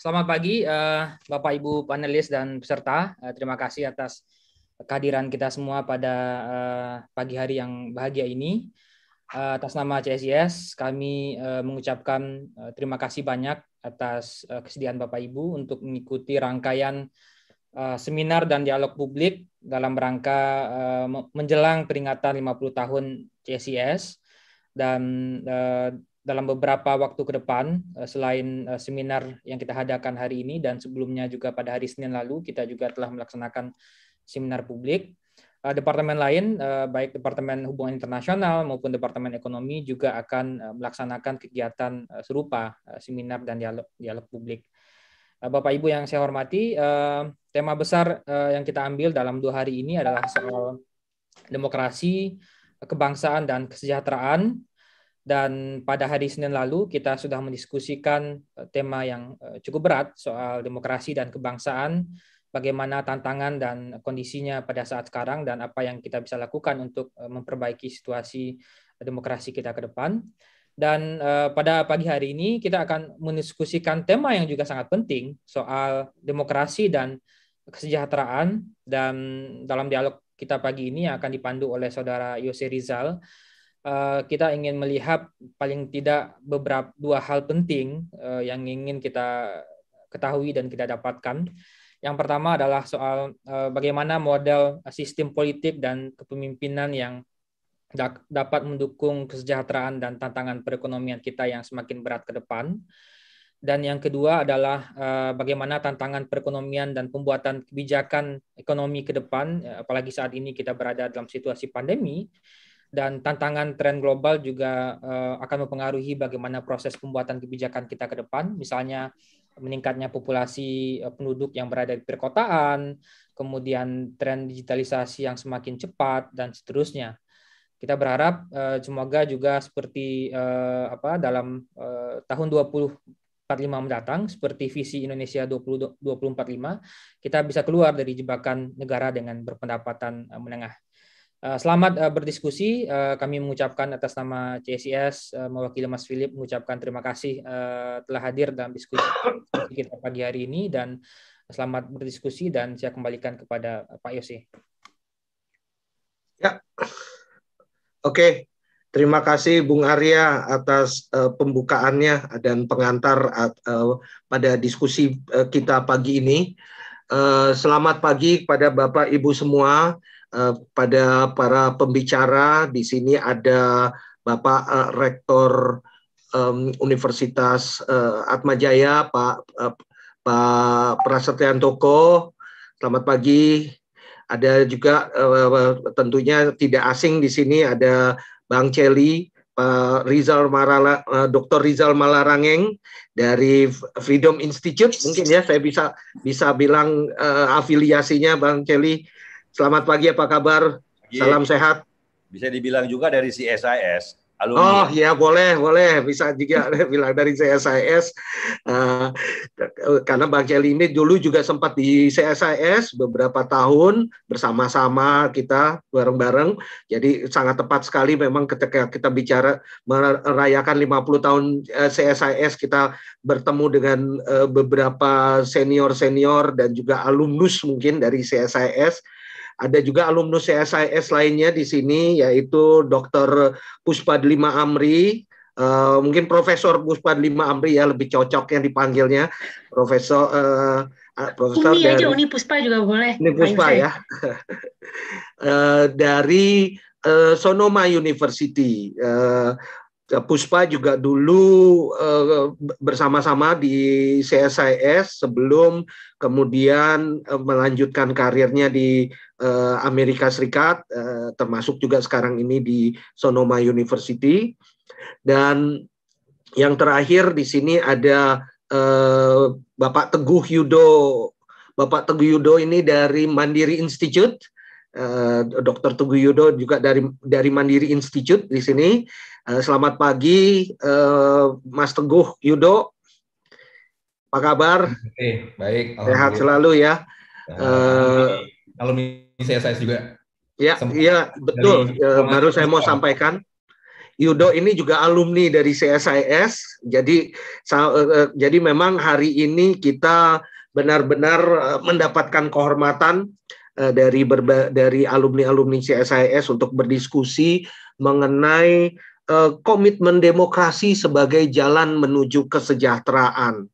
selamat pagi uh, Bapak Ibu panelis dan peserta. Uh, terima kasih atas kehadiran kita semua pada uh, pagi hari yang bahagia ini. Uh, atas nama CSIS, kami uh, mengucapkan uh, terima kasih banyak atas uh, kesediaan Bapak Ibu untuk mengikuti rangkaian uh, seminar dan dialog publik dalam rangka uh, menjelang peringatan 50 tahun CSIS dan uh, dalam beberapa waktu ke depan, eh, selain eh, seminar yang kita hadakan hari ini dan sebelumnya juga pada hari Senin lalu, kita juga telah melaksanakan seminar publik. Eh, departemen lain, baik Departemen Hubungan Internasional maupun Departemen Ekonomi juga akan melaksanakan kegiatan serupa, seminar dan dialog, dialog publik. Bapak Ibu yang saya hormati, tema besar yang kita ambil dalam dua hari ini adalah soal demokrasi, kebangsaan, dan kesejahteraan dan pada hari Senin lalu kita sudah mendiskusikan eh, tema yang eh, cukup berat soal demokrasi dan kebangsaan, bagaimana tantangan dan kondisinya pada saat sekarang dan apa yang kita bisa lakukan untuk eh, memperbaiki situasi demokrasi kita ke depan. Dan pada pagi hari ini kita akan mendiskusikan tema yang juga sangat penting soal demokrasi dan kesejahteraan dan dalam dialog kita pagi ini akan dipandu oleh saudara Yose Rizal Eh, kita ingin melihat paling tidak beberapa dua hal penting uh, yang ingin kita ketahui dan kita dapatkan. Yang pertama adalah soal uh, bagaimana model sistem politik dan kepemimpinan yang da dapat mendukung kesejahteraan dan tantangan perekonomian kita yang semakin berat ke depan. Dan yang kedua adalah uh, bagaimana tantangan perekonomian dan pembuatan kebijakan ekonomi ke depan, apalagi saat ini kita berada dalam situasi pandemi, dan tantangan tren global juga uh, akan mempengaruhi bagaimana proses pembuatan kebijakan kita ke depan. Misalnya meningkatnya populasi uh, penduduk yang berada di perkotaan, kemudian tren digitalisasi yang semakin cepat dan seterusnya. Kita berharap uh, semoga juga seperti uh, apa dalam uh, tahun 20 45 mendatang seperti visi Indonesia 2045 kita bisa keluar dari jebakan negara dengan berpendapatan menengah Eh, selamat eh, berdiskusi. Eh, kami mengucapkan atas nama CSIS mewakili Mas Philip mengucapkan terima kasih telah hadir dalam diskusi kita pagi hari ini dan selamat berdiskusi dan saya kembalikan kepada Pak Yosi. Ya, oke. Terima kasih Bung Arya atas uh, pembukaannya dan pengantar uh, pada diskusi uh, kita pagi ini. Uh, selamat pagi kepada Bapak Ibu semua. Eh, pada para pembicara di sini ada Bapak uh, Rektor um, Universitas uh, Atmajaya Pak uh, Pak Prasetyan Toko. Selamat pagi. Ada juga uh, tentunya tidak asing di sini ada Bang Celi, Pak Rizal Marala, uh, Dr. Rizal Malarangeng dari Freedom Institute. Mungkin ya saya bisa bisa bilang uh, afiliasinya Bang Celi Selamat pagi, apa kabar? Pagi. Salam sehat. Bisa dibilang juga dari CSIS. Alumni. Oh ya boleh boleh bisa juga bilang dari CSIS uh, eh, karena Bang Celi ini dulu juga sempat di CSIS beberapa tahun bersama-sama kita bareng-bareng jadi sangat tepat sekali memang ketika kita bicara merayakan 50 tahun eh, CSIS kita bertemu dengan eh, beberapa senior-senior dan juga alumnus mungkin dari CSIS ada juga alumnus CSIS lainnya di sini yaitu Dr. Puspadlima Amri, uh, mungkin Profesor Lima Amri ya lebih cocok yang dipanggilnya Profesor uh, Profesor Umi dari, aja Uni Puspa juga boleh. Uni Puspa ya. uh, dari uh, Sonoma University. Uh, Puspa juga dulu uh, bersama-sama di CSIS sebelum kemudian uh, melanjutkan karirnya di uh, Amerika Serikat, uh, termasuk juga sekarang ini di Sonoma University. Dan yang terakhir di sini ada uh, Bapak Teguh Yudo. Bapak Teguh Yudo ini dari Mandiri Institute. Uh, Dr. Teguh Yudo juga dari dari Mandiri Institute di sini. Uh, selamat pagi, uh, Mas Teguh Yudo. Apa kabar? Oke, baik. Sehat selalu ya. Uh, kalau CSIS juga. Ya, iya betul. Dari, ya, Baru saya mau sampaikan. Yudo ini juga alumni dari CSIS, jadi eh, eh, jadi memang hari ini kita benar-benar eh, mendapatkan kehormatan dari berba, dari alumni-alumni CSIS untuk berdiskusi mengenai komitmen demokrasi sebagai jalan menuju kesejahteraan.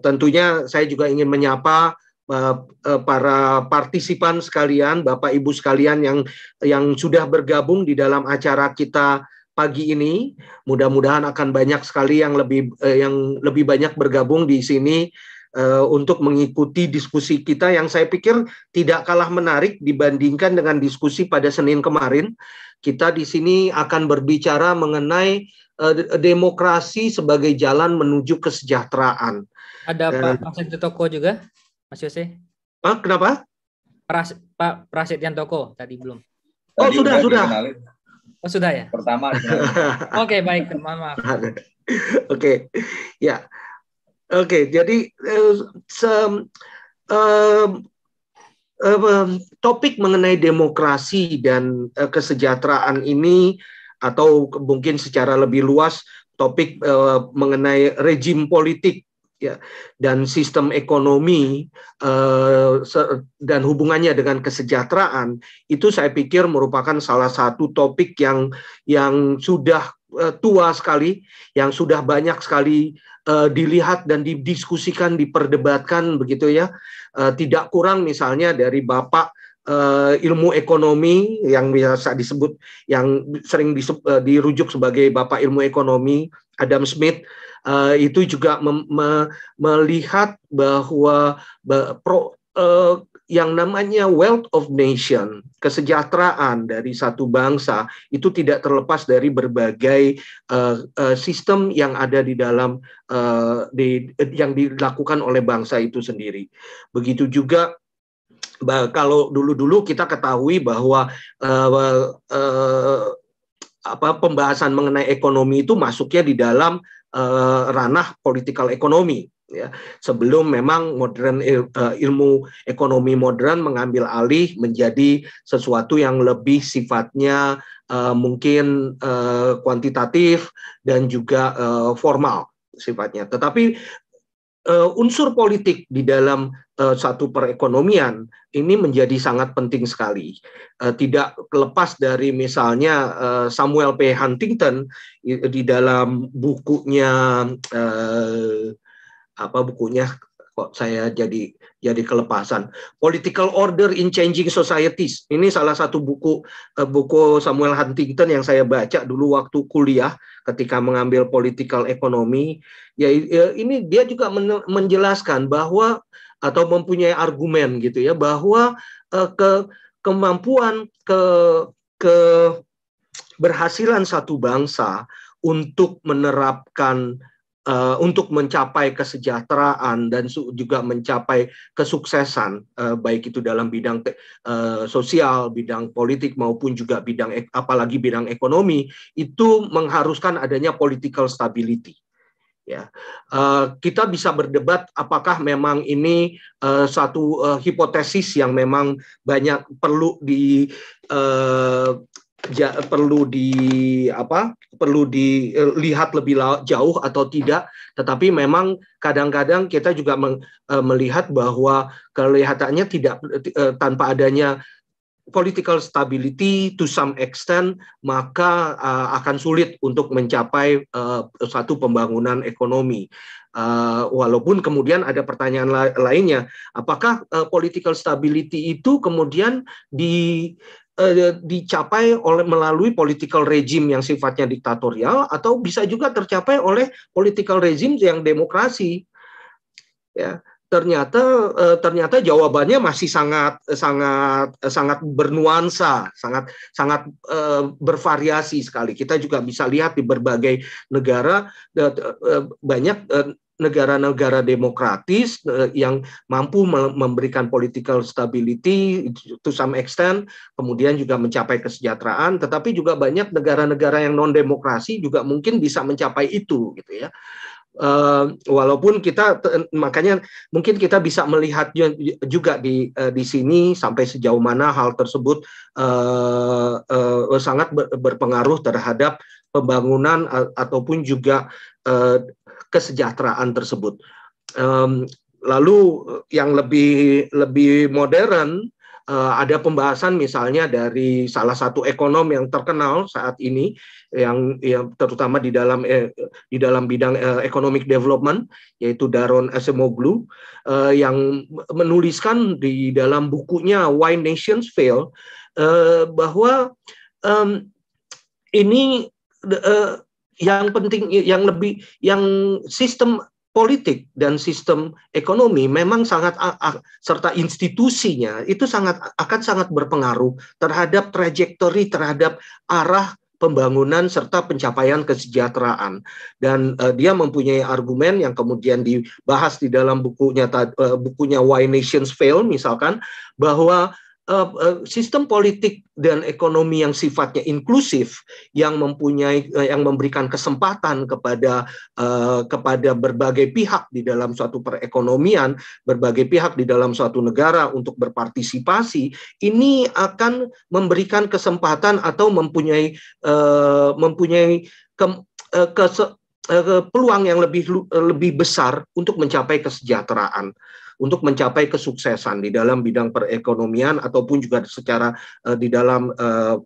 tentunya saya juga ingin menyapa Eh, eh, para partisipan sekalian, Bapak Ibu sekalian yang yang sudah bergabung di dalam acara kita pagi ini. Mudah-mudahan akan banyak sekali yang lebih eh, yang lebih banyak bergabung di sini untuk mengikuti diskusi kita yang saya pikir tidak kalah menarik dibandingkan dengan diskusi pada Senin kemarin. Kita di sini akan berbicara mengenai demokrasi sebagai jalan menuju kesejahteraan. Ada uh, Pak Toko juga? Mas Yose? Ah, kenapa? Pras, Pak Prasetyan Toko tadi belum. Oh, tadi sudah, sudah. Dikenalin. Oh, sudah ya? Pertama. Oke, okay, baik. terima kasih. Oke. okay. Ya. Oke, okay, jadi uh, se, uh, uh, topik mengenai demokrasi dan uh, kesejahteraan ini atau mungkin secara lebih luas topik uh, mengenai rejim politik ya dan sistem ekonomi uh, dan hubungannya dengan kesejahteraan itu saya pikir merupakan salah satu topik yang yang sudah uh, tua sekali yang sudah banyak sekali uh, dilihat dan didiskusikan diperdebatkan begitu ya uh, tidak kurang misalnya dari bapak uh, ilmu ekonomi yang biasa disebut yang sering disebut, uh, dirujuk sebagai bapak ilmu ekonomi Adam Smith uh, itu juga melihat bahwa bah, pro, uh, yang namanya wealth of nation, kesejahteraan dari satu bangsa itu tidak terlepas dari berbagai uh, uh, sistem yang ada di dalam uh, di, yang dilakukan oleh bangsa itu sendiri. Begitu juga bah, kalau dulu-dulu kita ketahui bahwa uh, uh, apa pembahasan mengenai ekonomi itu masuknya di dalam uh, ranah political ekonomi ya sebelum memang modern uh, ilmu ekonomi modern mengambil alih menjadi sesuatu yang lebih sifatnya uh, mungkin uh, kuantitatif dan juga uh, formal sifatnya tetapi uh, unsur politik di dalam uh, satu perekonomian ini menjadi sangat penting sekali. Uh, tidak lepas dari misalnya uh, Samuel P. Huntington di dalam bukunya uh, apa bukunya kok saya jadi jadi kelepasan. Political Order in Changing Societies. Ini salah satu buku buku Samuel Huntington yang saya baca dulu waktu kuliah ketika mengambil political economy. Ya ini dia juga menjelaskan bahwa atau mempunyai argumen gitu ya bahwa uh, ke kemampuan ke keberhasilan satu bangsa untuk menerapkan uh, untuk mencapai kesejahteraan dan juga mencapai kesuksesan uh, baik itu dalam bidang uh, sosial, bidang politik maupun juga bidang apalagi bidang ekonomi itu mengharuskan adanya political stability ya uh, kita bisa berdebat apakah memang ini uh, satu uh, hipotesis yang memang banyak perlu di uh, ja, perlu di apa perlu dilihat lebih jauh atau tidak tetapi memang kadang-kadang kita juga meng, uh, melihat bahwa kelihatannya tidak uh, tanpa adanya political stability to some extent, maka uh, akan sulit untuk mencapai uh, satu pembangunan ekonomi. Uh, walaupun kemudian ada pertanyaan la lainnya, apakah uh, political stability itu kemudian di uh, dicapai oleh melalui political regime yang sifatnya diktatorial atau bisa juga tercapai oleh political regime yang demokrasi ya ternyata eh, ternyata jawabannya masih sangat eh, sangat eh, sangat bernuansa, sangat sangat bervariasi sekali. Kita juga bisa lihat di berbagai negara banyak negara-negara demokratis yang mampu memberikan political stability to some extent, kemudian juga mencapai kesejahteraan, tetapi juga banyak negara-negara yang non demokrasi juga mungkin bisa mencapai itu gitu ya. Uh, walaupun kita makanya mungkin kita bisa melihat juga di uh, di sini sampai sejauh mana hal tersebut uh, uh, sangat berpengaruh terhadap pembangunan uh, ataupun juga uh, kesejahteraan tersebut. Um, lalu yang lebih lebih modern uh, ada pembahasan misalnya dari salah satu ekonom yang terkenal saat ini yang, yang terutama di dalam eh, di dalam bidang eh, economic development yaitu Daron Acemoglu eh, yang menuliskan di dalam bukunya Why Nations Fail eh, bahwa um, ini eh, yang penting yang lebih yang sistem politik dan sistem ekonomi memang sangat serta institusinya itu sangat akan sangat berpengaruh terhadap trajektori terhadap arah pembangunan serta pencapaian kesejahteraan dan uh, dia mempunyai argumen yang kemudian dibahas di dalam bukunya uh, bukunya Why Nations Fail misalkan bahwa Eh, eh, sistem politik dan ekonomi yang sifatnya inklusif yang mempunyai eh, yang memberikan kesempatan kepada kepada berbagai pihak di dalam suatu perekonomian, berbagai pihak di dalam suatu negara untuk berpartisipasi, ini akan memberikan kesempatan atau mempunyai mempunyai ke, ke, peluang yang lebih lebih besar untuk mencapai kesejahteraan untuk mencapai kesuksesan di dalam bidang perekonomian ataupun juga secara uh, di dalam uh,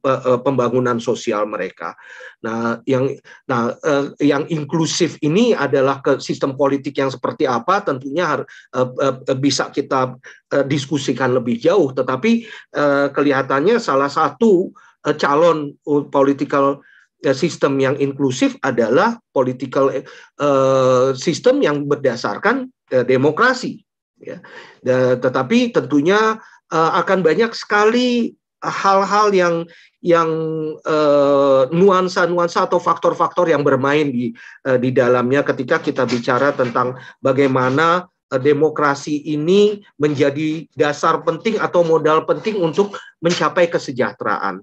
pembangunan sosial mereka. Nah, yang nah uh, yang inklusif ini adalah ke sistem politik yang seperti apa tentunya uh, uh, bisa kita uh, diskusikan lebih jauh tetapi uh, kelihatannya salah satu uh, calon political sistem yang inklusif adalah political uh, sistem yang berdasarkan uh, demokrasi Ya. Dan, tetapi tentunya uh, akan banyak sekali hal-hal yang yang eh, nuansa-nuansa uh, atau faktor-faktor yang bermain di uh, di dalamnya ketika kita bicara tentang bagaimana demokrasi ini menjadi dasar penting atau modal penting untuk mencapai kesejahteraan.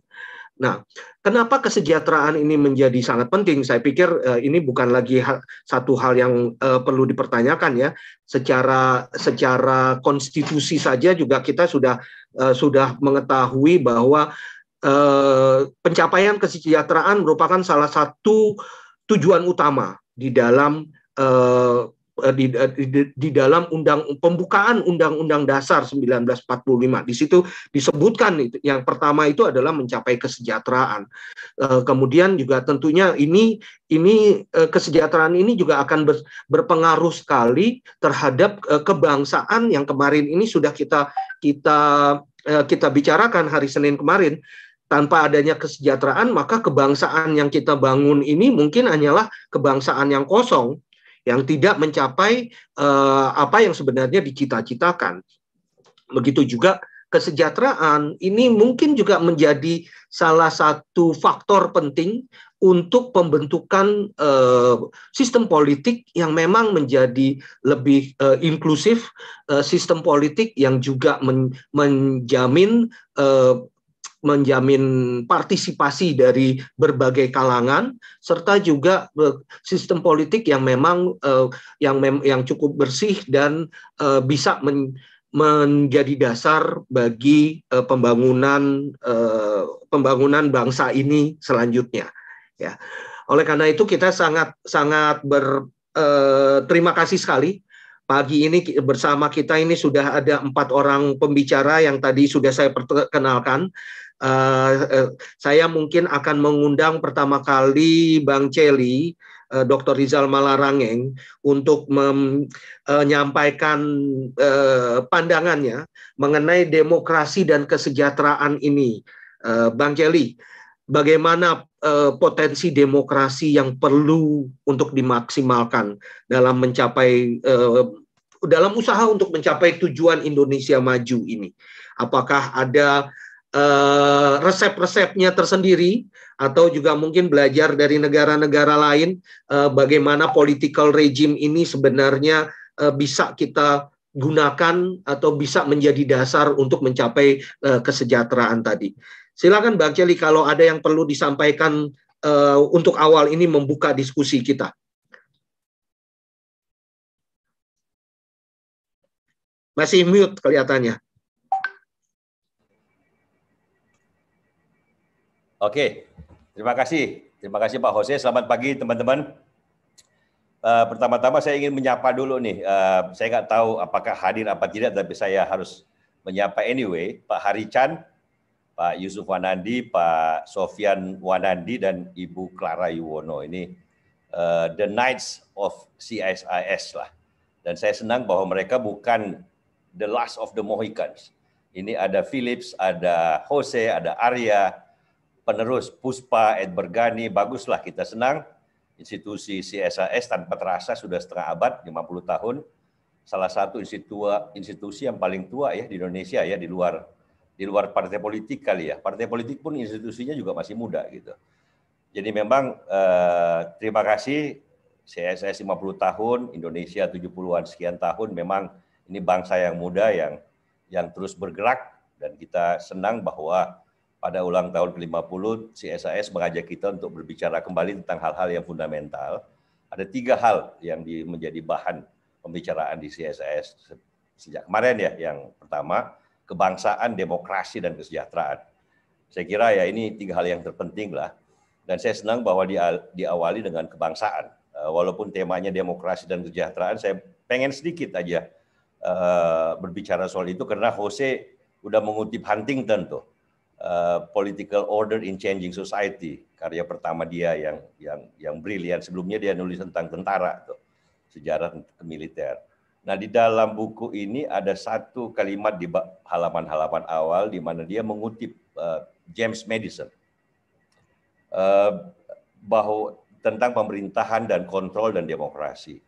Nah, kenapa kesejahteraan ini menjadi sangat penting? Saya pikir uh, ini bukan lagi ha satu hal yang uh, perlu dipertanyakan ya. Secara secara konstitusi saja juga kita sudah uh, sudah mengetahui bahwa uh, pencapaian kesejahteraan merupakan salah satu tujuan utama di dalam uh, Eh, eh, di, di, di dalam undang pembukaan Undang-Undang Dasar 1945. Di situ disebutkan itu, yang pertama itu adalah mencapai kesejahteraan. Eh, kemudian juga tentunya ini ini kesejahteraan ini juga akan ber, berpengaruh sekali terhadap kebangsaan yang kemarin ini sudah kita kita kita bicarakan hari Senin kemarin tanpa adanya kesejahteraan maka kebangsaan yang kita bangun ini mungkin hanyalah kebangsaan yang kosong yang tidak mencapai uh, apa yang sebenarnya dicita-citakan. Begitu juga kesejahteraan ini mungkin juga menjadi salah satu faktor penting untuk pembentukan uh, sistem politik yang memang menjadi lebih uh, inklusif, uh, sistem politik yang juga men menjamin uh, menjamin partisipasi dari berbagai kalangan serta juga eh, sistem politik yang memang uh, yang mem yang cukup bersih dan uh, bisa men menjadi dasar bagi uh, pembangunan uh, pembangunan bangsa ini selanjutnya ya. Oleh karena itu kita sangat sangat berterima uh, kasih sekali pagi ini bersama kita ini sudah ada empat orang pembicara yang tadi sudah saya perkenalkan uh, saya mungkin akan mengundang pertama kali Bang Celi, uh, eh, Dr. Rizal Malarangeng untuk menyampaikan uh, pandangannya mengenai demokrasi dan kesejahteraan ini. Uh, Bang Celi, bagaimana uh, potensi demokrasi yang perlu untuk dimaksimalkan dalam mencapai uh, dalam usaha untuk mencapai tujuan Indonesia maju ini. Apakah ada Eh, resep-resepnya tersendiri atau juga mungkin belajar dari negara-negara lain uh, bagaimana political regime ini sebenarnya uh, bisa kita gunakan atau bisa menjadi dasar untuk mencapai uh, kesejahteraan tadi. Silakan Bang Celi kalau ada yang perlu disampaikan uh, untuk awal ini membuka diskusi kita. Masih mute kelihatannya. Oke, terima kasih. Terima kasih Pak Jose. Selamat pagi teman-teman. Uh, pertama-tama saya ingin menyapa dulu nih. Uh, saya nggak tahu apakah hadir apa tidak, tapi saya harus menyapa anyway. Pak Harichan, Pak Yusuf Wanandi, Pak Sofian Wanandi, dan Ibu Clara Yuwono. Ini uh, the Knights of CSIS lah. Dan saya senang bahwa mereka bukan the last of the Mohicans. Ini ada Philips, ada Jose, ada Arya, penerus Puspa, Edbergani, baguslah kita senang. Institusi CSAS tanpa terasa sudah setengah abad, 50 tahun. Salah satu institusi, institusi yang paling tua ya di Indonesia ya di luar di luar partai politik kali ya. Partai politik pun institusinya juga masih muda gitu. Jadi memang eh, terima kasih CSS 50 tahun, Indonesia 70-an sekian tahun memang ini bangsa yang muda yang yang terus bergerak dan kita senang bahwa pada ulang tahun ke-50 CSIS mengajak kita untuk berbicara kembali tentang hal-hal yang fundamental. Ada tiga hal yang menjadi bahan pembicaraan di CSIS sejak kemarin ya. Yang pertama, kebangsaan, demokrasi, dan kesejahteraan. Saya kira ya ini tiga hal yang terpenting lah. Dan saya senang bahwa diawali dengan kebangsaan. Eh, walaupun temanya demokrasi dan kesejahteraan, saya pengen sedikit aja eh, berbicara soal itu karena Jose udah mengutip Huntington tuh Eh, political order in changing society karya pertama dia yang yang yang brilian sebelumnya dia nulis tentang tentara tuh sejarah militer nah di dalam buku ini ada satu kalimat di halaman-halaman awal di mana dia mengutip uh, James Madison uh, bahwa tentang pemerintahan dan kontrol dan demokrasi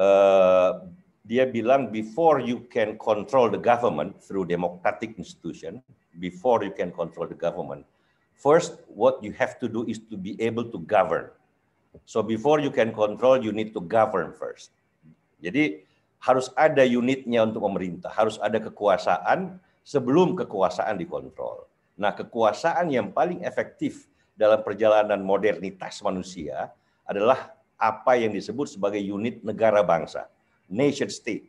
uh, dia bilang before you can control the government through democratic institution before you can control the government. First, what you have to do is to be able to govern. So before you can control, you need to govern first. Jadi harus ada unitnya untuk pemerintah, harus ada kekuasaan sebelum kekuasaan dikontrol. Nah, kekuasaan yang paling efektif dalam perjalanan modernitas manusia adalah apa yang disebut sebagai unit negara bangsa, nation state.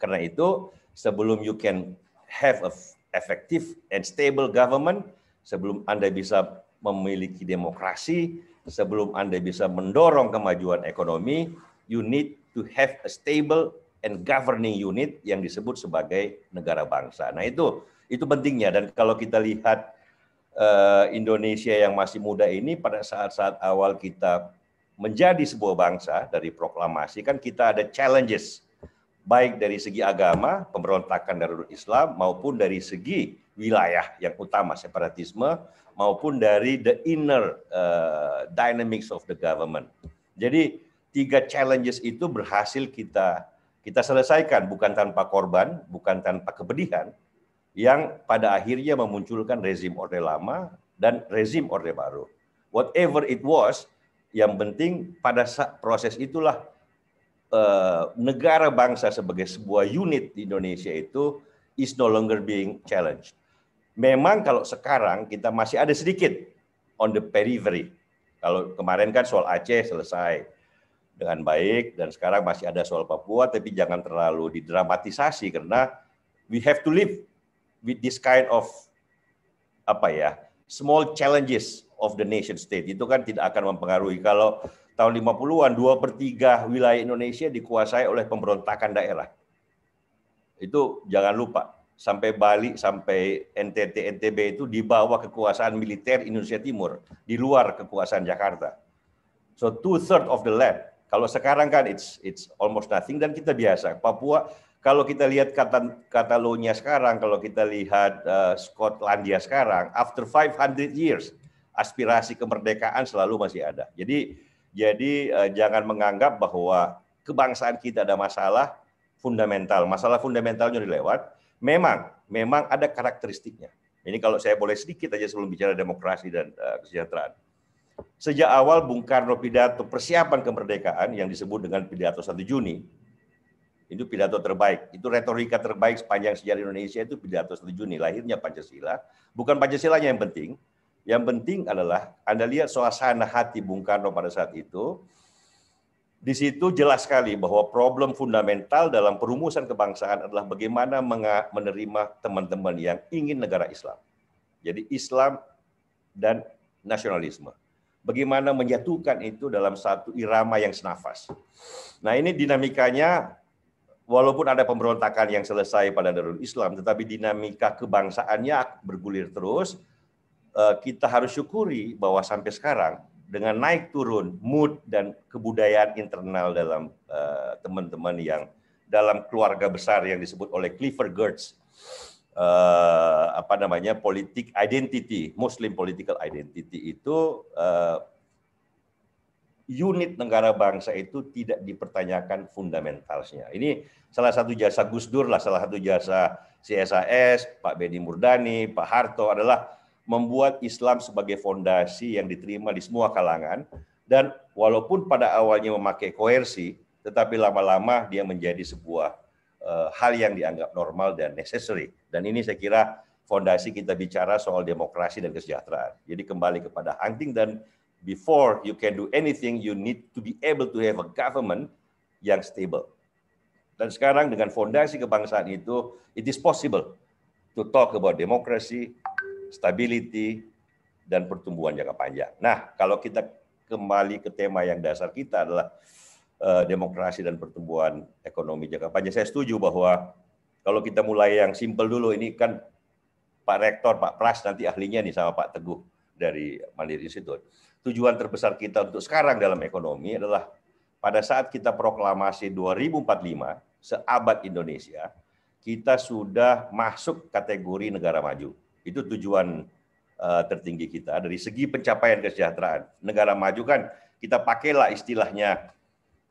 Karena itu, sebelum you can have a Efektif and stable government, sebelum Anda bisa memiliki demokrasi, sebelum Anda bisa mendorong kemajuan ekonomi, you need to have a stable and governing unit yang disebut sebagai negara bangsa. Nah itu itu pentingnya dan kalau kita lihat uh, Indonesia yang masih muda ini pada saat-saat awal kita menjadi sebuah bangsa dari proklamasi kan kita ada challenges baik dari segi agama, pemberontakan Darul Islam, maupun dari segi wilayah yang utama, separatisme, maupun dari the inner uh, dynamics of the government. Jadi tiga challenges itu berhasil kita kita selesaikan bukan tanpa korban, bukan tanpa kepedihan, yang pada akhirnya memunculkan rezim Orde Lama dan rezim Orde Baru. Whatever it was, yang penting pada proses itulah Eh, negara bangsa sebagai sebuah unit di Indonesia itu is no longer being challenged. Memang kalau sekarang kita masih ada sedikit on the periphery. Kalau kemarin kan soal Aceh selesai dengan baik dan sekarang masih ada soal Papua tapi jangan terlalu didramatisasi karena we have to live with this kind of apa ya small challenges of the nation state itu kan tidak akan mempengaruhi kalau tahun 50-an, dua per 3 wilayah Indonesia dikuasai oleh pemberontakan daerah. Itu jangan lupa, sampai Bali, sampai NTT, NTB itu di bawah kekuasaan militer Indonesia Timur, di luar kekuasaan Jakarta. So two third of the land. Kalau sekarang kan it's it's almost nothing dan kita biasa. Papua kalau kita lihat kata Katalonia sekarang, kalau kita lihat uh, Skotlandia sekarang, after 500 years aspirasi kemerdekaan selalu masih ada. Jadi jadi eh, jangan menganggap bahwa kebangsaan kita ada masalah fundamental. Masalah fundamentalnya dilewat. Memang, memang ada karakteristiknya. Ini kalau saya boleh sedikit aja sebelum bicara demokrasi dan uh, kesejahteraan. Sejak awal Bung Karno pidato persiapan kemerdekaan yang disebut dengan pidato 1 Juni, itu pidato terbaik. Itu retorika terbaik sepanjang sejarah Indonesia itu pidato 1 Juni, lahirnya Pancasila. Bukan Pancasilanya yang penting, yang penting adalah Anda lihat suasana hati Bung Karno pada saat itu. Di situ jelas sekali bahwa problem fundamental dalam perumusan kebangsaan adalah bagaimana menerima teman-teman yang ingin negara Islam. Jadi Islam dan nasionalisme. Bagaimana menyatukan itu dalam satu irama yang senafas. Nah ini dinamikanya walaupun ada pemberontakan yang selesai pada Darul Islam, tetapi dinamika kebangsaannya bergulir terus Eh, kita harus syukuri bahwa sampai sekarang dengan naik turun mood dan kebudayaan internal dalam eh, teman-teman uh, yang dalam keluarga besar yang disebut oleh Clifford Gertz uh, apa namanya politik identity Muslim political identity itu uh, unit negara bangsa itu tidak dipertanyakan fundamentalnya ini salah satu jasa Gus Dur lah salah satu jasa CSAS Pak Benny Murdani Pak Harto adalah membuat Islam sebagai fondasi yang diterima di semua kalangan dan walaupun pada awalnya memakai koersi, tetapi lama-lama dia menjadi sebuah uh, hal yang dianggap normal dan necessary. Dan ini saya kira fondasi kita bicara soal demokrasi dan kesejahteraan. Jadi kembali kepada Hunting dan before you can do anything, you need to be able to have a government yang stable. Dan sekarang dengan fondasi kebangsaan itu, it is possible to talk about democracy, stability, dan pertumbuhan jangka panjang. Nah, kalau kita kembali ke tema yang dasar kita adalah uh, demokrasi dan pertumbuhan ekonomi jangka panjang. Saya setuju bahwa kalau kita mulai yang simpel dulu, ini kan Pak Rektor, Pak Pras nanti ahlinya nih sama Pak Teguh dari Mandiri Institute. Tujuan terbesar kita untuk sekarang dalam ekonomi adalah pada saat kita proklamasi 2045, seabad Indonesia, kita sudah masuk kategori negara maju. Itu tujuan uh, tertinggi kita dari segi pencapaian kesejahteraan. Negara maju kan kita pakailah istilahnya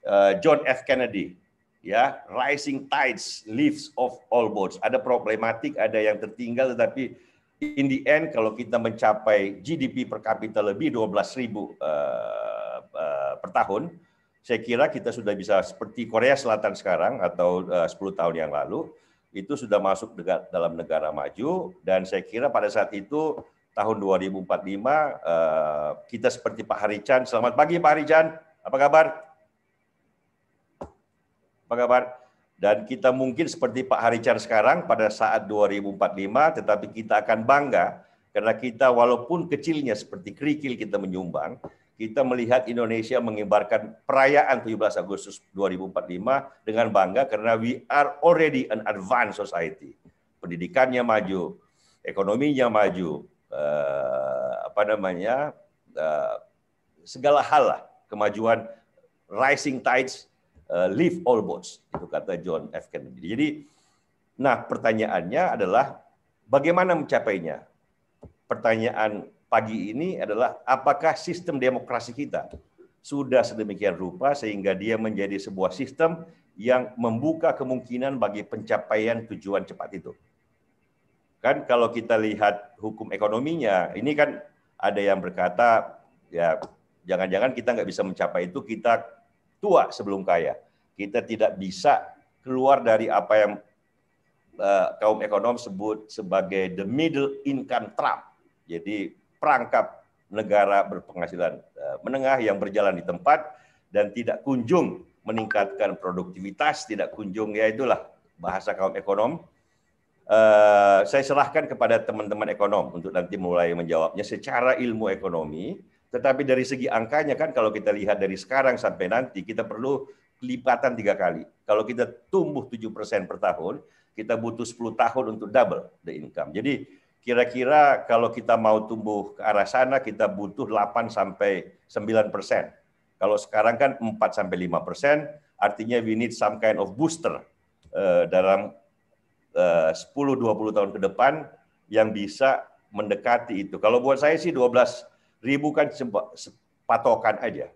uh, John F Kennedy ya, rising tides lifts of all boats. Ada problematik, ada yang tertinggal tetapi in the end kalau kita mencapai GDP per kapita lebih 12.000 ribu uh, uh, per tahun, saya kira kita sudah bisa seperti Korea Selatan sekarang atau uh, 10 tahun yang lalu itu sudah masuk dalam negara maju dan saya kira pada saat itu tahun 2045 eh, kita seperti Pak Harican. Selamat pagi Pak Harican, apa kabar? Apa kabar? Dan kita mungkin seperti Pak Harican sekarang pada saat 2045, tetapi kita akan bangga karena kita walaupun kecilnya seperti kerikil kita menyumbang, kita melihat Indonesia mengibarkan perayaan 17 Agustus 2045 dengan bangga karena we are already an advanced society. Pendidikannya maju, ekonominya maju, eh, apa namanya eh, segala hal lah kemajuan rising tides eh, lift all boats itu kata John F Kennedy. Jadi, nah pertanyaannya adalah bagaimana mencapainya? Pertanyaan pagi ini adalah apakah sistem demokrasi kita sudah sedemikian rupa sehingga dia menjadi sebuah sistem yang membuka kemungkinan bagi pencapaian tujuan cepat itu. Kan kalau kita lihat hukum ekonominya, ini kan ada yang berkata ya jangan-jangan kita nggak bisa mencapai itu kita tua sebelum kaya. Kita tidak bisa keluar dari apa yang uh, kaum ekonom sebut sebagai the middle income trap. Jadi perangkap negara berpenghasilan e, menengah yang berjalan di tempat dan tidak kunjung meningkatkan produktivitas, tidak kunjung ya itulah bahasa kaum ekonom. E, saya serahkan kepada teman-teman ekonom untuk nanti mulai menjawabnya secara ilmu ekonomi. Tetapi dari segi angkanya kan kalau kita lihat dari sekarang sampai nanti kita perlu lipatan tiga kali. Kalau kita tumbuh 7% per tahun, kita butuh 10 tahun untuk double the income. Jadi Kira-kira kalau kita mau tumbuh ke arah sana, kita butuh 8 sampai 9 persen. Kalau sekarang kan 4 sampai 5 persen, artinya we need some kind of booster uh, dalam eh, uh, 10-20 tahun ke depan yang bisa mendekati itu. Kalau buat saya sih 12 ribu kan patokan aja.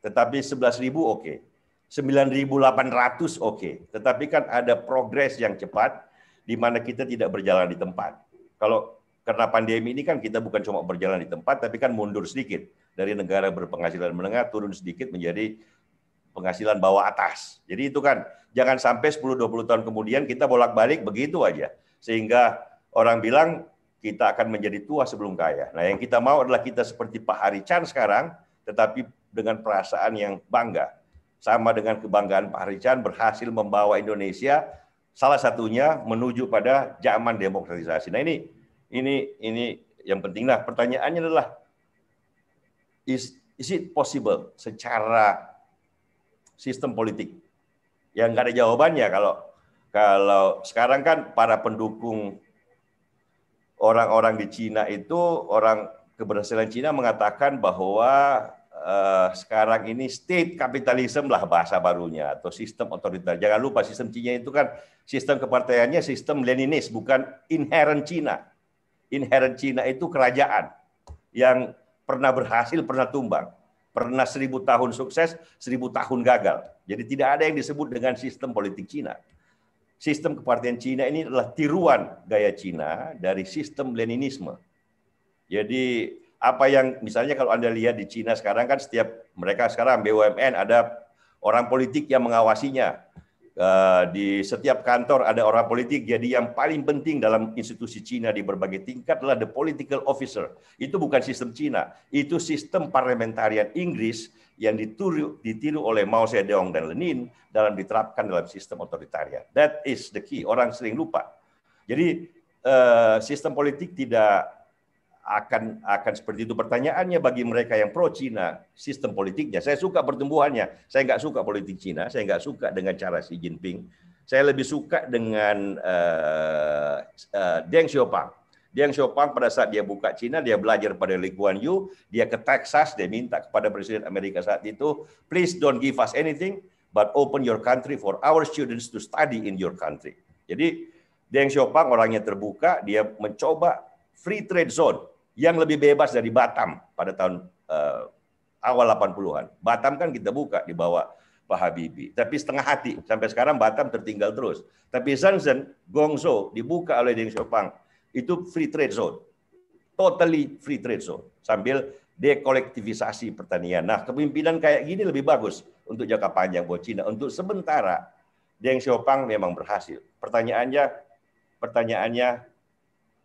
Tetapi 11 ribu oke. Okay. 9.800 oke, okay. tetapi kan ada progres yang cepat di mana kita tidak berjalan di tempat. Kalau karena pandemi ini kan kita bukan cuma berjalan di tempat, tapi kan mundur sedikit dari negara berpenghasilan menengah turun sedikit menjadi penghasilan bawah atas. Jadi itu kan jangan sampai 10-20 tahun kemudian kita bolak-balik begitu aja. Sehingga orang bilang kita akan menjadi tua sebelum kaya. Nah yang kita mau adalah kita seperti Pak Hari Chan sekarang, tetapi dengan perasaan yang bangga. Sama dengan kebanggaan Pak Hari Chan berhasil membawa Indonesia Salah satunya menuju pada zaman demokratisasi. Nah ini ini ini yang penting. lah pertanyaannya adalah is, is it possible secara sistem politik yang gak ada jawabannya kalau kalau sekarang kan para pendukung orang-orang di Cina itu orang keberhasilan Cina mengatakan bahwa uh, sekarang ini state capitalism lah bahasa barunya atau sistem otoriter. Jangan lupa sistem Cina itu kan sistem kepartaiannya sistem Leninis bukan inherent Cina. Inherent Cina itu kerajaan yang pernah berhasil, pernah tumbang. Pernah seribu tahun sukses, seribu tahun gagal. Jadi tidak ada yang disebut dengan sistem politik Cina. Sistem kepartian Cina ini adalah tiruan gaya Cina dari sistem Leninisme. Jadi apa yang misalnya kalau Anda lihat di Cina sekarang kan setiap mereka sekarang BUMN ada orang politik yang mengawasinya. Eh, di setiap kantor ada orang politik, jadi yang paling penting dalam institusi Cina di berbagai tingkat adalah the political officer. Itu bukan sistem Cina, itu sistem parlementarian Inggris yang ditiru, ditiru oleh Mao Zedong dan Lenin dalam diterapkan dalam sistem otoritarian. That is the key. Orang sering lupa. Jadi eh, sistem politik tidak akan akan seperti itu pertanyaannya bagi mereka yang pro Cina sistem politiknya saya suka pertumbuhannya saya nggak suka politik Cina saya nggak suka dengan cara Xi Jinping saya lebih suka dengan uh, uh, Deng Xiaoping Deng Xiaoping pada saat dia buka Cina dia belajar pada Lee Kuan Yew dia ke Texas dia minta kepada Presiden Amerika saat itu please don't give us anything but open your country for our students to study in your country jadi Deng Xiaoping orangnya terbuka dia mencoba free trade zone yang lebih bebas dari Batam pada tahun uh, awal 80-an. Batam kan kita buka di bawah Pak Habibie. Tapi setengah hati. Sampai sekarang Batam tertinggal terus. Tapi Shenzhen, Guangzhou dibuka oleh Deng Xiaoping. Itu free trade zone. Totally free trade zone. Sambil dekolektivisasi pertanian. Nah, kepemimpinan kayak gini lebih bagus untuk jangka panjang buat Cina. Untuk sementara, Deng Xiaoping memang berhasil. Pertanyaannya, pertanyaannya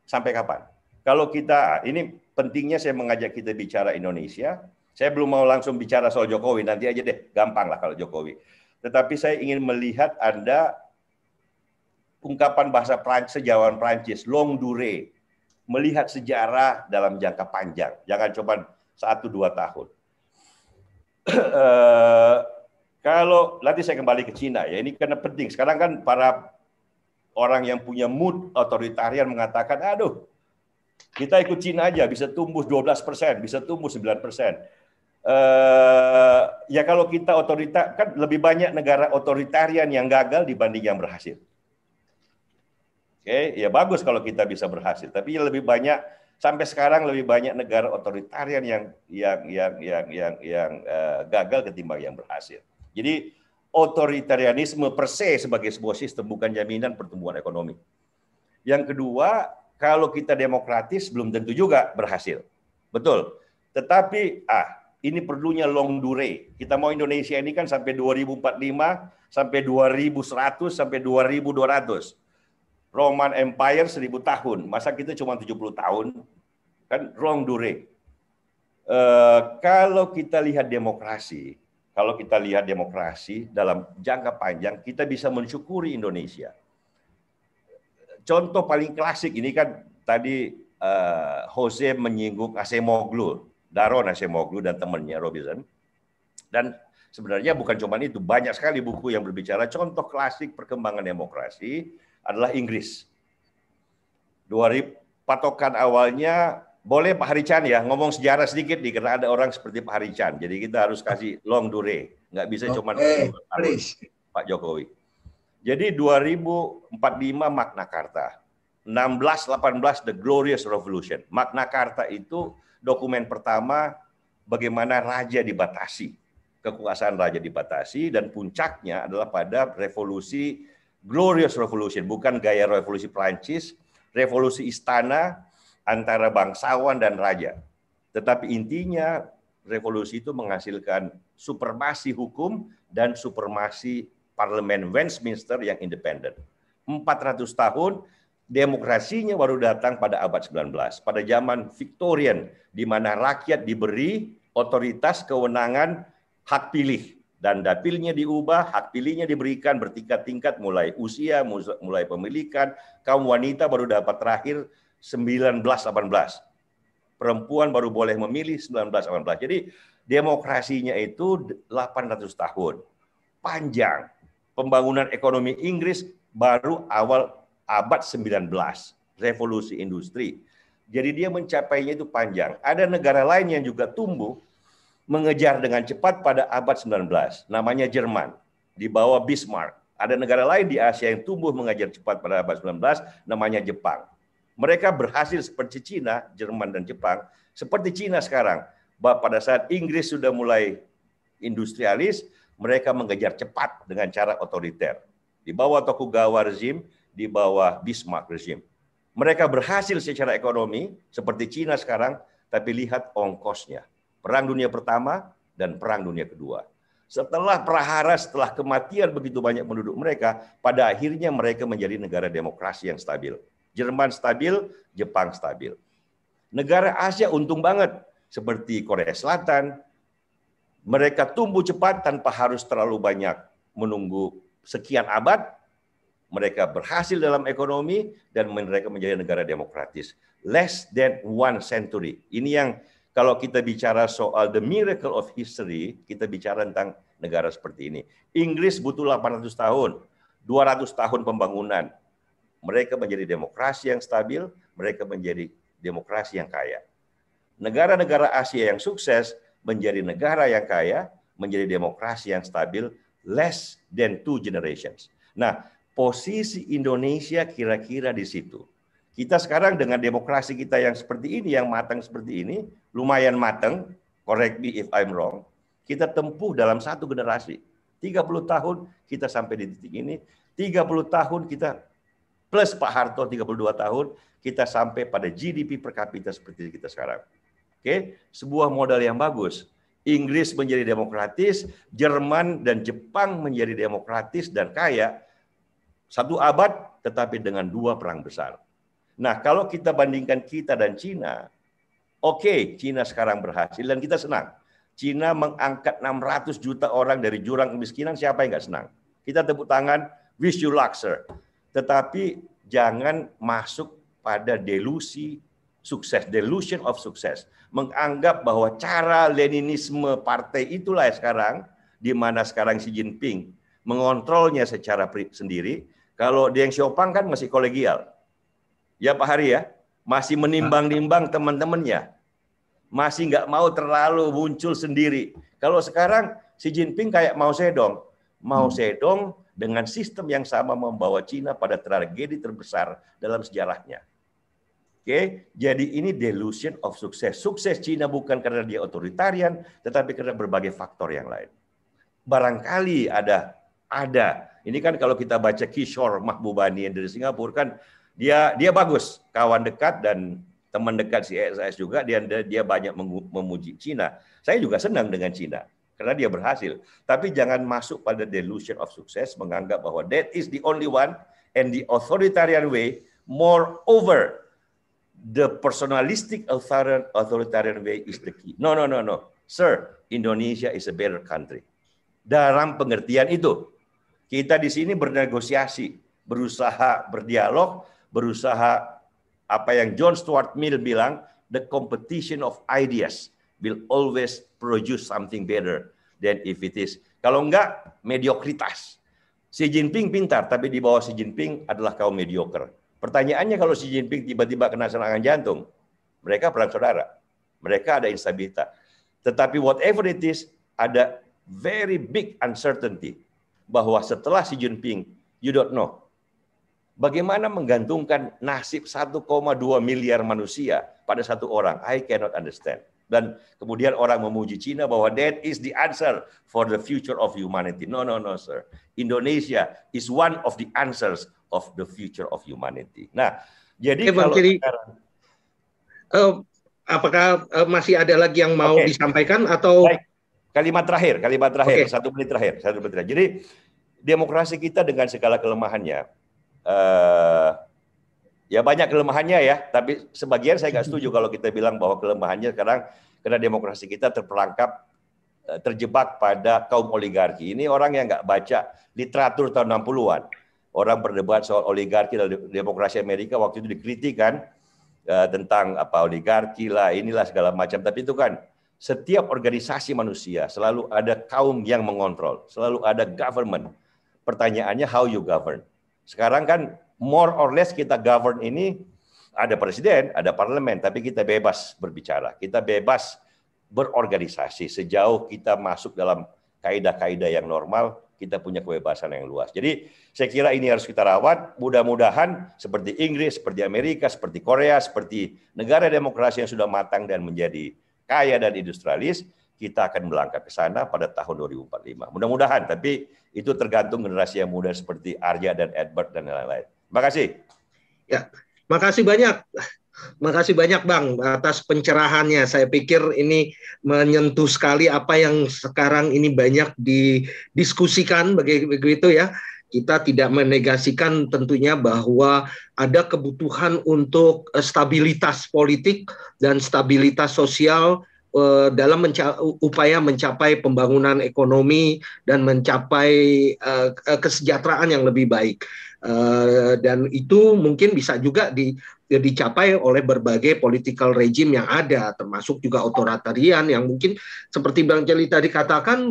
sampai kapan? Kalau kita ini pentingnya saya mengajak kita bicara Indonesia. Saya belum mau langsung bicara soal Jokowi, nanti aja deh, gampang lah kalau Jokowi. Tetapi saya ingin melihat anda ungkapan bahasa Prancis, sejawaan Prancis, long dure, melihat sejarah dalam jangka panjang. Jangan coba satu dua tahun. Eh, kalau nanti saya kembali ke Cina ya, ini karena penting. Sekarang kan para orang yang punya mood otoritarian mengatakan, aduh kita ikut Cina aja bisa tumbuh 12 persen, bisa tumbuh 9 persen. Uh, ya kalau kita otorita kan lebih banyak negara otoritarian yang gagal dibanding yang berhasil. Oke, okay? ya bagus kalau kita bisa berhasil, tapi lebih banyak sampai sekarang lebih banyak negara otoritarian yang yang yang yang yang, yang uh, gagal ketimbang yang berhasil. Jadi otoritarianisme per se sebagai sebuah sistem bukan jaminan pertumbuhan ekonomi. Yang kedua, kalau kita demokratis belum tentu juga berhasil. Betul. Tetapi ah ini perlunya long dure. Kita mau Indonesia ini kan sampai 2045, sampai 2100, sampai 2200. Roman Empire 1000 tahun. Masa kita cuma 70 tahun? Kan long dure. Uh, eh, kalau kita lihat demokrasi, kalau kita lihat demokrasi dalam jangka panjang, kita bisa mensyukuri Indonesia contoh paling klasik ini kan tadi uh, Jose menyinggung Asemoglu, Daron Asemoglu dan temannya Robinson. Dan sebenarnya bukan cuma itu, banyak sekali buku yang berbicara contoh klasik perkembangan demokrasi adalah Inggris. Dua patokan awalnya boleh Pak Harican ya ngomong sejarah sedikit nih karena ada orang seperti Pak Harican. Jadi kita harus kasih long durée, nggak bisa okay, cuma Pak Jokowi. Jadi 2045 Magna Carta, 1618 The Glorious Revolution. Magna Carta itu dokumen pertama bagaimana raja dibatasi, kekuasaan raja dibatasi dan puncaknya adalah pada revolusi Glorious Revolution, bukan gaya revolusi Prancis, revolusi istana antara bangsawan dan raja. Tetapi intinya revolusi itu menghasilkan supremasi hukum dan supremasi parlemen Westminster yang independen. 400 tahun demokrasinya baru datang pada abad 19, pada zaman Victorian di mana rakyat diberi otoritas kewenangan hak pilih dan dapilnya diubah, hak pilihnya diberikan bertingkat-tingkat mulai usia, mulai pemilikan, kaum wanita baru dapat terakhir 1918. perempuan baru boleh memilih 1918. Jadi demokrasinya itu 800 tahun. Panjang pembangunan ekonomi Inggris baru awal abad 19, revolusi industri. Jadi dia mencapainya itu panjang. Ada negara lain yang juga tumbuh mengejar dengan cepat pada abad 19, namanya Jerman, di bawah Bismarck. Ada negara lain di Asia yang tumbuh mengejar cepat pada abad 19, namanya Jepang. Mereka berhasil seperti Cina, Jerman dan Jepang, seperti Cina sekarang. Bahwa pada saat Inggris sudah mulai industrialis, mereka mengejar cepat dengan cara otoriter. Di bawah Tokugawa rezim, di bawah Bismarck rezim. Mereka berhasil secara ekonomi seperti Cina sekarang, tapi lihat ongkosnya. Perang Dunia Pertama dan Perang Dunia Kedua. Setelah prahara, setelah kematian begitu banyak penduduk mereka, pada akhirnya mereka menjadi negara demokrasi yang stabil. Jerman stabil, Jepang stabil. Negara Asia untung banget, seperti Korea Selatan, mereka tumbuh cepat tanpa harus terlalu banyak menunggu sekian abad. Mereka berhasil dalam ekonomi dan mereka menjadi negara demokratis. Less than one century. Ini yang kalau kita bicara soal the miracle of history, kita bicara tentang negara seperti ini. Inggris butuh 800 tahun, 200 tahun pembangunan. Mereka menjadi demokrasi yang stabil, mereka menjadi demokrasi yang kaya. Negara-negara Asia yang sukses menjadi negara yang kaya, menjadi demokrasi yang stabil less than two generations. Nah, posisi Indonesia kira-kira di situ. Kita sekarang dengan demokrasi kita yang seperti ini, yang matang seperti ini, lumayan matang, correct me if I'm wrong, kita tempuh dalam satu generasi. 30 tahun kita sampai di titik ini, 30 tahun kita plus Pak Harto 32 tahun, kita sampai pada GDP per kapita seperti kita sekarang. Oke, sebuah modal yang bagus. Inggris menjadi demokratis, Jerman dan Jepang menjadi demokratis dan kaya satu abad tetapi dengan dua perang besar. Nah, kalau kita bandingkan kita dan Cina, oke, okay, Cina sekarang berhasil dan kita senang. Cina mengangkat 600 juta orang dari jurang kemiskinan, siapa yang nggak senang? Kita tepuk tangan, wish you luck, sir. Tetapi jangan masuk pada delusi sukses, delusion of success. Menganggap bahwa cara Leninisme partai itulah ya sekarang, di mana sekarang Xi Jinping mengontrolnya secara sendiri. Kalau Deng Xiaoping kan masih kolegial. Ya Pak Hari ya, masih menimbang-nimbang teman-temannya. Masih nggak mau terlalu muncul sendiri. Kalau sekarang Xi Jinping kayak Mao Zedong Mao hmm. Zedong dengan sistem yang sama membawa Cina pada tragedi terbesar dalam sejarahnya Oke, okay? jadi ini delusion of success. Sukses Cina bukan karena dia otoritarian, tetapi karena berbagai faktor yang lain. Barangkali ada, ada. Ini kan kalau kita baca Kishore Mahbubani yang dari Singapura kan dia dia bagus, kawan dekat dan teman dekat si ESS juga dia dia banyak memuji Cina. Saya juga senang dengan Cina karena dia berhasil. Tapi jangan masuk pada delusion of success menganggap bahwa that is the only one and the authoritarian way. Moreover, the personalistic authoritarian way is the key. No, no, no, no. Sir, Indonesia is a better country. Dalam pengertian itu, kita di sini bernegosiasi, berusaha berdialog, berusaha apa yang John Stuart Mill bilang, the competition of ideas will always produce something better than if it is. Kalau enggak, mediokritas. Xi Jinping pintar, tapi di bawah Xi Jinping adalah kaum mediocre. Pertanyaannya kalau Xi Jinping tiba-tiba kena serangan jantung, mereka perang saudara. Mereka ada instabilitas. Tetapi whatever it is, ada very big uncertainty bahwa setelah Xi Jinping, you don't know. Bagaimana menggantungkan nasib 1,2 miliar manusia pada satu orang? I cannot understand. Dan kemudian orang memuji Cina bahwa that is the answer for the future of humanity. No, no, no, sir. Indonesia is one of the answers of the future of humanity. Nah, jadi Oke, eh, kalau Kiri, sekarang, uh, apakah uh, masih ada lagi yang mau okay. disampaikan atau Baik. kalimat terakhir, kalimat terakhir, okay. satu menit terakhir, satu menit terakhir. Jadi demokrasi kita dengan segala kelemahannya. Uh, ya banyak kelemahannya ya, tapi sebagian saya nggak setuju kalau kita bilang bahwa kelemahannya sekarang karena demokrasi kita terperangkap Eh, terjebak pada kaum oligarki. Ini orang yang nggak baca literatur tahun 60-an. Orang berdebat soal oligarki dan demokrasi Amerika waktu itu dikritik kan eh, tentang apa oligarki lah, inilah segala macam. Tapi itu kan setiap organisasi manusia selalu ada kaum yang mengontrol, selalu ada government. Pertanyaannya how you govern. Sekarang kan more or less kita govern ini ada presiden, ada parlemen, tapi kita bebas berbicara. Kita bebas berorganisasi. Sejauh kita masuk dalam kaedah-kaedah yang normal, kita punya kebebasan yang luas. Jadi saya kira ini harus kita rawat. Mudah-mudahan seperti Inggris, seperti Amerika, seperti Korea, seperti negara demokrasi yang sudah matang dan menjadi kaya dan industrialis, kita akan melangkah ke sana pada tahun 2045. Mudah-mudahan, tapi itu tergantung generasi yang muda seperti Arya dan Edward dan lain-lain. Terima kasih. Ya, makasih banyak. Makasih banyak Bang atas pencerahannya. Saya pikir ini menyentuh sekali apa yang sekarang ini banyak didiskusikan begitu ya. Kita tidak menegasikan tentunya bahwa ada kebutuhan untuk eh, stabilitas politik dan stabilitas sosial eh, dalam menca upaya mencapai pembangunan ekonomi dan mencapai uh, kesejahteraan yang lebih baik. Eh, dan itu mungkin bisa juga di, dicapai oleh berbagai political regime yang ada, termasuk juga otoritarian yang mungkin seperti Bang Celi tadi katakan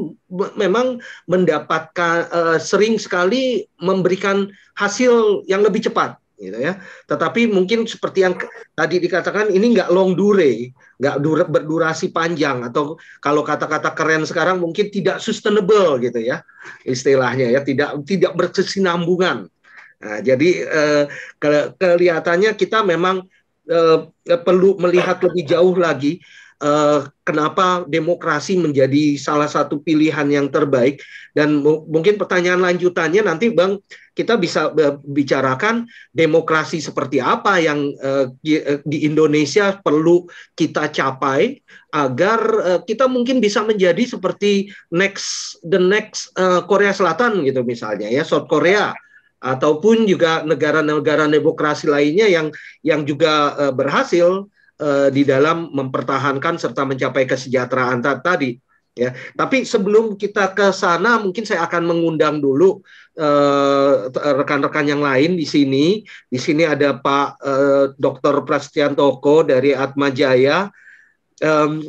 memang mendapatkan uh, sering sekali memberikan hasil yang lebih cepat gitu ya. Tetapi mungkin seperti yang tadi dikatakan ini nggak long dure, nggak dura, berdurasi panjang atau kalau kata-kata keren sekarang mungkin tidak sustainable gitu ya istilahnya ya, tidak tidak berkesinambungan Nah, jadi eh, kelihatannya kita memang eh, perlu melihat lebih jauh lagi eh, kenapa demokrasi menjadi salah satu pilihan yang terbaik dan mungkin pertanyaan lanjutannya nanti Bang kita bisa bicarakan demokrasi seperti apa yang eh, eh, di Indonesia perlu kita capai agar eh, kita mungkin bisa menjadi seperti next the next eh, Korea Selatan gitu misalnya ya South Korea ataupun juga negara-negara demokrasi lainnya yang yang juga uh, berhasil uh, di dalam mempertahankan serta mencapai kesejahteraan tadi ya. Tapi sebelum kita ke sana mungkin saya akan mengundang dulu eh, rekan-rekan uh, yang lain di sini. Di sini ada Pak uh, Dr. Prasetyan Toko dari atmajaya Jaya. Um,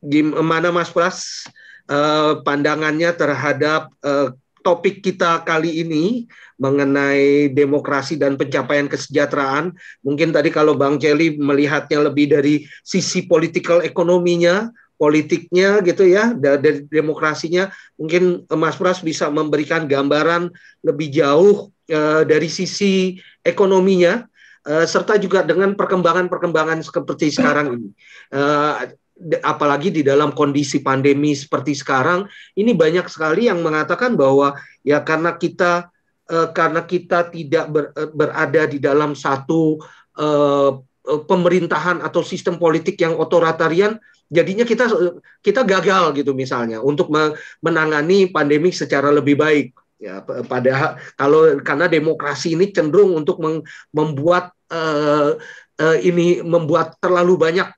gimana Mas Pras uh, pandangannya terhadap uh, topik kita kali ini mengenai demokrasi dan pencapaian kesejahteraan. Mungkin tadi kalau Bang Celi melihatnya lebih dari sisi political ekonominya, politiknya gitu ya, dari demokrasinya, mungkin Mas Pras bisa memberikan gambaran lebih jauh e, dari sisi ekonominya. e, serta juga dengan perkembangan-perkembangan seperti sekarang ini. E, apalagi di dalam kondisi pandemi seperti sekarang ini banyak sekali yang mengatakan bahwa ya karena kita eh, karena kita tidak ber, eh, berada di dalam satu eh, eh, pemerintahan atau sistem politik yang otoritarian jadinya kita kita gagal gitu misalnya untuk menangani pandemi secara lebih baik ya padahal kalau karena demokrasi ini cenderung untuk membuat eh, eh, ini membuat terlalu banyak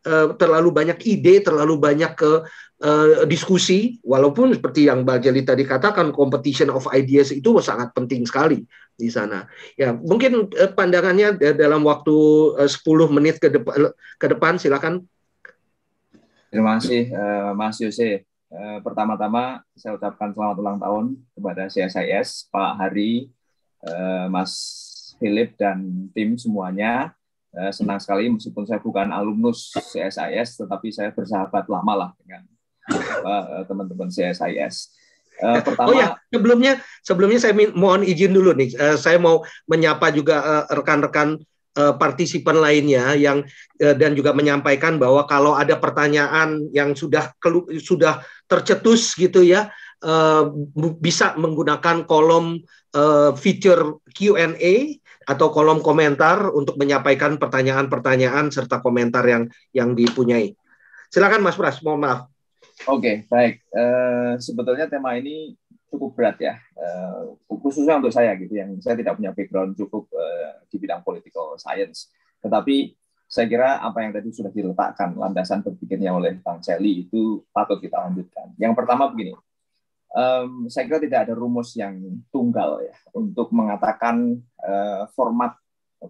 Eh, terlalu banyak ide, terlalu banyak ke uh, diskusi, walaupun seperti yang Mbak Jeli tadi katakan, competition of ideas itu sangat penting sekali di sana. Ya, mungkin uh, pandangannya dalam waktu uh, 10 menit ke depan, ke depan silakan. Terima kasih uh, Mas Yose. Uh, pertama-tama saya ucapkan selamat ulang tahun kepada CSIS, Pak Hari, uh, Mas Philip dan tim semuanya. Eh, senang sekali meskipun saya bukan alumnus CSIS, tetapi saya bersahabat lama lah dengan eh, teman-teman CSIS. Eh, pertama, oh ya, sebelumnya sebelumnya saya mohon izin dulu nih. saya mau menyapa juga rekan-rekan partisipan lainnya yang dan juga menyampaikan bahwa kalau ada pertanyaan yang sudah sudah tercetus gitu ya, bisa menggunakan kolom uh, feature Q&A atau kolom komentar untuk menyampaikan pertanyaan-pertanyaan serta komentar yang yang dipunyai. Silakan Mas Pras, mohon maaf. Oke, okay, baik. Uh, sebetulnya tema ini cukup berat ya, uh, khususnya untuk saya gitu, yang saya tidak punya background cukup uh, di bidang political science. Tetapi saya kira apa yang tadi sudah diletakkan landasan berpikirnya oleh Bang Celi itu patut kita lanjutkan. Yang pertama begini, um, saya kira tidak ada rumus yang tunggal ya untuk mengatakan uh, format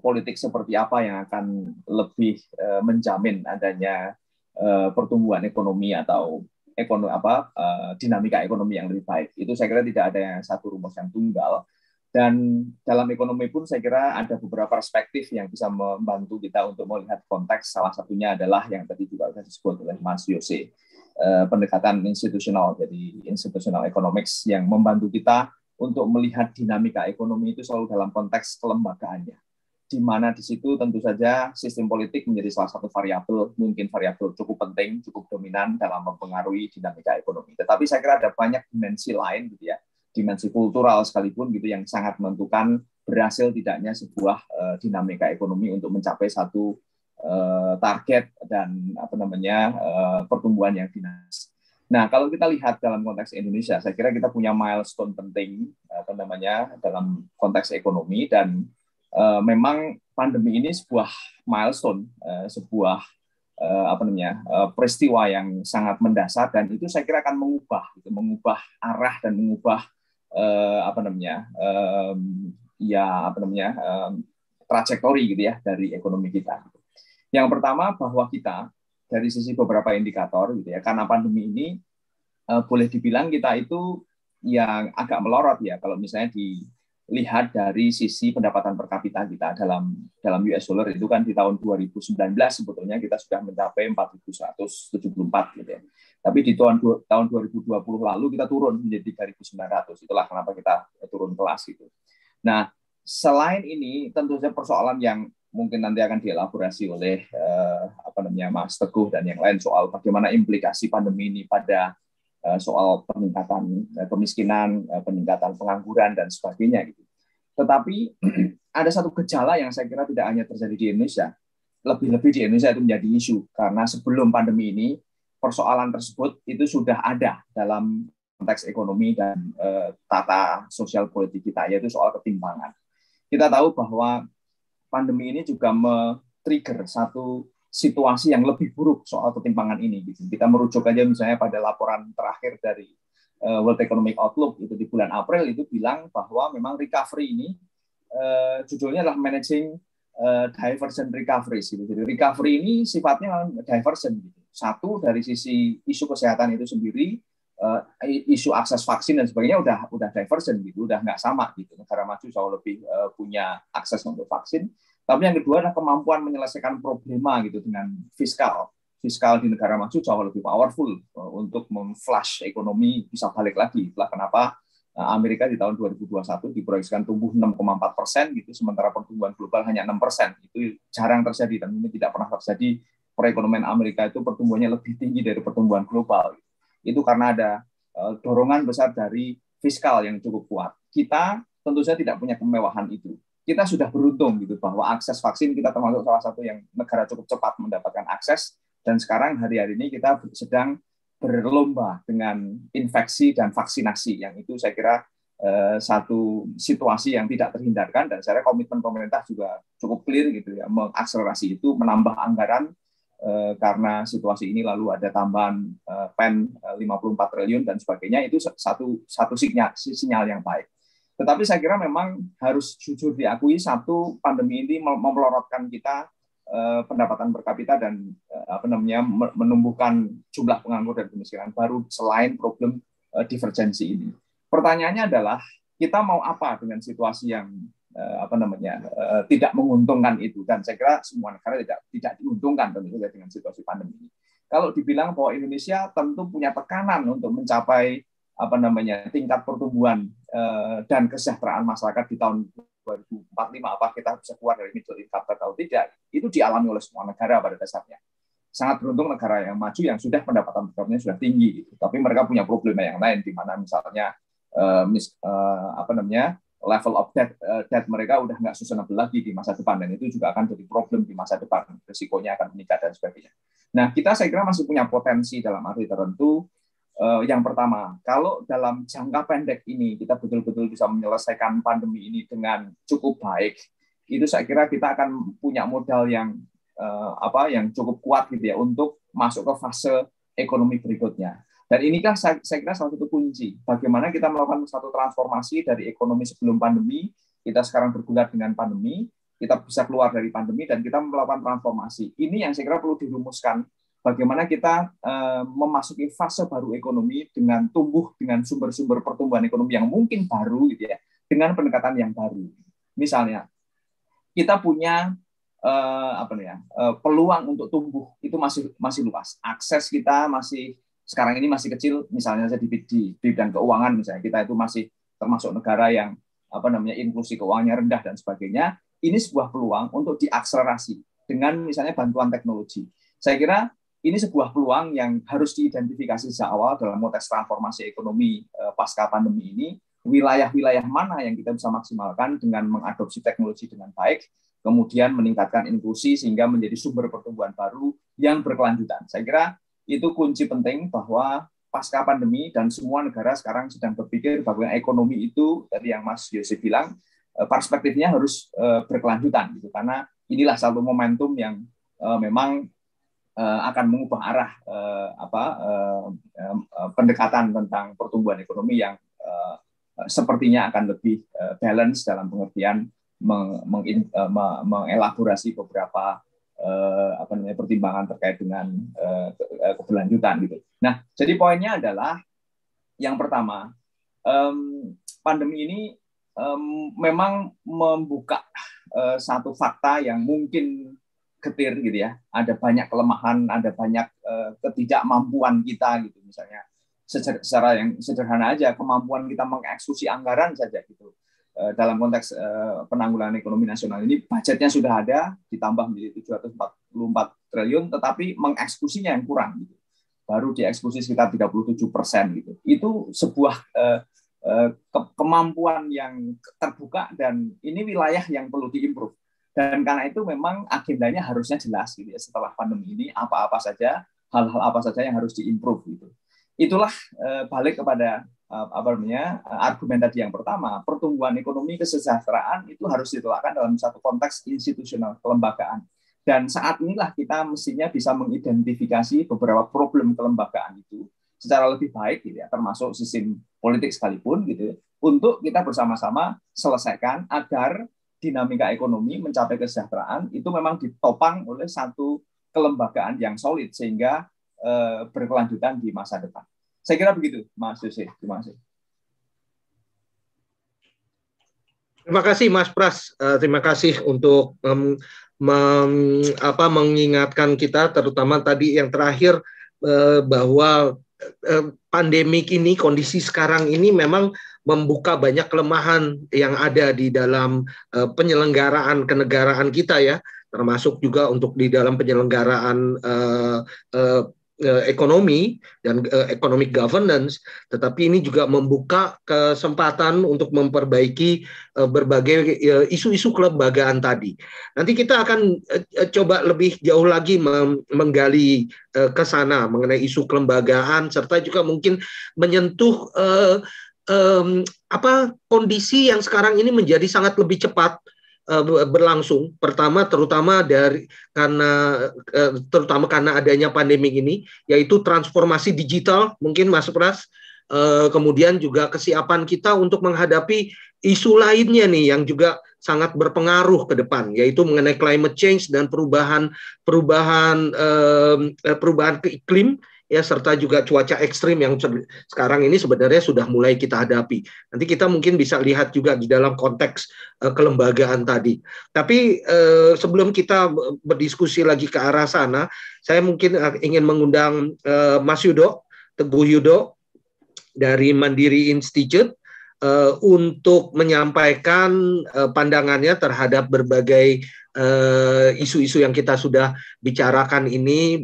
politik seperti apa yang akan lebih uh, menjamin adanya uh, pertumbuhan ekonomi atau ekonomi apa uh, dinamika ekonomi yang lebih baik. Itu saya kira tidak ada satu rumus yang tunggal. Dan dalam ekonomi pun saya kira ada beberapa perspektif yang bisa membantu kita untuk melihat konteks. Salah satunya adalah yang tadi juga sudah disebut oleh Mas Yose Eh, pendekatan institusional, jadi institutional economics yang membantu kita untuk melihat dinamika ekonomi itu selalu dalam konteks kelembagaannya. Di mana di situ tentu saja sistem politik menjadi salah satu variabel, mungkin variabel cukup penting, cukup dominan dalam mempengaruhi dinamika ekonomi. Tetapi saya kira ada banyak dimensi lain gitu ya, dimensi kultural sekalipun gitu yang sangat menentukan berhasil tidaknya sebuah eh, dinamika ekonomi untuk mencapai satu Eh, target dan apa namanya eh, pertumbuhan yang dinas. Nah, kalau kita lihat dalam konteks Indonesia, saya kira kita punya milestone penting apa namanya dalam konteks ekonomi dan eh, memang pandemi ini sebuah milestone, sebuah apa namanya peristiwa yang sangat mendasar dan itu saya kira akan mengubah, gitu, mengubah arah dan mengubah uh, apa namanya ya apa namanya um, trajektori gitu ya dari ekonomi kita. Yang pertama bahwa kita dari sisi beberapa indikator gitu ya, karena pandemi ini uh, boleh dibilang kita itu yang agak melorot ya kalau misalnya dilihat dari sisi pendapatan per kapita kita dalam dalam US dollar itu kan di tahun 2019 sebetulnya kita sudah mencapai 4.174 gitu ya. Tapi di tahun tahun 2020 lalu kita turun menjadi 3.900. Itulah kenapa kita turun kelas itu. Nah, selain ini tentu saja persoalan yang mungkin nanti akan dielaborasi oleh uh, apa namanya Mas Teguh dan yang lain soal bagaimana implikasi pandemi ini pada uh, soal peningkatan uh, kemiskinan, uh, peningkatan pengangguran dan sebagainya gitu. Tetapi ada satu gejala yang saya kira tidak hanya terjadi di Indonesia, lebih-lebih di Indonesia itu menjadi isu karena sebelum pandemi ini persoalan tersebut itu sudah ada dalam konteks ekonomi dan uh, tata sosial politik kita yaitu soal ketimpangan. Kita tahu bahwa pandemi ini juga me trigger satu situasi yang lebih buruk soal ketimpangan ini. Gitu. Kita merujuk aja misalnya pada laporan terakhir dari uh, World Economic Outlook itu di bulan April itu bilang bahwa memang recovery ini uh, judulnya adalah managing uh, eh, divergent recovery. Gitu. Jadi recovery ini sifatnya divergent. Gitu. Satu dari sisi isu kesehatan itu sendiri, uh, isu akses vaksin dan sebagainya udah udah divergent gitu, udah nggak sama gitu. Negara maju jauh lebih uh, punya akses untuk vaksin. Tapi yang kedua adalah kemampuan menyelesaikan problema gitu dengan fiskal. Fiskal di negara maju jauh lebih powerful eh, untuk memflash ekonomi bisa balik lagi. Itulah kenapa Amerika di tahun 2021 diproyeksikan tumbuh 6,4 persen gitu, sementara pertumbuhan global hanya 6 persen. Itu jarang terjadi dan ini tidak pernah terjadi perekonomian Amerika itu pertumbuhannya lebih tinggi dari pertumbuhan global. Gitu itu karena ada e, dorongan besar dari fiskal yang cukup kuat. Kita tentu saja tidak punya kemewahan itu. Kita sudah beruntung gitu bahwa akses vaksin kita termasuk salah satu yang negara cukup cepat mendapatkan akses dan sekarang hari-hari ini kita sedang berlomba dengan infeksi dan vaksinasi yang itu saya kira e, satu situasi yang tidak terhindarkan dan saya komitmen pemerintah juga cukup clear gitu ya mengakselerasi itu menambah anggaran Eh, karena situasi ini lalu ada tambahan eh, pen 54 eh, triliun dan sebagainya itu satu satu sinyal sinyal yang baik. Tetapi saya kira memang harus jujur diakui satu pandemi ini memelorotkan kita pendapatan per kapita dan apa namanya menumbuhkan jumlah penganggur dan kemiskinan baru selain problem divergensi ini. Pertanyaannya adalah kita mau apa dengan situasi yang Eh, apa namanya eh, tidak menguntungkan itu dan saya kira semua negara tidak tidak diuntungkan tentu saja dengan situasi pandemi ini. Kalau dibilang bahwa Indonesia tentu punya tekanan untuk mencapai apa namanya tingkat pertumbuhan eh, dan kesejahteraan masyarakat di tahun 2045 apa kita bisa keluar dari middle income atau tidak itu dialami oleh semua negara pada dasarnya sangat beruntung negara yang maju yang sudah pendapatan per kapita sudah tinggi gitu. tapi mereka punya problema yang lain di mana misalnya uh, mis, uh, apa namanya level of debt, uh, debt mereka udah nggak sustainable lagi di masa depan dan itu juga akan jadi problem di masa depan risikonya akan meningkat dan sebagainya. Nah kita saya kira masih punya potensi dalam arti tertentu uh, yang pertama kalau dalam jangka pendek ini kita betul-betul bisa menyelesaikan pandemi ini dengan cukup baik itu saya kira kita akan punya modal yang uh, apa yang cukup kuat gitu ya untuk masuk ke fase ekonomi berikutnya dan inikah saya, saya kira salah satu kunci bagaimana kita melakukan satu transformasi dari ekonomi sebelum pandemi, kita sekarang bergulat dengan pandemi, kita bisa keluar dari pandemi dan kita melakukan transformasi. Ini yang saya kira perlu dirumuskan bagaimana kita eh, memasuki fase baru ekonomi dengan tumbuh dengan sumber-sumber pertumbuhan ekonomi yang mungkin baru gitu ya, dengan pendekatan yang baru. Misalnya kita punya eh, apa nih ya, eh, peluang untuk tumbuh itu masih masih luas. Akses kita masih sekarang ini masih kecil misalnya saya di, di, di bidang keuangan misalnya kita itu masih termasuk negara yang apa namanya inklusi keuangannya rendah dan sebagainya ini sebuah peluang untuk diakselerasi dengan misalnya bantuan teknologi saya kira ini sebuah peluang yang harus diidentifikasi sejak awal dalam konteks transformasi ekonomi eh, pasca pandemi ini wilayah-wilayah mana yang kita bisa maksimalkan dengan mengadopsi teknologi dengan baik kemudian meningkatkan inklusi sehingga menjadi sumber pertumbuhan baru yang berkelanjutan saya kira itu kunci penting bahwa pasca pandemi dan semua negara sekarang sedang berpikir bahwa ekonomi itu tadi yang Mas Yosef bilang eh, perspektifnya harus eh, berkelanjutan gitu karena inilah satu momentum yang eh, memang akan mengubah arah apa pendekatan tentang pertumbuhan ekonomi yang sepertinya akan lebih balance dalam pengertian mengelaborasi beberapa uh, apa namanya pertimbangan terkait dengan uh, keberlanjutan gitu. Nah, jadi poinnya adalah yang pertama, um, pandemi ini um, memang membuka uh, satu fakta yang mungkin getir gitu ya. Ada banyak kelemahan, ada banyak uh, ketidakmampuan kita gitu misalnya. Secara, secara yang sederhana aja kemampuan kita mengeksekusi anggaran saja gitu. Eh, dalam konteks eh, penanggulangan ekonomi nasional ini budgetnya sudah ada ditambah menjadi 744 triliun tetapi mengeksekusinya yang kurang gitu. baru dieksekusi sekitar 37 persen gitu itu sebuah eh, kemampuan yang terbuka dan ini wilayah yang perlu diimprove dan karena itu memang agendanya harusnya jelas gitu ya setelah pandemi ini apa-apa saja hal-hal apa saja yang harus diimprove gitu itulah balik kepada Eh, apa namanya eh, argumen tadi yang pertama pertumbuhan ekonomi kesejahteraan itu harus ditolakkan dalam satu konteks institusional kelembagaan dan saat inilah kita mestinya bisa mengidentifikasi beberapa problem kelembagaan itu secara lebih baik gitu ya termasuk sistem politik sekalipun gitu ya, untuk kita bersama-sama selesaikan agar dinamika ekonomi mencapai kesejahteraan itu memang ditopang oleh satu kelembagaan yang solid sehingga eh, berkelanjutan di masa depan. Saya kira begitu, Mas Yose. Terima kasih. Terima kasih Mas Pras. Eh, terima kasih untuk um, mem, apa, mengingatkan kita, terutama tadi yang terakhir eh, bahwa eh, pandemi ini kondisi sekarang ini memang membuka banyak kelemahan yang ada di dalam penyelenggaraan kenegaraan kita ya termasuk juga untuk di dalam penyelenggaraan uh, uh, Eh, ekonomi dan uh, economic governance, tetapi ini juga membuka kesempatan untuk memperbaiki uh, berbagai uh, isu-isu kelembagaan tadi. Nanti kita akan uh, coba lebih jauh lagi menggali uh, ke sana mengenai isu kelembagaan serta juga mungkin menyentuh uh, um, apa kondisi yang sekarang ini menjadi sangat lebih cepat Eh, berlangsung pertama terutama dari karena eh, terutama karena adanya pandemi ini yaitu transformasi digital mungkin Mas Pras eh, kemudian juga kesiapan kita untuk menghadapi isu lainnya nih yang juga sangat berpengaruh ke depan yaitu mengenai climate change dan perubahan perubahan perubahan ke iklim ya serta juga cuaca ekstrim yang sekarang ini sebenarnya sudah mulai kita hadapi. Nanti kita mungkin bisa lihat juga di dalam konteks uh, kelembagaan tadi. Tapi uh, sebelum kita berdiskusi lagi ke arah sana, saya mungkin eh, ingin mengundang uh, Mas Yudo Teguh Yudo dari Mandiri Institute uh, untuk menyampaikan uh, pandangannya terhadap berbagai isu-isu uh, isu -isu yang kita sudah bicarakan ini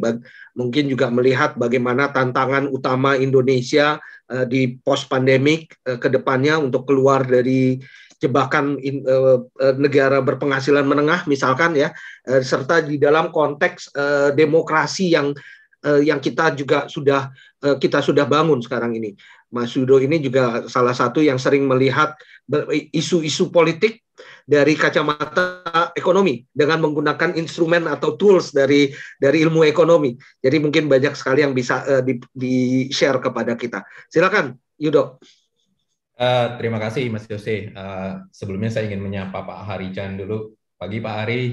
mungkin juga melihat bagaimana tantangan utama Indonesia uh, di pos pandemik uh, ke depannya untuk keluar dari jebakan in, uh, negara berpenghasilan menengah misalkan ya uh, serta di dalam konteks uh, demokrasi yang uh, yang kita juga sudah uh, kita sudah bangun sekarang ini. Mas Yudo ini juga salah satu yang sering melihat isu-isu politik dari kacamata ekonomi dengan menggunakan instrumen atau tools dari dari ilmu ekonomi. Jadi mungkin banyak sekali yang bisa uh, di, di share kepada kita. Silakan, Yudo. Uh, terima kasih Mas Yose. Uh, sebelumnya saya ingin menyapa Pak Harican dulu. Pagi Pak Hari,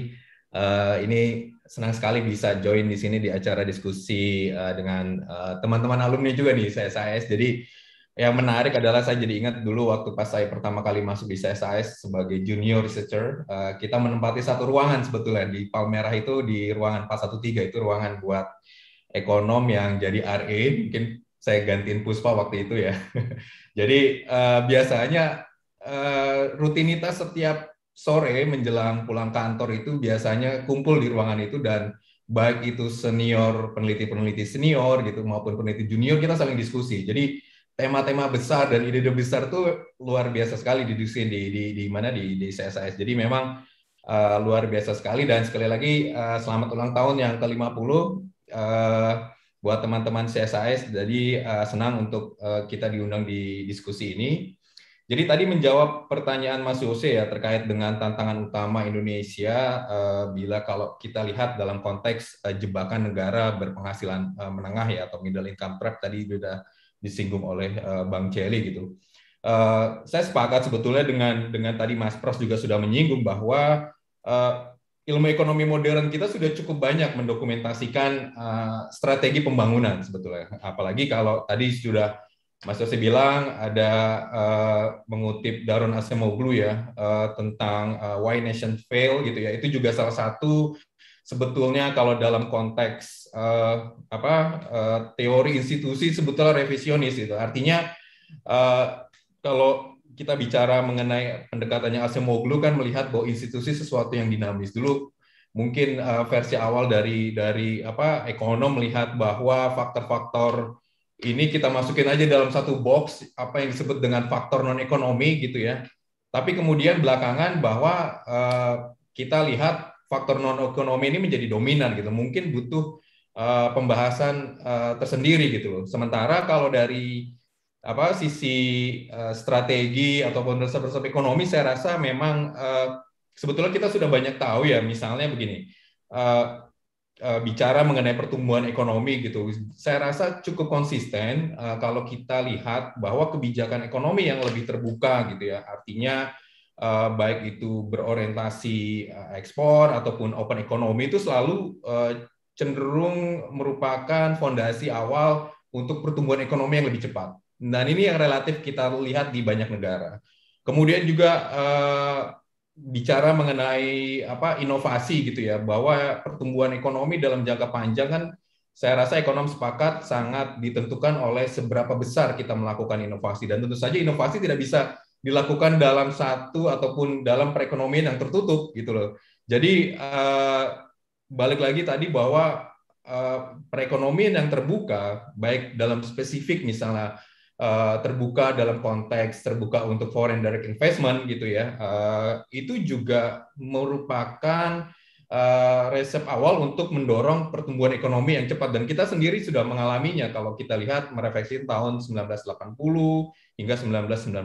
uh, ini senang sekali bisa join di sini di acara diskusi uh, dengan teman-teman uh, alumni juga nih saya saya Jadi yang menarik adalah saya jadi ingat dulu waktu pas saya pertama kali masuk di CSIS sebagai junior researcher, eh, kita menempati satu ruangan sebetulnya di Palmerah itu di ruangan 413 itu ruangan buat ekonom yang jadi RA, mungkin saya gantiin Puspa waktu itu ya. jadi eh, biasanya eh, rutinitas setiap sore menjelang pulang kantor itu biasanya kumpul di ruangan itu dan baik itu senior peneliti-peneliti senior gitu maupun peneliti junior kita saling diskusi. Jadi tema-tema besar dan ide-ide besar tuh luar biasa sekali didusin di di di mana di di CSIS. Jadi memang uh, luar biasa sekali dan sekali lagi uh, selamat ulang tahun yang ke-50 uh, eh, buat teman-teman CSIS. Jadi uh, senang untuk uh, kita diundang di diskusi ini. Jadi tadi menjawab pertanyaan Mas Yose ya terkait dengan tantangan utama Indonesia uh, bila kalau kita lihat dalam konteks uh, jebakan negara berpenghasilan uh, menengah ya atau middle income trap tadi sudah disinggung oleh uh, Bang Celi gitu. Uh, saya sepakat sebetulnya dengan dengan tadi Mas Pros juga sudah menyinggung bahwa uh, ilmu ekonomi modern kita sudah cukup banyak mendokumentasikan uh, strategi pembangunan sebetulnya. Apalagi kalau tadi sudah Mas Yose bilang ada uh, mengutip Darun Acemoglu ya uh, tentang uh, why nation fail gitu ya. Itu juga salah satu sebetulnya kalau dalam konteks uh, apa uh, teori institusi sebetulnya revisionis itu artinya uh, kalau kita bicara mengenai pendekatannya Asimoglu kan melihat bahwa institusi sesuatu yang dinamis dulu mungkin uh, versi awal dari dari apa ekonom melihat bahwa faktor-faktor ini kita masukin aja dalam satu box apa yang disebut dengan faktor non ekonomi gitu ya tapi kemudian belakangan bahwa uh, kita lihat faktor non ekonomi ini menjadi dominan gitu. Mungkin butuh uh, pembahasan uh, tersendiri gitu loh. Sementara kalau dari apa sisi uh, strategi ataupun resep-resep ekonomi saya rasa memang uh, sebetulnya kita sudah banyak tahu ya misalnya begini. Uh, bicara mengenai pertumbuhan ekonomi gitu. Saya rasa cukup konsisten uh, kalau kita lihat bahwa kebijakan ekonomi yang lebih terbuka gitu ya. Artinya Eh, baik itu berorientasi eh, ekspor ataupun open economy itu selalu eh, cenderung merupakan fondasi awal untuk pertumbuhan ekonomi yang lebih cepat. Dan ini yang relatif kita lihat di banyak negara. Kemudian juga bicara mengenai apa inovasi gitu ya, bahwa pertumbuhan ekonomi dalam jangka panjang kan saya rasa ekonom sepakat sangat ditentukan oleh seberapa besar kita melakukan inovasi dan tentu saja inovasi tidak bisa dilakukan dalam satu ataupun dalam perekonomian yang tertutup gitu loh. Jadi uh, balik lagi tadi bahwa uh, perekonomian yang terbuka baik dalam spesifik misalnya uh, terbuka dalam konteks terbuka untuk foreign direct investment gitu ya uh, itu juga merupakan Uh, resep awal untuk mendorong pertumbuhan ekonomi yang cepat dan kita sendiri sudah mengalaminya kalau kita lihat merefleksi tahun 1980 hingga 1990.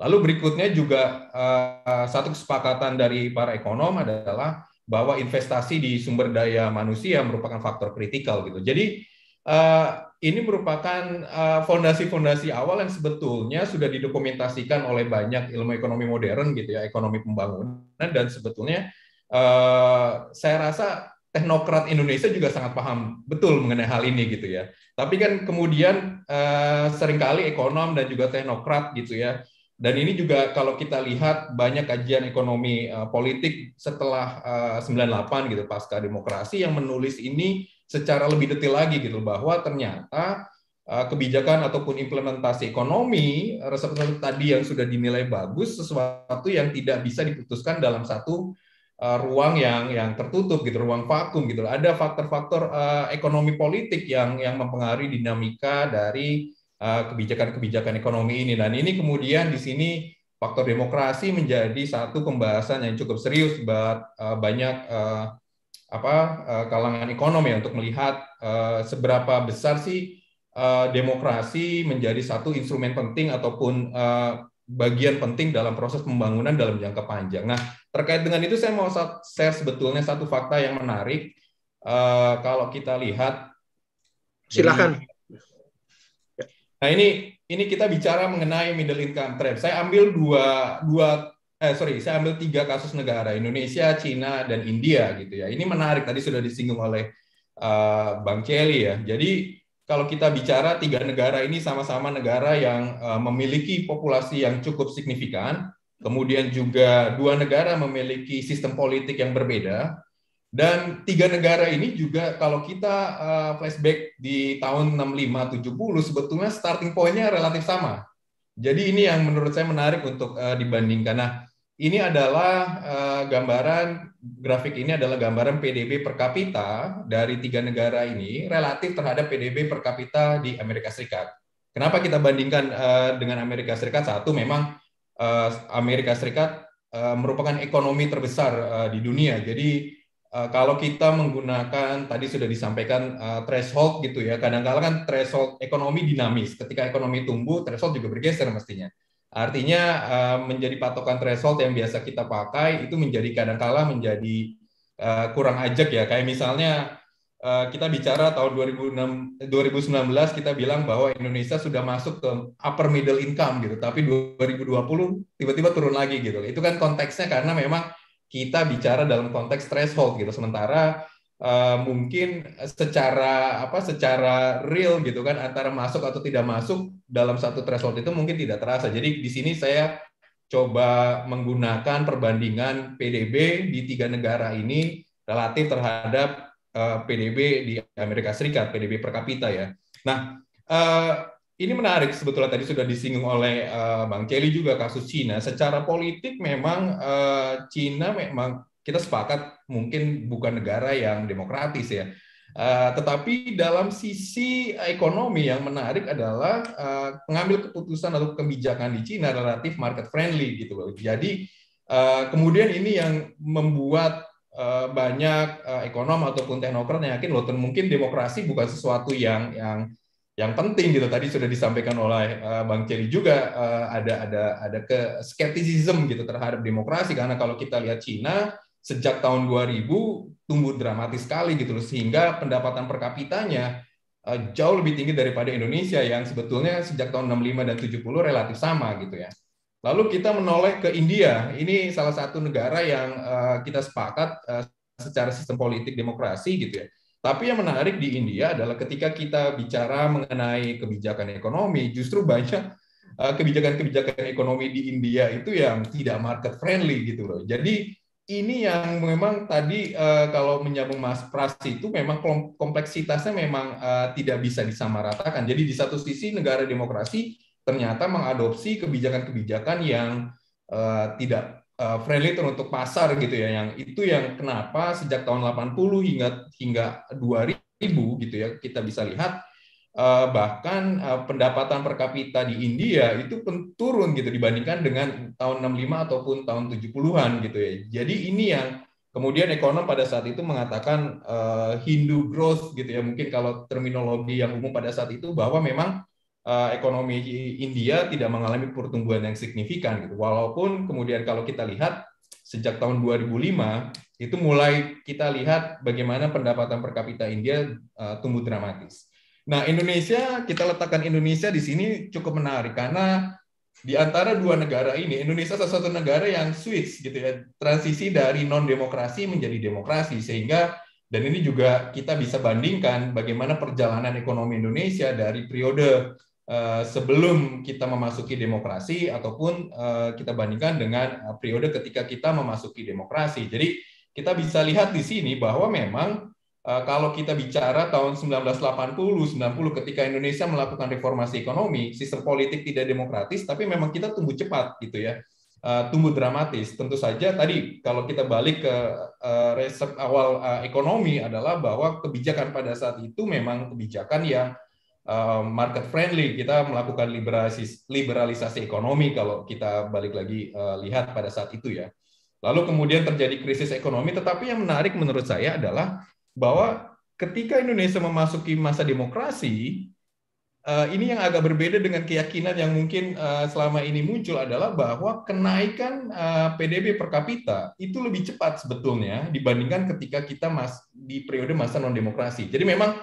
Lalu berikutnya juga eh, satu kesepakatan dari para ekonom adalah bahwa investasi di sumber daya manusia merupakan faktor kritikal gitu. Jadi eh, ini merupakan eh, fondasi-fondasi awal yang sebetulnya sudah didokumentasikan oleh banyak ilmu ekonomi modern gitu ya, ekonomi pembangunan dan sebetulnya saya rasa teknokrat Indonesia juga sangat paham betul mengenai hal ini gitu ya. Tapi kan kemudian seringkali ekonom dan juga teknokrat gitu ya dan ini juga kalau kita lihat banyak kajian ekonomi uh, politik setelah eh, uh, 98 gitu pasca demokrasi yang menulis ini secara lebih detail lagi gitu bahwa ternyata uh, kebijakan ataupun implementasi ekonomi resep-resep tadi yang sudah dinilai bagus sesuatu yang tidak bisa diputuskan dalam satu uh, ruang yang yang tertutup gitu, ruang vakum gitu. Ada faktor-faktor uh, ekonomi politik yang yang mempengaruhi dinamika dari Eh, kebijakan-kebijakan ekonomi ini. Dan ini kemudian di sini faktor demokrasi menjadi satu pembahasan yang cukup serius buat eh, banyak eh, apa kalangan ekonomi ya, untuk melihat seberapa besar sih demokrasi menjadi satu instrumen penting ataupun bagian penting dalam proses pembangunan dalam jangka panjang. Nah, terkait dengan itu saya mau share sebetulnya satu fakta yang menarik. kalau kita lihat, silakan. Jadi, Nah ini ini kita bicara mengenai middle income trap. Saya ambil dua dua eh sorry saya ambil tiga kasus negara Indonesia, Cina dan India gitu ya. Ini menarik tadi sudah disinggung oleh uh, Bang Celi ya. Jadi kalau kita bicara tiga negara ini sama-sama negara yang uh, memiliki populasi yang cukup signifikan, kemudian juga dua negara memiliki sistem politik yang berbeda, dan tiga negara ini juga kalau kita uh, flashback di tahun 65-70 sebetulnya starting point-nya relatif sama. Jadi ini yang menurut saya menarik untuk uh, dibandingkan. Nah, ini adalah uh, gambaran grafik ini adalah gambaran PDB per kapita dari tiga negara ini relatif terhadap PDB per kapita di Amerika Serikat. Kenapa kita bandingkan uh, dengan Amerika Serikat? Satu memang uh, Amerika Serikat uh, merupakan ekonomi terbesar uh, di dunia. Jadi Eh, kalau kita menggunakan tadi sudah disampaikan uh, threshold gitu ya, kadang-kala kan threshold ekonomi dinamis. Ketika ekonomi tumbuh, threshold juga bergeser mestinya. Artinya uh, menjadi patokan threshold yang biasa kita pakai itu menjadi kadang-kala menjadi uh, kurang ajak ya. Kayak misalnya uh, kita bicara tahun 2006, 2019 kita bilang bahwa Indonesia sudah masuk ke upper middle income gitu, tapi 2020 tiba-tiba turun lagi gitu. Itu kan konteksnya karena memang kita bicara dalam konteks threshold gitu sementara uh, mungkin secara apa secara real gitu kan antara masuk atau tidak masuk dalam satu threshold itu mungkin tidak terasa jadi di sini saya coba menggunakan perbandingan PDB di tiga negara ini relatif terhadap uh, eh, PDB di Amerika Serikat PDB per kapita ya nah uh, ini menarik sebetulnya tadi sudah disinggung oleh uh, Bang Celi juga kasus Cina. Secara politik memang uh, Cina memang kita sepakat mungkin bukan negara yang demokratis ya. Uh, tetapi dalam sisi ekonomi yang menarik adalah uh, pengambil keputusan atau kebijakan di Cina relatif market friendly gitu loh. Jadi uh, kemudian ini yang membuat uh, banyak uh, ekonom ataupun teknokrat yang yakin loh, mungkin demokrasi bukan sesuatu yang yang yang penting gitu tadi sudah disampaikan oleh uh, Bang Celi juga uh, ada ada ada ke skeptisism gitu terhadap demokrasi karena kalau kita lihat Cina sejak tahun 2000 tumbuh dramatis sekali gitu loh sehingga pendapatan per kapitanya uh, jauh lebih tinggi daripada Indonesia yang sebetulnya sejak tahun 65 dan 70 relatif sama gitu ya. Lalu kita menoleh ke India. Ini salah satu negara yang uh, kita sepakat uh, secara sistem politik demokrasi gitu ya tapi yang menarik di India adalah ketika kita bicara mengenai kebijakan ekonomi, justru banyak eh, kebijakan-kebijakan ekonomi di India itu yang tidak market friendly gitu loh. Jadi ini yang memang tadi eh, kalau menyambung Mas Pras itu memang kompleksitasnya memang eh, tidak bisa disamaratakan. Jadi di satu sisi negara demokrasi ternyata mengadopsi kebijakan-kebijakan yang tidak Eh, friendly untuk pasar gitu ya yang itu yang kenapa sejak tahun 80 hingga hingga 2000 gitu ya kita bisa lihat uh, bahkan uh, pendapatan per kapita di India itu pun turun gitu dibandingkan dengan tahun 65 ataupun tahun 70-an gitu ya. Jadi ini yang kemudian ekonom pada saat itu mengatakan uh, Hindu growth gitu ya. Mungkin kalau terminologi yang umum pada saat itu bahwa memang Eh, ekonomi India tidak mengalami pertumbuhan yang signifikan gitu. Walaupun kemudian kalau kita lihat sejak tahun 2005 itu mulai kita lihat bagaimana pendapatan per kapita India uh, tumbuh dramatis. Nah, Indonesia kita letakkan Indonesia di sini cukup menarik karena di antara dua negara ini Indonesia salah satu negara yang switch gitu ya, transisi dari non demokrasi menjadi demokrasi sehingga dan ini juga kita bisa bandingkan bagaimana perjalanan ekonomi Indonesia dari periode Eh, sebelum kita memasuki demokrasi ataupun eh, kita bandingkan dengan eh, periode ketika kita memasuki demokrasi. Jadi kita bisa lihat di sini bahwa memang kalau kita bicara tahun 1980 90 ketika Indonesia melakukan reformasi ekonomi, sistem politik tidak demokratis tapi memang kita tumbuh cepat gitu ya. tumbuh dramatis. Tentu saja tadi kalau kita balik ke resep awal ekonomi adalah bahwa kebijakan pada saat itu memang kebijakan yang Ehm, market friendly, kita melakukan liberalisasi, liberalisasi ekonomi kalau kita balik lagi eh, lihat pada saat itu ya. Lalu kemudian terjadi krisis ekonomi, tetapi yang menarik menurut saya adalah bahwa ketika Indonesia memasuki masa demokrasi, eh, ini yang agak berbeda dengan keyakinan yang mungkin eh, selama ini muncul adalah bahwa kenaikan PDB per kapita itu lebih cepat sebetulnya dibandingkan ketika kita di periode masa non demokrasi. Jadi memang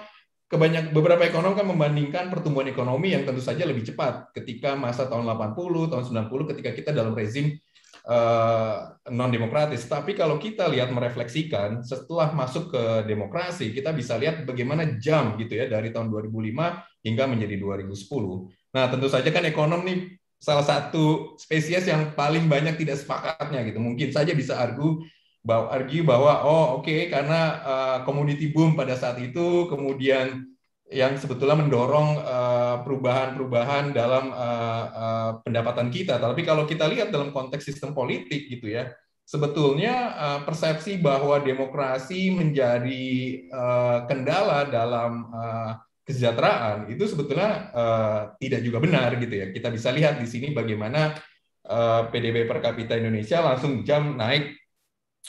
kebanyak beberapa ekonom kan membandingkan pertumbuhan ekonomi yang tentu saja lebih cepat ketika masa tahun 80, tahun 90 ketika kita dalam rezim eh, non demokratis. Tapi kalau kita lihat merefleksikan setelah masuk ke demokrasi, kita bisa lihat bagaimana jam gitu ya dari tahun 2005 hingga menjadi 2010. Nah, tentu saja kan ekonom nih salah satu spesies yang paling banyak tidak sepakatnya gitu. Mungkin saja bisa argu bahwa argue bahwa oh oke okay, karena uh, community boom pada saat itu kemudian yang sebetulnya mendorong eh, perubahan-perubahan dalam uh, uh, pendapatan kita. Tapi kalau kita lihat dalam konteks sistem politik gitu ya, sebetulnya uh, persepsi bahwa demokrasi menjadi uh, kendala dalam uh, kesejahteraan itu sebetulnya uh, tidak juga benar gitu ya. Kita bisa lihat di sini bagaimana uh, PDB per kapita Indonesia langsung jam naik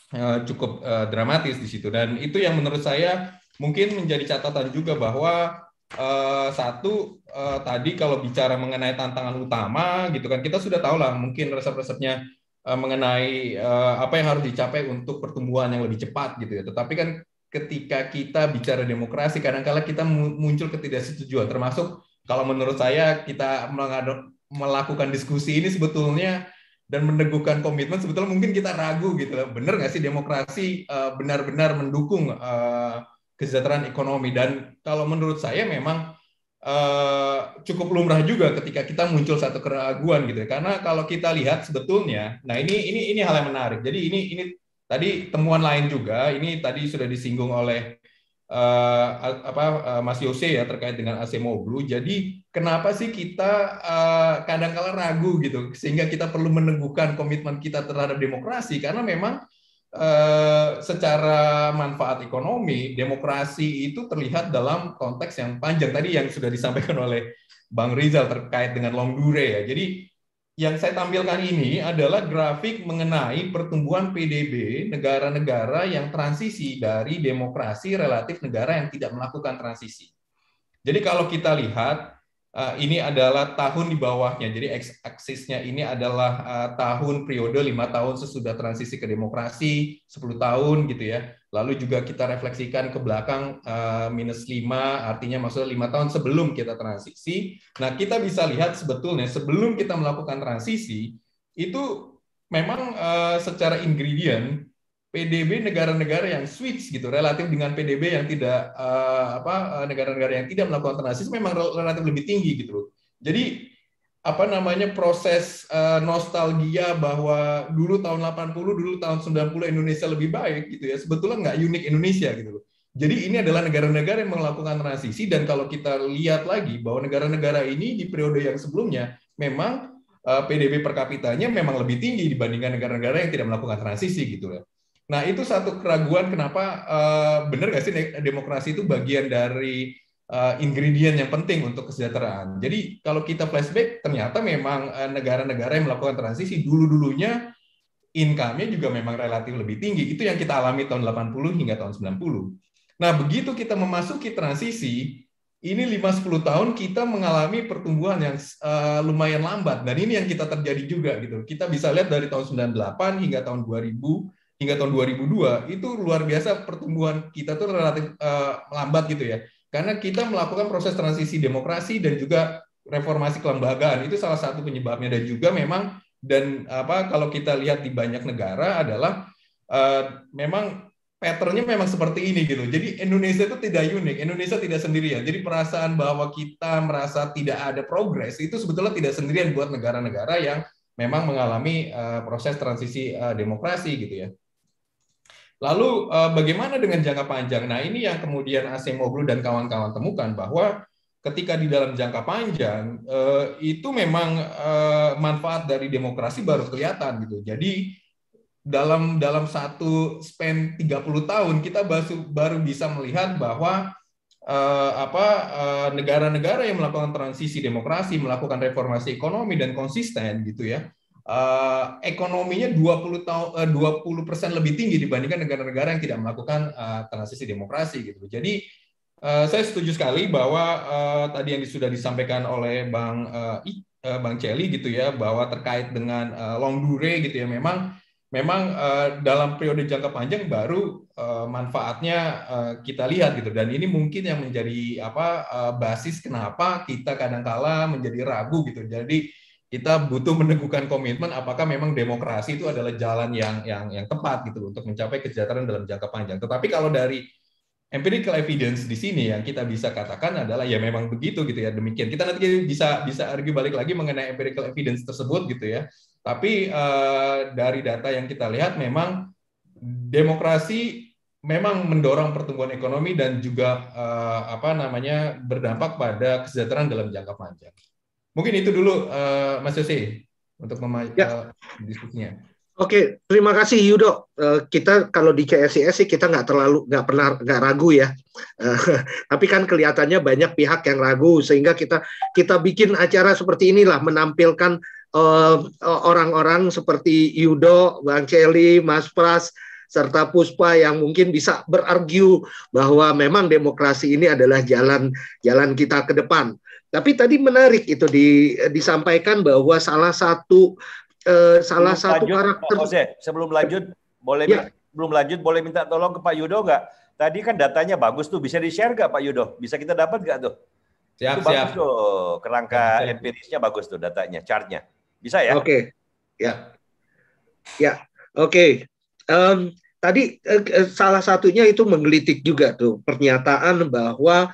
Eh, cukup eh, dramatis di situ dan itu yang menurut saya mungkin menjadi catatan juga bahwa eh, satu tadi kalau bicara mengenai tantangan utama gitu kan kita sudah tahu lah mungkin resep-resepnya mengenai apa yang harus dicapai untuk pertumbuhan yang lebih cepat gitu ya tetapi kan ketika kita bicara demokrasi kadangkala -kadang kita muncul ketidaksetujuan termasuk kalau menurut saya kita melakukan diskusi ini sebetulnya dan meneguhkan komitmen sebetulnya mungkin kita ragu gitu loh benar nggak sih demokrasi benar eh, benar-benar mendukung uh, kesejahteraan ekonomi dan kalau menurut saya memang uh, cukup lumrah juga ketika kita muncul satu keraguan gitu ya. karena kalau kita lihat sebetulnya nah ini ini ini hal yang menarik jadi ini ini tadi temuan lain juga ini tadi sudah disinggung oleh Eh, apa eh, Mas Yose ya terkait dengan AC Moglu. Jadi kenapa sih kita uh, kadang kala ragu gitu sehingga kita perlu meneguhkan komitmen kita terhadap demokrasi karena memang secara manfaat ekonomi demokrasi itu terlihat dalam konteks yang panjang tadi yang sudah disampaikan oleh Bang Rizal terkait dengan long dure ya. Jadi yang saya tampilkan ini adalah grafik mengenai pertumbuhan PDB negara-negara yang transisi dari demokrasi relatif negara yang tidak melakukan transisi. Jadi kalau kita lihat Eh, ini adalah tahun di bawahnya. Jadi eksisnya ini adalah eh, tahun periode lima tahun sesudah transisi ke demokrasi, 10 tahun gitu ya. Lalu juga kita refleksikan ke belakang eh, minus lima, artinya maksudnya lima tahun sebelum kita transisi. Nah, kita bisa lihat sebetulnya sebelum kita melakukan transisi, itu memang secara ingredient PDB negara-negara yang switch gitu relatif dengan PDB yang tidak uh, apa eh, negara-negara yang tidak melakukan transisi memang relatif lebih tinggi gitu loh. Jadi apa namanya proses uh, nostalgia bahwa dulu tahun 80 dulu tahun 90 Indonesia lebih baik gitu ya sebetulnya nggak unik Indonesia gitu loh. Jadi ini adalah negara-negara yang melakukan transisi dan kalau kita lihat lagi bahwa negara-negara ini di periode yang sebelumnya memang uh, PDB per kapitanya memang lebih tinggi dibandingkan negara-negara yang tidak melakukan transisi gitu ya. Nah, itu satu keraguan kenapa uh, eh, benar nggak sih demokrasi itu bagian dari uh, ingredient yang penting untuk kesejahteraan. Jadi kalau kita flashback, ternyata memang eh, negara-negara yang melakukan transisi dulu-dulunya income-nya juga memang relatif lebih tinggi. Itu yang kita alami tahun 80 hingga tahun 90. Nah, begitu kita memasuki transisi, ini 5-10 tahun kita mengalami pertumbuhan yang uh, lumayan lambat. Dan ini yang kita terjadi juga. gitu. Kita bisa lihat dari tahun 98 hingga tahun 2000, hingga tahun 2002 itu luar biasa pertumbuhan kita tuh relatif uh, melambat gitu ya. Karena kita melakukan proses transisi demokrasi dan juga reformasi kelembagaan itu salah satu penyebabnya dan juga memang dan apa kalau kita lihat di banyak negara adalah uh, memang patternnya memang seperti ini gitu. Jadi Indonesia itu tidak unik, Indonesia tidak sendirian. Jadi perasaan bahwa kita merasa tidak ada progres itu sebetulnya tidak sendirian buat negara-negara yang memang mengalami uh, proses transisi uh, demokrasi gitu ya. Lalu eh, bagaimana dengan jangka panjang? Nah ini yang kemudian Asimoglu dan kawan-kawan temukan bahwa ketika di dalam jangka panjang eh, itu memang eh, manfaat dari demokrasi baru kelihatan gitu. Jadi dalam dalam satu span 30 tahun kita baru baru bisa melihat bahwa apa negara-negara yang melakukan transisi demokrasi, melakukan reformasi ekonomi dan konsisten gitu ya uh, ekonominya 20 tahun uh, 20 persen lebih tinggi dibandingkan negara-negara yang tidak melakukan uh, transisi demokrasi gitu. Jadi uh, saya setuju sekali bahwa uh, tadi yang sudah disampaikan oleh Bang uh, uh, Bang Celi gitu ya bahwa terkait dengan uh, long dure gitu ya memang memang uh, dalam periode jangka panjang baru uh, manfaatnya uh, kita lihat gitu dan ini mungkin yang menjadi apa uh, basis kenapa kita kadangkala menjadi ragu gitu. Jadi kita butuh meneguhkan komitmen apakah memang demokrasi itu adalah jalan yang yang yang tepat gitu untuk mencapai kesejahteraan dalam jangka panjang. Tetapi kalau dari empirical evidence di sini yang kita bisa katakan adalah ya memang begitu gitu ya demikian. Kita nanti bisa bisa argue balik lagi mengenai empirical evidence tersebut gitu ya. Tapi eh, dari data yang kita lihat memang demokrasi memang mendorong pertumbuhan ekonomi dan juga eh, apa namanya berdampak pada kesejahteraan dalam jangka panjang. Mungkin itu dulu uh, Mas Yosi untuk mema- ya. Eh, diskusinya. Oke, terima kasih Yudo. Uh, kita kalau di CSIS sih kita nggak terlalu nggak pernah nggak ragu ya. Uh, tapi kan kelihatannya banyak pihak yang ragu sehingga kita kita bikin acara seperti inilah menampilkan orang orang-orang seperti Yudo, Bang Celi, Mas Pras serta Puspa yang mungkin bisa berargu bahwa memang demokrasi ini adalah jalan jalan kita ke depan. Tapi tadi menarik itu di, disampaikan bahwa salah satu eh, salah sebelum satu lanjut, karakter. Pak Jose, sebelum lanjut boleh ya. belum lanjut boleh minta tolong ke Pak Yudo nggak? Tadi kan datanya bagus tuh, bisa di share nggak Pak Yudo? Bisa kita dapat nggak tuh? Siap, Itu siap. bagus tuh, kerangka siap. empirisnya bagus tuh datanya, chartnya. Bisa ya? Oke, okay. ya, ya, oke. Okay. Um, tadi eh, salah satunya itu menggelitik juga tuh pernyataan bahwa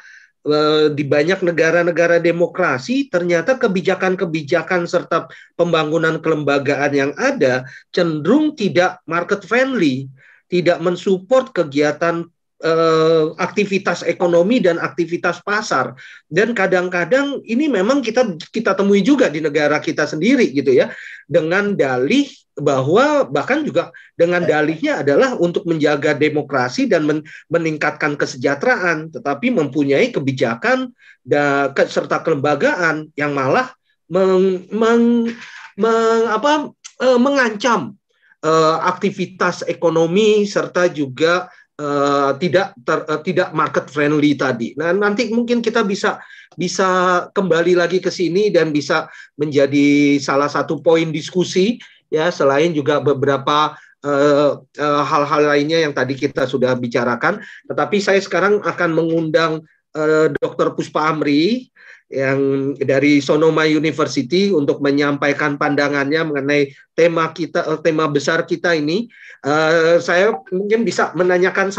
Eh, di banyak negara-negara demokrasi ternyata kebijakan-kebijakan serta pembangunan kelembagaan yang ada cenderung tidak market friendly, tidak mensupport kegiatan eh, aktivitas ekonomi dan aktivitas pasar. Dan kadang-kadang ini memang kita kita temui juga di negara kita sendiri gitu ya dengan dalih bahwa bahkan juga dengan dalihnya adalah untuk menjaga demokrasi dan men meningkatkan kesejahteraan, tetapi mempunyai kebijakan ke serta kelembagaan yang malah meng, meng, meng apa, e, mengancam e, aktivitas ekonomi serta juga uh, tidak ter, uh, tidak market friendly tadi. Nah, nanti mungkin kita bisa bisa kembali lagi ke sini dan bisa menjadi salah satu poin diskusi ya selain juga beberapa eh, hal-hal uh, uh, lainnya yang tadi kita sudah bicarakan. Tetapi saya sekarang akan mengundang uh, Dr. Puspa Amri yang dari Sonoma University untuk menyampaikan pandangannya mengenai tema kita eh, tema besar kita ini uh, saya mungkin bisa menanyakan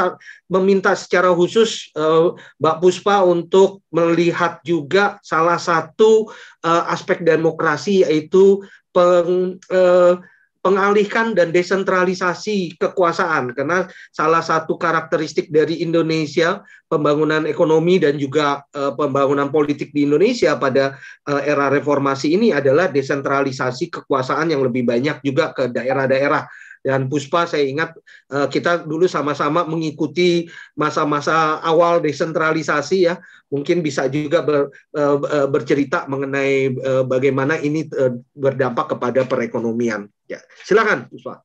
meminta secara khusus uh, Mbak Puspa untuk melihat juga salah satu uh, aspek demokrasi yaitu peng, uh, pengalihkan dan desentralisasi kekuasaan karena salah satu karakteristik dari Indonesia pembangunan ekonomi dan juga uh, pembangunan politik di Indonesia pada uh, era reformasi ini adalah desentralisasi kekuasaan yang lebih banyak juga ke daerah-daerah dan Puspa saya ingat eh, kita dulu sama-sama mengikuti masa-masa awal desentralisasi ya. Mungkin bisa juga ber, eh, eh, bercerita mengenai bagaimana ini berdampak kepada perekonomian. Ya, silakan Puspa.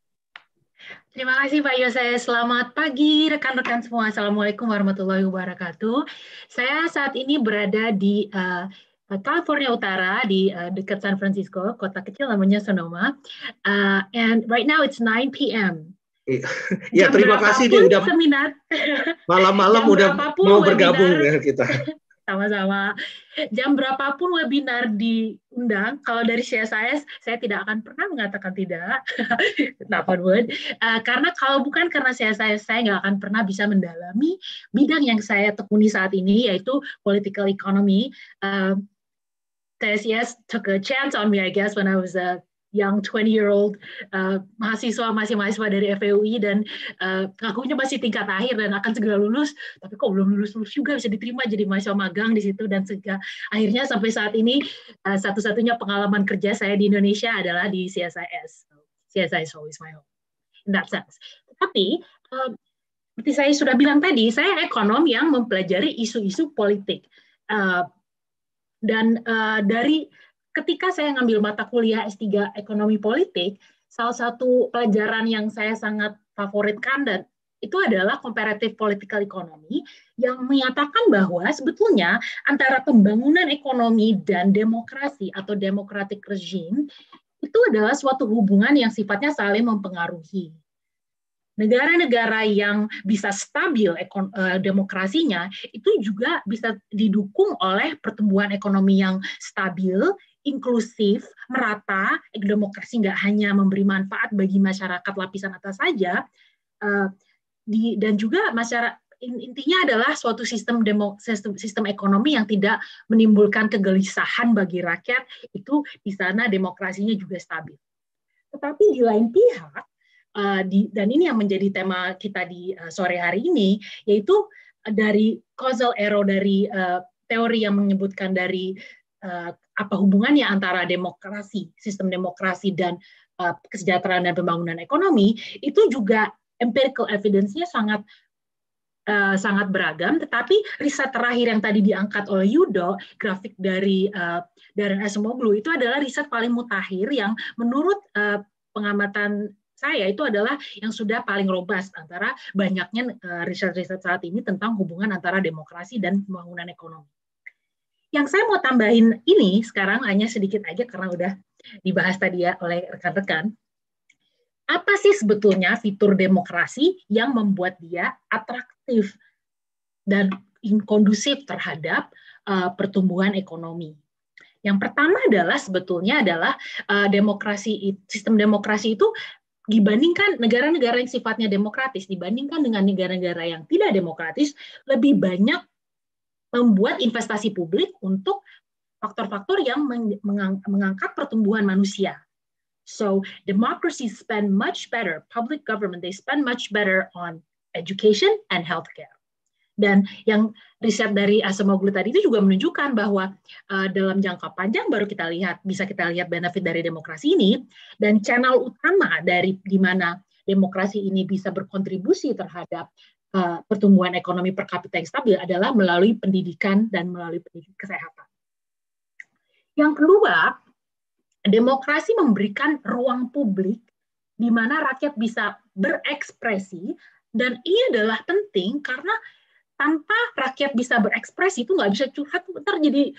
Terima kasih Pak Yose. Selamat pagi rekan-rekan semua. Assalamualaikum warahmatullahi wabarakatuh. Saya saat ini berada di uh, Eh, California Utara di uh, dekat San Francisco, kota kecil namanya Sonoma. Uh, and right now it's 9 p.m. ya Jam terima kasih dia udah seminar. malam-malam udah mau bergabung dengan ya kita. Sama-sama. Jam berapapun webinar diundang, kalau dari CSIS saya tidak akan pernah mengatakan tidak, napa on Uh, karena kalau bukan karena CSIS saya nggak akan pernah bisa mendalami bidang yang saya tekuni saat ini yaitu political economy. Uh, TSIS took a chance on me, I guess, when I was a young 20-year-old uh, mahasiswa masih mahasiswa dari FEUI dan uh, ngakunya masih tingkat akhir dan akan segera lulus tapi kok belum lulus lulus juga bisa diterima jadi mahasiswa magang di situ dan segera akhirnya sampai saat ini uh, satu-satunya pengalaman kerja saya di Indonesia adalah di CSIS so, CSIS is always my home in that sense tapi um, seperti saya sudah bilang tadi saya ekonom yang mempelajari isu-isu politik uh, dan uh, dari ketika saya ngambil mata kuliah S3 Ekonomi Politik, salah satu pelajaran yang saya sangat favoritkan dan itu adalah comparative political economy yang menyatakan bahwa sebetulnya antara pembangunan ekonomi dan demokrasi atau democratic regime itu adalah suatu hubungan yang sifatnya saling mempengaruhi negara-negara yang bisa stabil eh, demokrasinya itu juga bisa didukung oleh pertumbuhan ekonomi yang stabil, inklusif, merata, eh, demokrasi nggak hanya memberi manfaat bagi masyarakat lapisan atas saja, eh, dan juga masyarakat intinya adalah suatu sistem demo, sistem ekonomi yang tidak menimbulkan kegelisahan bagi rakyat itu di sana demokrasinya juga stabil. Tetapi di lain pihak Eh, dan ini yang menjadi tema kita di eh, sore hari ini yaitu dari causal error dari eh, teori yang menyebutkan dari apa hubungannya antara demokrasi sistem demokrasi dan kesejahteraan dan pembangunan ekonomi itu juga empirical evidence-nya sangat Uh, sangat beragam, tetapi riset terakhir yang tadi diangkat oleh Yudo, grafik dari uh, Darren Esmoglu itu adalah riset paling mutakhir yang menurut uh, pengamatan saya itu adalah yang sudah paling robas antara banyaknya eh, riset-riset saat ini tentang hubungan antara demokrasi dan pembangunan ekonomi. Yang saya mau tambahin ini sekarang hanya sedikit aja karena udah dibahas tadi ya oleh rekan-rekan. Apa sih sebetulnya fitur demokrasi yang membuat dia atraktif dan kondusif terhadap uh, pertumbuhan ekonomi? Yang pertama adalah sebetulnya adalah uh, demokrasi sistem demokrasi itu dibandingkan negara-negara yang sifatnya demokratis dibandingkan dengan negara-negara yang tidak demokratis lebih banyak membuat investasi publik untuk faktor-faktor yang mengangkat pertumbuhan manusia. So democracy spend much better, public government they spend much better on education and healthcare. Dan yang riset dari asemoglu tadi itu juga menunjukkan bahwa uh, dalam jangka panjang baru kita lihat bisa kita lihat benefit dari demokrasi ini dan channel utama dari di mana demokrasi ini bisa berkontribusi terhadap uh, pertumbuhan ekonomi per kapita yang stabil adalah melalui pendidikan dan melalui pendidikan kesehatan. Yang kedua, demokrasi memberikan ruang publik di mana rakyat bisa berekspresi dan ini adalah penting karena tanpa rakyat bisa berekspresi itu nggak bisa curhat ntar jadi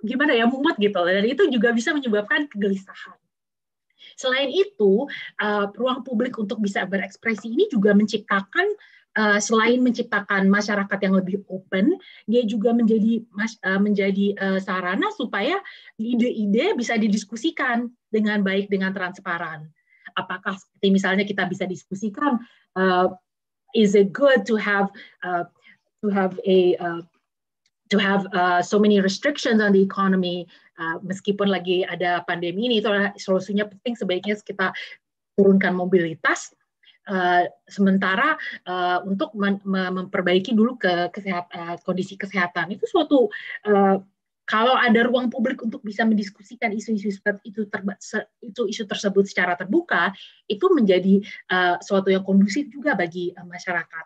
gimana ya mumet gitu dan itu juga bisa menyebabkan kegelisahan selain itu uh, ruang publik untuk bisa berekspresi ini juga menciptakan uh, selain menciptakan masyarakat yang lebih open dia juga menjadi mas, uh, menjadi uh, sarana supaya ide-ide bisa didiskusikan dengan baik dengan transparan apakah seperti misalnya kita bisa diskusikan uh, is it good to have uh, to have a uh, to have uh, so many restrictions on the economy uh, meskipun lagi ada pandemi ini itu solusinya penting sebaiknya kita turunkan mobilitas Uh, sementara uh, untuk men memperbaiki dulu ke kesehat uh, kondisi kesehatan itu suatu uh, kalau ada ruang publik untuk bisa mendiskusikan isu-isu seperti itu itu isu tersebut secara terbuka itu menjadi uh, suatu yang kondusif juga bagi uh, masyarakat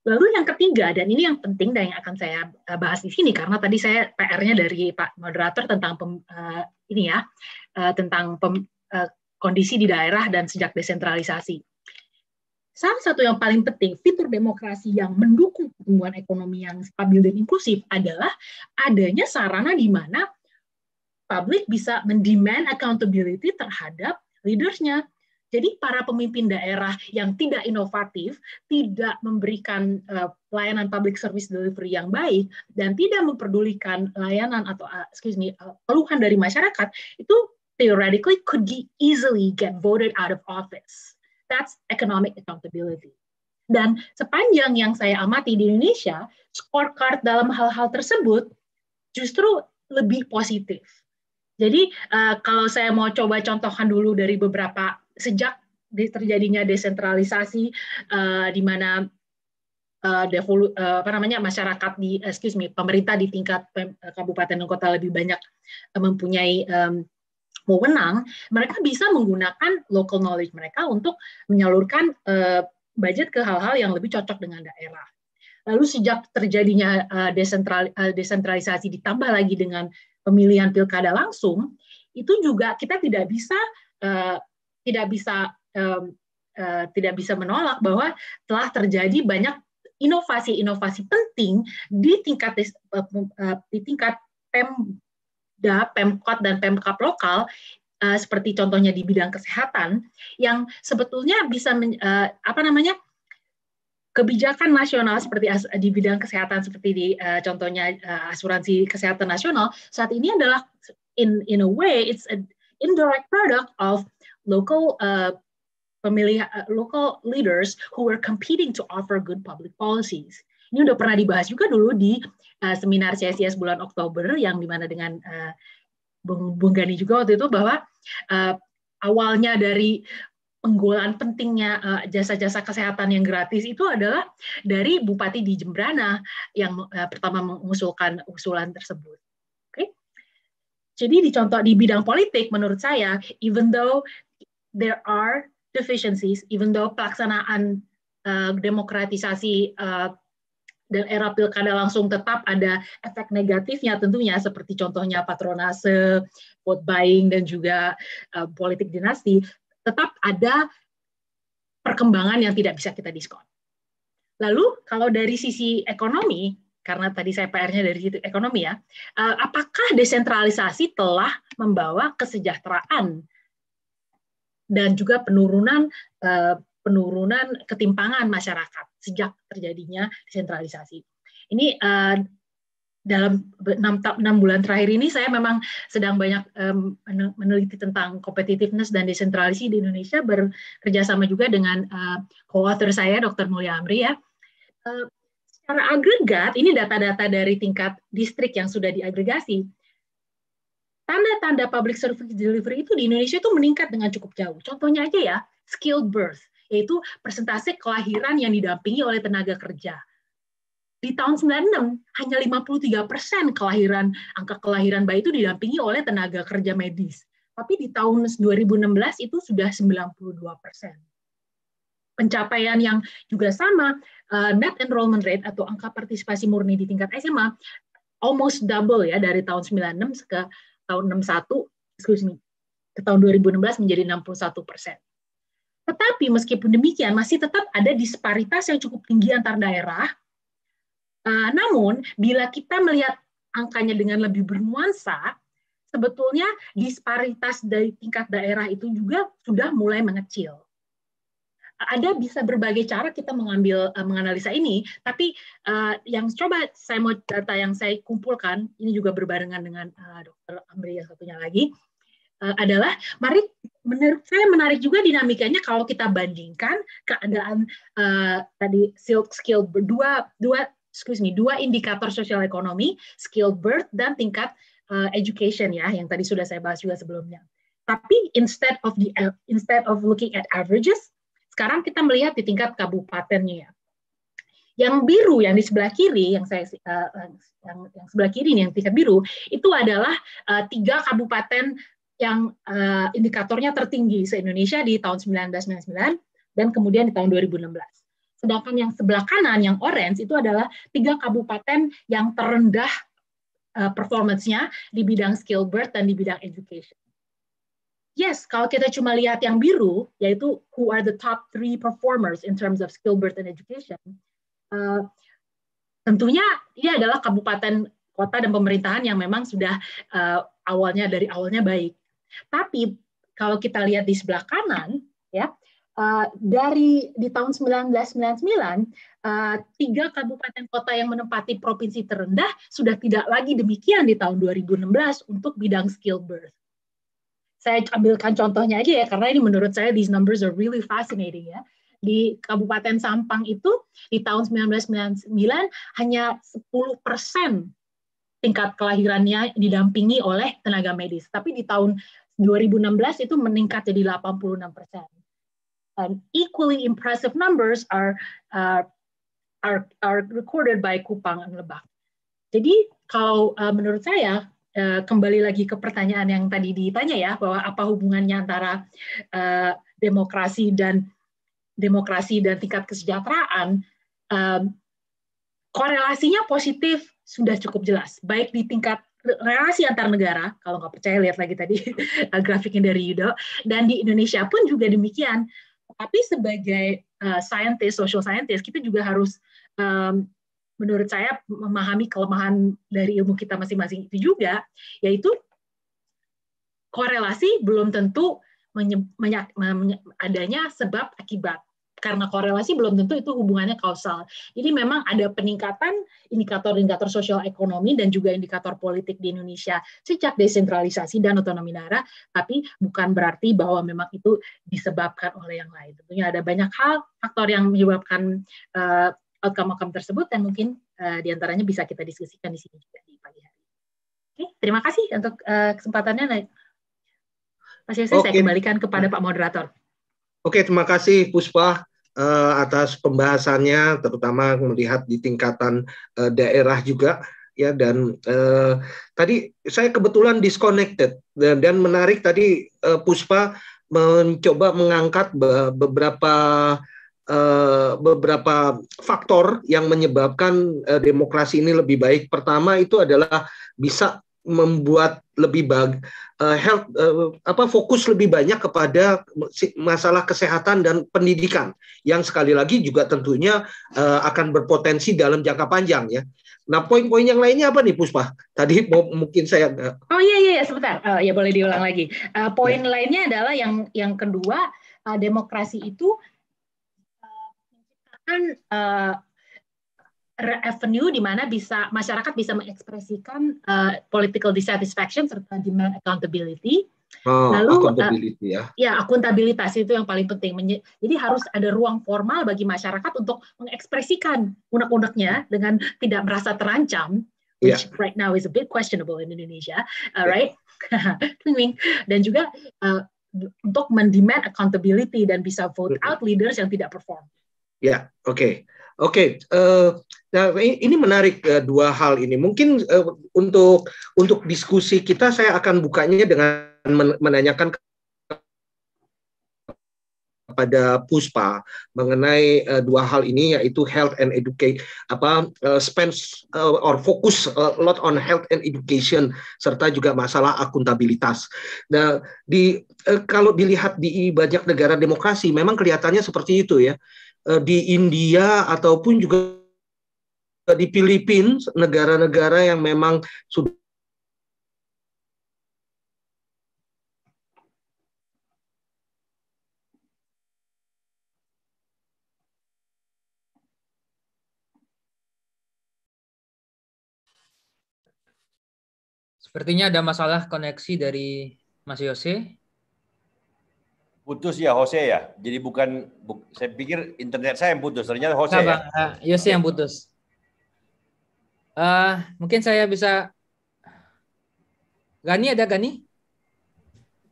Lalu yang ketiga, dan ini yang penting dan yang akan saya eh, bahas di sini, karena tadi saya PR-nya dari Pak Moderator tentang pem, uh, ini ya, uh, tentang pem, uh, kondisi di daerah dan sejak desentralisasi. Salah satu yang paling penting, fitur demokrasi yang mendukung pertumbuhan ekonomi yang stabil dan inklusif adalah adanya sarana di mana publik bisa mendemand accountability terhadap leadersnya. Jadi para pemimpin daerah yang tidak inovatif, tidak memberikan uh, layanan public service delivery yang baik dan tidak memperdulikan layanan atau eh, excuse me eh, keluhan dari masyarakat itu theoretically could be easily get voted out of office. That's economic accountability. Dan sepanjang yang saya amati di Indonesia, scorecard dalam hal-hal tersebut justru lebih positif. Jadi kalau saya mau coba contohkan dulu dari beberapa sejak terjadinya desentralisasi uh, di mana uh, eh, dahulu uh, eh, apa namanya masyarakat di excuse me pemerintah di tingkat pem, kabupaten dan kota lebih banyak uh, mempunyai um, wewenang, mereka bisa menggunakan local knowledge mereka untuk menyalurkan uh, budget ke hal-hal yang lebih cocok dengan daerah. Lalu sejak terjadinya desentralisasi ditambah lagi dengan pemilihan pilkada langsung, itu juga kita tidak bisa tidak bisa um, uh, tidak bisa menolak bahwa telah terjadi banyak inovasi-inovasi penting di tingkat uh, di tingkat Pemda, Pemkot dan Pemkap lokal uh, seperti contohnya di bidang kesehatan yang sebetulnya bisa men, uh, apa namanya kebijakan nasional seperti as, di bidang kesehatan seperti di uh, contohnya uh, asuransi kesehatan nasional saat ini adalah in in a way it's an indirect product of local uh, pemilih uh, local leaders who were competing to offer good public policies. Ini udah pernah dibahas juga dulu di uh, seminar CSIS bulan Oktober yang dimana dengan uh, Bung, Bung Gani juga waktu itu bahwa uh, awalnya dari penggolaan pentingnya uh, jasa-jasa uh, kesehatan yang gratis itu adalah dari Bupati di Jembrana yang uh, pertama mengusulkan usulan tersebut. Oke, Jadi di contoh di bidang politik menurut saya, even though there are deficiencies, even though pelaksanaan uh, demokratisasi uh, dan era pilkada langsung tetap ada efek negatifnya tentunya seperti contohnya patronase, vote buying dan juga uh, politik dinasti, tetap ada perkembangan yang tidak bisa kita diskon. Lalu kalau dari sisi ekonomi, karena tadi saya PR-nya dari situ ekonomi ya, apakah desentralisasi telah membawa kesejahteraan dan juga penurunan eh, penurunan ketimpangan masyarakat sejak terjadinya desentralisasi. Ini eh, dalam enam bulan terakhir ini saya memang sedang banyak meneliti tentang competitiveness dan desentralisasi di Indonesia bekerja sama juga dengan uh, co-author saya Dr. Mulya Amri ya. secara agregat ini data-data dari tingkat distrik yang sudah diagregasi tanda-tanda public service delivery itu di Indonesia itu meningkat dengan cukup jauh. Contohnya aja ya, skilled birth, yaitu persentase kelahiran yang didampingi oleh tenaga kerja. Di tahun 96, hanya 53 persen kelahiran, angka kelahiran bayi itu didampingi oleh tenaga kerja medis. Tapi di tahun 2016 itu sudah 92 persen. Pencapaian yang juga sama, eh, net enrollment rate atau angka partisipasi murni di tingkat SMA almost double ya dari tahun 96 ke tahun 61, excuse me, ke tahun 2016 menjadi 61 persen. Tetapi meskipun demikian, masih tetap ada disparitas yang cukup tinggi antar daerah. Uh, namun, bila kita melihat angkanya dengan lebih bernuansa, sebetulnya disparitas dari tingkat daerah itu juga sudah mulai mengecil ada bisa berbagai cara kita mengambil uh, menganalisa ini, tapi uh, yang coba saya mau data yang saya kumpulkan ini juga berbarengan dengan uh, Dokter yang satunya lagi adalah mari menurut saya menarik juga dinamikanya kalau kita bandingkan keadaan uh, tadi skill, skill berdua, dua excuse me dua indikator sosial ekonomi skill birth dan tingkat uh, education ya yang tadi sudah saya bahas juga sebelumnya. Tapi instead of the instead of looking at averages sekarang kita melihat di tingkat kabupatennya ya. Yang biru yang di sebelah kiri yang saya eh, yang, yang sebelah kiri nih yang tingkat biru itu adalah uh, tiga kabupaten yang uh, indikatornya tertinggi se-Indonesia di tahun 1999 dan kemudian di tahun 2016. Sedangkan yang sebelah kanan, yang orange, itu adalah tiga kabupaten yang terendah uh, performance-nya di bidang skill birth dan di bidang education yes, kalau kita cuma lihat yang biru, yaitu who are the top three performers in terms of skill birth and education, uh, tentunya ini adalah kabupaten, kota dan pemerintahan yang memang sudah uh, awalnya dari awalnya baik. Tapi kalau kita lihat di sebelah kanan, ya uh, dari di tahun 1999 uh, tiga kabupaten kota yang menempati provinsi terendah sudah tidak lagi demikian di tahun 2016 untuk bidang skill birth saya ambilkan contohnya aja ya karena ini menurut saya these numbers are really fascinating ya di Kabupaten Sampang itu di tahun 1999 hanya 10 persen tingkat kelahirannya didampingi oleh tenaga medis. Tapi di tahun 2016 itu meningkat jadi 86 persen. And um, equally impressive numbers are, uh, are are recorded by Kupang dan Lebak. Jadi kalau uh, menurut saya Eh, kembali lagi ke pertanyaan yang tadi ditanya ya bahwa apa hubungannya antara eh, demokrasi dan demokrasi dan tingkat kesejahteraan eh, korelasinya positif sudah cukup jelas baik di tingkat relasi antar negara kalau nggak percaya lihat lagi tadi grafiknya dari Yudo dan di Indonesia pun juga demikian tapi sebagai uh, scientist social scientist kita juga harus um, menurut saya memahami kelemahan dari ilmu kita masing-masing itu juga, yaitu korelasi belum tentu adanya sebab akibat. Karena korelasi belum tentu itu hubungannya kausal. ini memang ada peningkatan indikator-indikator sosial ekonomi dan juga indikator politik di Indonesia sejak desentralisasi dan otonomi daerah, tapi bukan berarti bahwa memang itu disebabkan oleh yang lain. Tentunya ada banyak hal faktor yang menyebabkan uh, outcome-outcome tersebut dan mungkin uh, diantaranya bisa kita diskusikan di sini juga di pagi hari. Oke, terima kasih untuk uh, kesempatannya. Nah, Mas Yose, okay. saya kembalikan kepada Pak Moderator. Oke, okay, terima kasih Puspa uh, atas pembahasannya, terutama melihat di tingkatan uh, daerah juga ya dan eh, tadi saya kebetulan disconnected dan, dan menarik tadi eh, Puspa mencoba mengangkat beberapa Eh, beberapa faktor yang menyebabkan uh, demokrasi ini lebih baik. Pertama itu adalah bisa membuat lebih bag uh, health uh, apa fokus lebih banyak kepada masalah kesehatan dan pendidikan yang sekali lagi juga tentunya uh, akan berpotensi dalam jangka panjang ya. Nah, poin-poin yang lainnya apa nih Puspa? Tadi mungkin saya Oh iya iya, iya sebentar. Uh, ya boleh diulang lagi. Uh, poin ya. lainnya adalah yang yang kedua uh, demokrasi itu merupakan uh, eh, revenue di mana bisa masyarakat bisa mengekspresikan uh, political dissatisfaction serta demand accountability. Oh, Lalu eh, akuntabilitas ya. Ya, akuntabilitas itu yang paling penting. Jadi harus ada ruang formal bagi masyarakat untuk mengekspresikan unek-uneknya dengan tidak merasa terancam, ya. which right now is a bit questionable in Indonesia, alright? yeah. right? Dan juga uh, untuk mendemand accountability dan bisa vote out leaders yang tidak perform. Ya, oke. Oke, okay, eh, nah ini menarik uh, dua hal ini. Mungkin uh, untuk untuk diskusi kita saya akan bukanya dengan menanyakan kepada Puspa mengenai uh, dua hal ini yaitu health and educate apa uh, spend uh, or focus a lot on health and education serta juga masalah akuntabilitas. Nah, di uh, kalau dilihat di banyak negara demokrasi memang kelihatannya seperti itu ya Eh, di India ataupun juga di Filipina, negara-negara yang memang sudah Sepertinya ada masalah koneksi dari Mas Yose. Putus ya Jose ya. Jadi bukan bu, saya pikir internet saya yang putus. Ternyata Jose Nggak, ya. Bang, uh, Yose yang putus. Uh, mungkin saya bisa Gani ada Gani?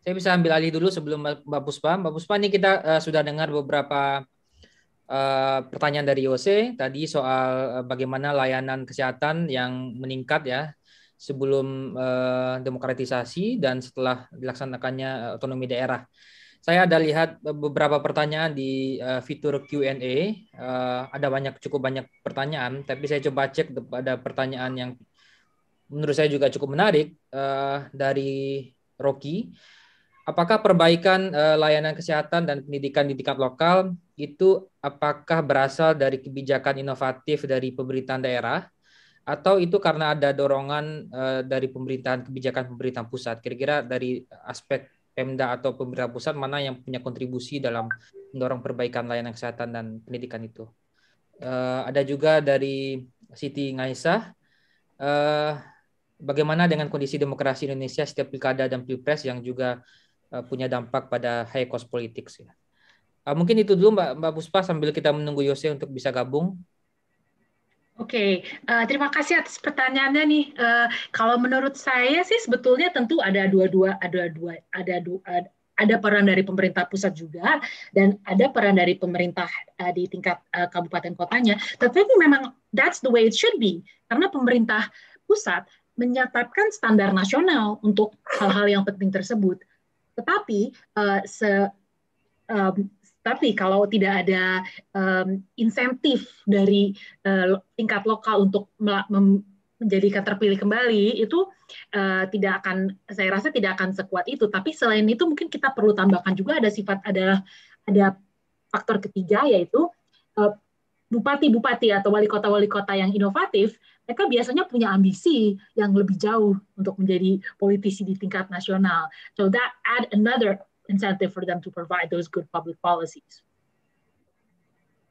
Saya bisa ambil alih dulu sebelum Mbak Puspa. Mbak Puspa ini kita uh, sudah dengar beberapa uh, pertanyaan dari Yose tadi soal uh, bagaimana layanan kesehatan yang meningkat ya sebelum uh, demokratisasi dan setelah dilaksanakannya otonomi daerah. Saya ada lihat beberapa pertanyaan di uh, fitur Q&A. Uh, eh, ada banyak cukup banyak pertanyaan, tapi saya coba cek ada pertanyaan yang menurut saya juga cukup menarik uh, dari Rocky. Apakah perbaikan uh, layanan kesehatan dan pendidikan di tingkat lokal itu apakah berasal dari kebijakan inovatif dari pemerintahan daerah atau itu karena ada dorongan uh, dari pemerintahan kebijakan pemerintahan pusat? Kira-kira dari aspek Pemda atau pemerintah pusat mana yang punya kontribusi dalam mendorong perbaikan layanan kesehatan dan pendidikan itu. Uh, ada juga dari Siti Ngaisah, eh, uh, bagaimana dengan kondisi demokrasi Indonesia setiap pilkada dan pilpres yang juga uh, punya dampak pada high cost politics ya. Uh, mungkin itu dulu Mbak Mbak Puspa sambil kita menunggu Yose untuk bisa gabung. Oke, okay. uh, eh, terima kasih atas pertanyaannya nih. Uh, kalau menurut saya sih sebetulnya tentu ada dua-dua, ada dua, ada dua, ada, peran dari pemerintah pusat juga dan ada peran dari pemerintah uh, di tingkat uh, kabupaten kotanya. Tapi memang that's the way it should be karena pemerintah pusat menyatakan standar nasional untuk hal-hal yang penting tersebut. Tetapi uh, se um, tapi kalau tidak ada um, insentif dari uh, tingkat lokal untuk menjadikan terpilih kembali itu uh, tidak akan saya rasa tidak akan sekuat itu tapi selain itu mungkin kita perlu tambahkan juga ada sifat ada ada faktor ketiga yaitu eh, bupati-bupati uh, atau wali kota-wali kota yang inovatif mereka biasanya punya ambisi yang lebih jauh untuk menjadi politisi di tingkat nasional so that add another incentive for them to provide those good public policies.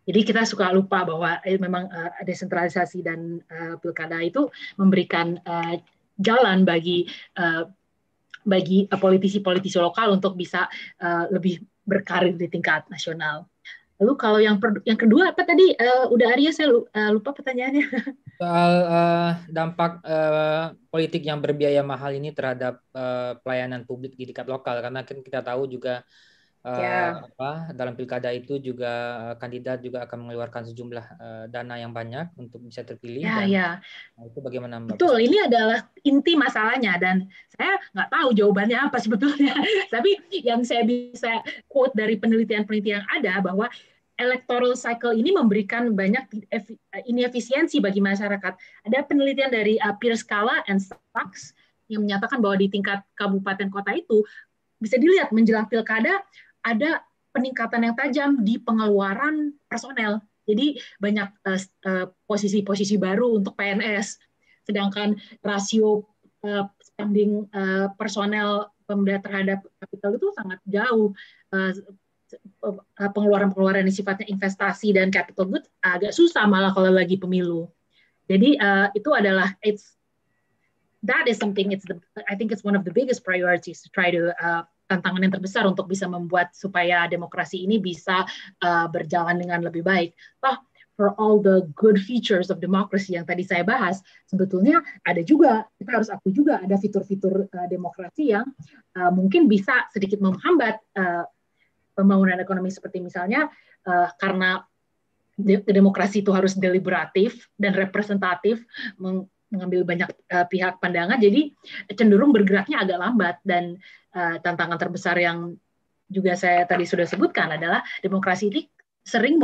Jadi kita suka lupa bahwa eh, memang uh, desentralisasi dan uh, pilkada itu memberikan uh, jalan bagi uh, bagi politisi-politisi lokal untuk bisa uh, lebih berkarir di tingkat nasional. Lalu kalau yang per, yang kedua apa tadi? Uh, udah Arya saya eh, lupa pertanyaannya. Soal uh, dampak uh, politik yang berbiaya mahal ini terhadap uh, pelayanan publik di tingkat lokal karena kan kita tahu juga yeah. Ya. apa, dalam pilkada itu juga eh, kandidat juga akan mengeluarkan sejumlah uh, dana yang banyak untuk bisa terpilih. yeah, dan, yeah. Nah, itu bagaimana Mbak? Betul, ini adalah inti masalahnya dan saya nggak tahu jawabannya apa sebetulnya. Tapi yang saya bisa quote dari penelitian-penelitian yang ada bahwa electoral cycle ini memberikan banyak inefisiensi bagi masyarakat. Ada penelitian dari uh, eh, Pierce Scala and sparks yang menyatakan bahwa di tingkat kabupaten kota itu bisa dilihat menjelang pilkada ada peningkatan yang tajam di pengeluaran personel. Jadi banyak eh, eh, posisi-posisi uh, uh, baru untuk PNS. Sedangkan rasio uh, spending uh, personel pemerintah terhadap kapital itu sangat jauh. Uh, pengeluaran-pengeluaran yang sifatnya investasi dan capital good agak susah malah kalau lagi pemilu. Jadi uh, itu adalah it's that is something it's the I think it's one of the biggest priorities to try to uh, tantangan yang terbesar untuk bisa membuat supaya demokrasi ini bisa uh, berjalan dengan lebih baik. Toh for all the good features of democracy yang tadi saya bahas, sebetulnya ada juga, kita harus aku juga ada fitur-fitur uh, demokrasi yang uh, mungkin bisa sedikit menghambat uh, pembangunan ekonomi seperti misalnya uh, karena de demokrasi itu harus deliberatif dan representatif, mengambil banyak uh, pihak pandangan jadi cenderung bergeraknya agak lambat dan uh, tantangan terbesar yang juga saya tadi sudah sebutkan adalah demokrasi ini sering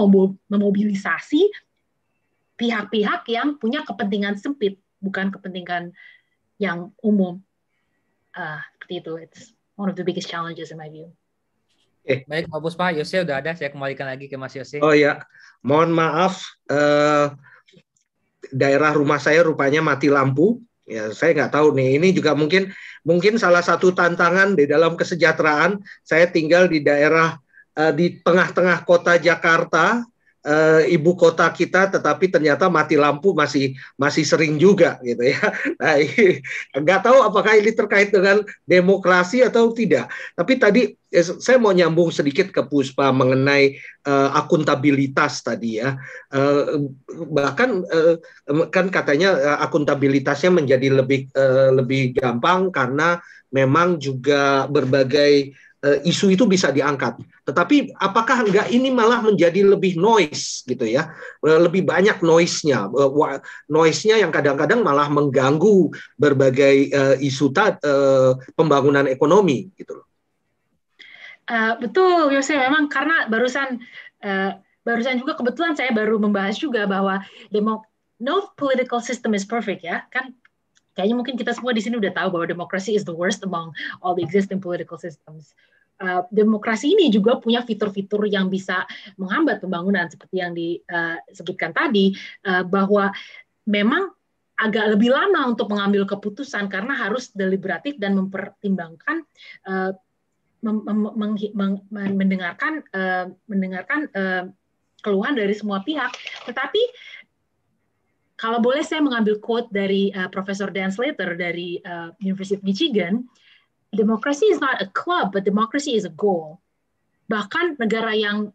memobilisasi pihak-pihak yang punya kepentingan sempit bukan kepentingan yang umum uh, itu it's one of the biggest challenges in my view Eh. Baik, Pak Buspa, Yose udah ada. Saya kembalikan lagi ke Mas Yose. Oh ya, mohon maaf. Uh, daerah rumah saya rupanya mati lampu. Ya, saya nggak tahu nih. Ini juga mungkin mungkin salah satu tantangan di dalam kesejahteraan. Saya tinggal di daerah uh, di tengah-tengah kota Jakarta uh, ibu kota kita tetapi ternyata mati lampu masih masih sering juga gitu ya. Nah, nggak tahu apakah ini terkait dengan demokrasi atau tidak. Tapi tadi eh, saya mau nyambung sedikit ke Puspa mengenai uh, akuntabilitas tadi ya. Uh, bahkan uh, kan katanya uh, akuntabilitasnya menjadi lebih uh, lebih gampang karena memang juga berbagai Eh, isu itu bisa diangkat. Tetapi apakah enggak ini malah menjadi lebih noise gitu ya, eh, lebih banyak noise-nya, eh, noise-nya yang kadang-kadang malah mengganggu berbagai uh, isu ta, uh, pembangunan ekonomi gitu Uh, betul, Yose memang karena barusan uh, barusan juga kebetulan saya baru membahas juga bahwa demo no political system is perfect ya kan kayaknya mungkin kita semua di sini udah tahu bahwa demokrasi is the worst among all the existing political systems. Eh, demokrasi ini juga punya fitur-fitur yang bisa menghambat pembangunan seperti yang disebutkan eh, tadi eh, bahwa memang agak lebih lama untuk mengambil keputusan karena harus deliberatif dan mempertimbangkan mendengarkan mendengarkan keluhan dari semua pihak. Tetapi kalau boleh saya mengambil quote dari uh, Profesor Dan Slater dari uh, University of Michigan, Demokrasi is not a club, but democracy is a goal. Bahkan negara yang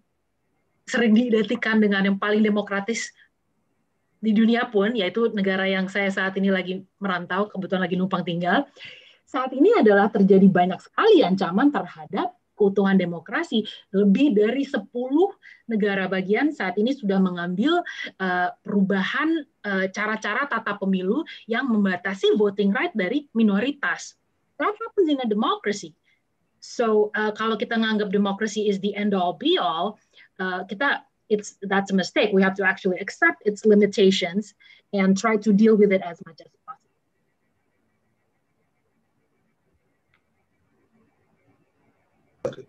sering diidentikan dengan yang paling demokratis di dunia pun, yaitu negara yang saya saat ini lagi merantau, kebetulan lagi numpang tinggal, saat ini adalah terjadi banyak sekali ancaman terhadap keutuhan demokrasi. Lebih dari 10 negara bagian saat ini sudah mengambil eh, perubahan eh, cara-cara tata pemilu yang membatasi voting right dari minoritas. That happens in a democracy. So uh, kalau kita nganggap democracy is the end all be all, uh, kita it's that's a mistake. We have to actually accept its limitations and try to deal with it as much as possible.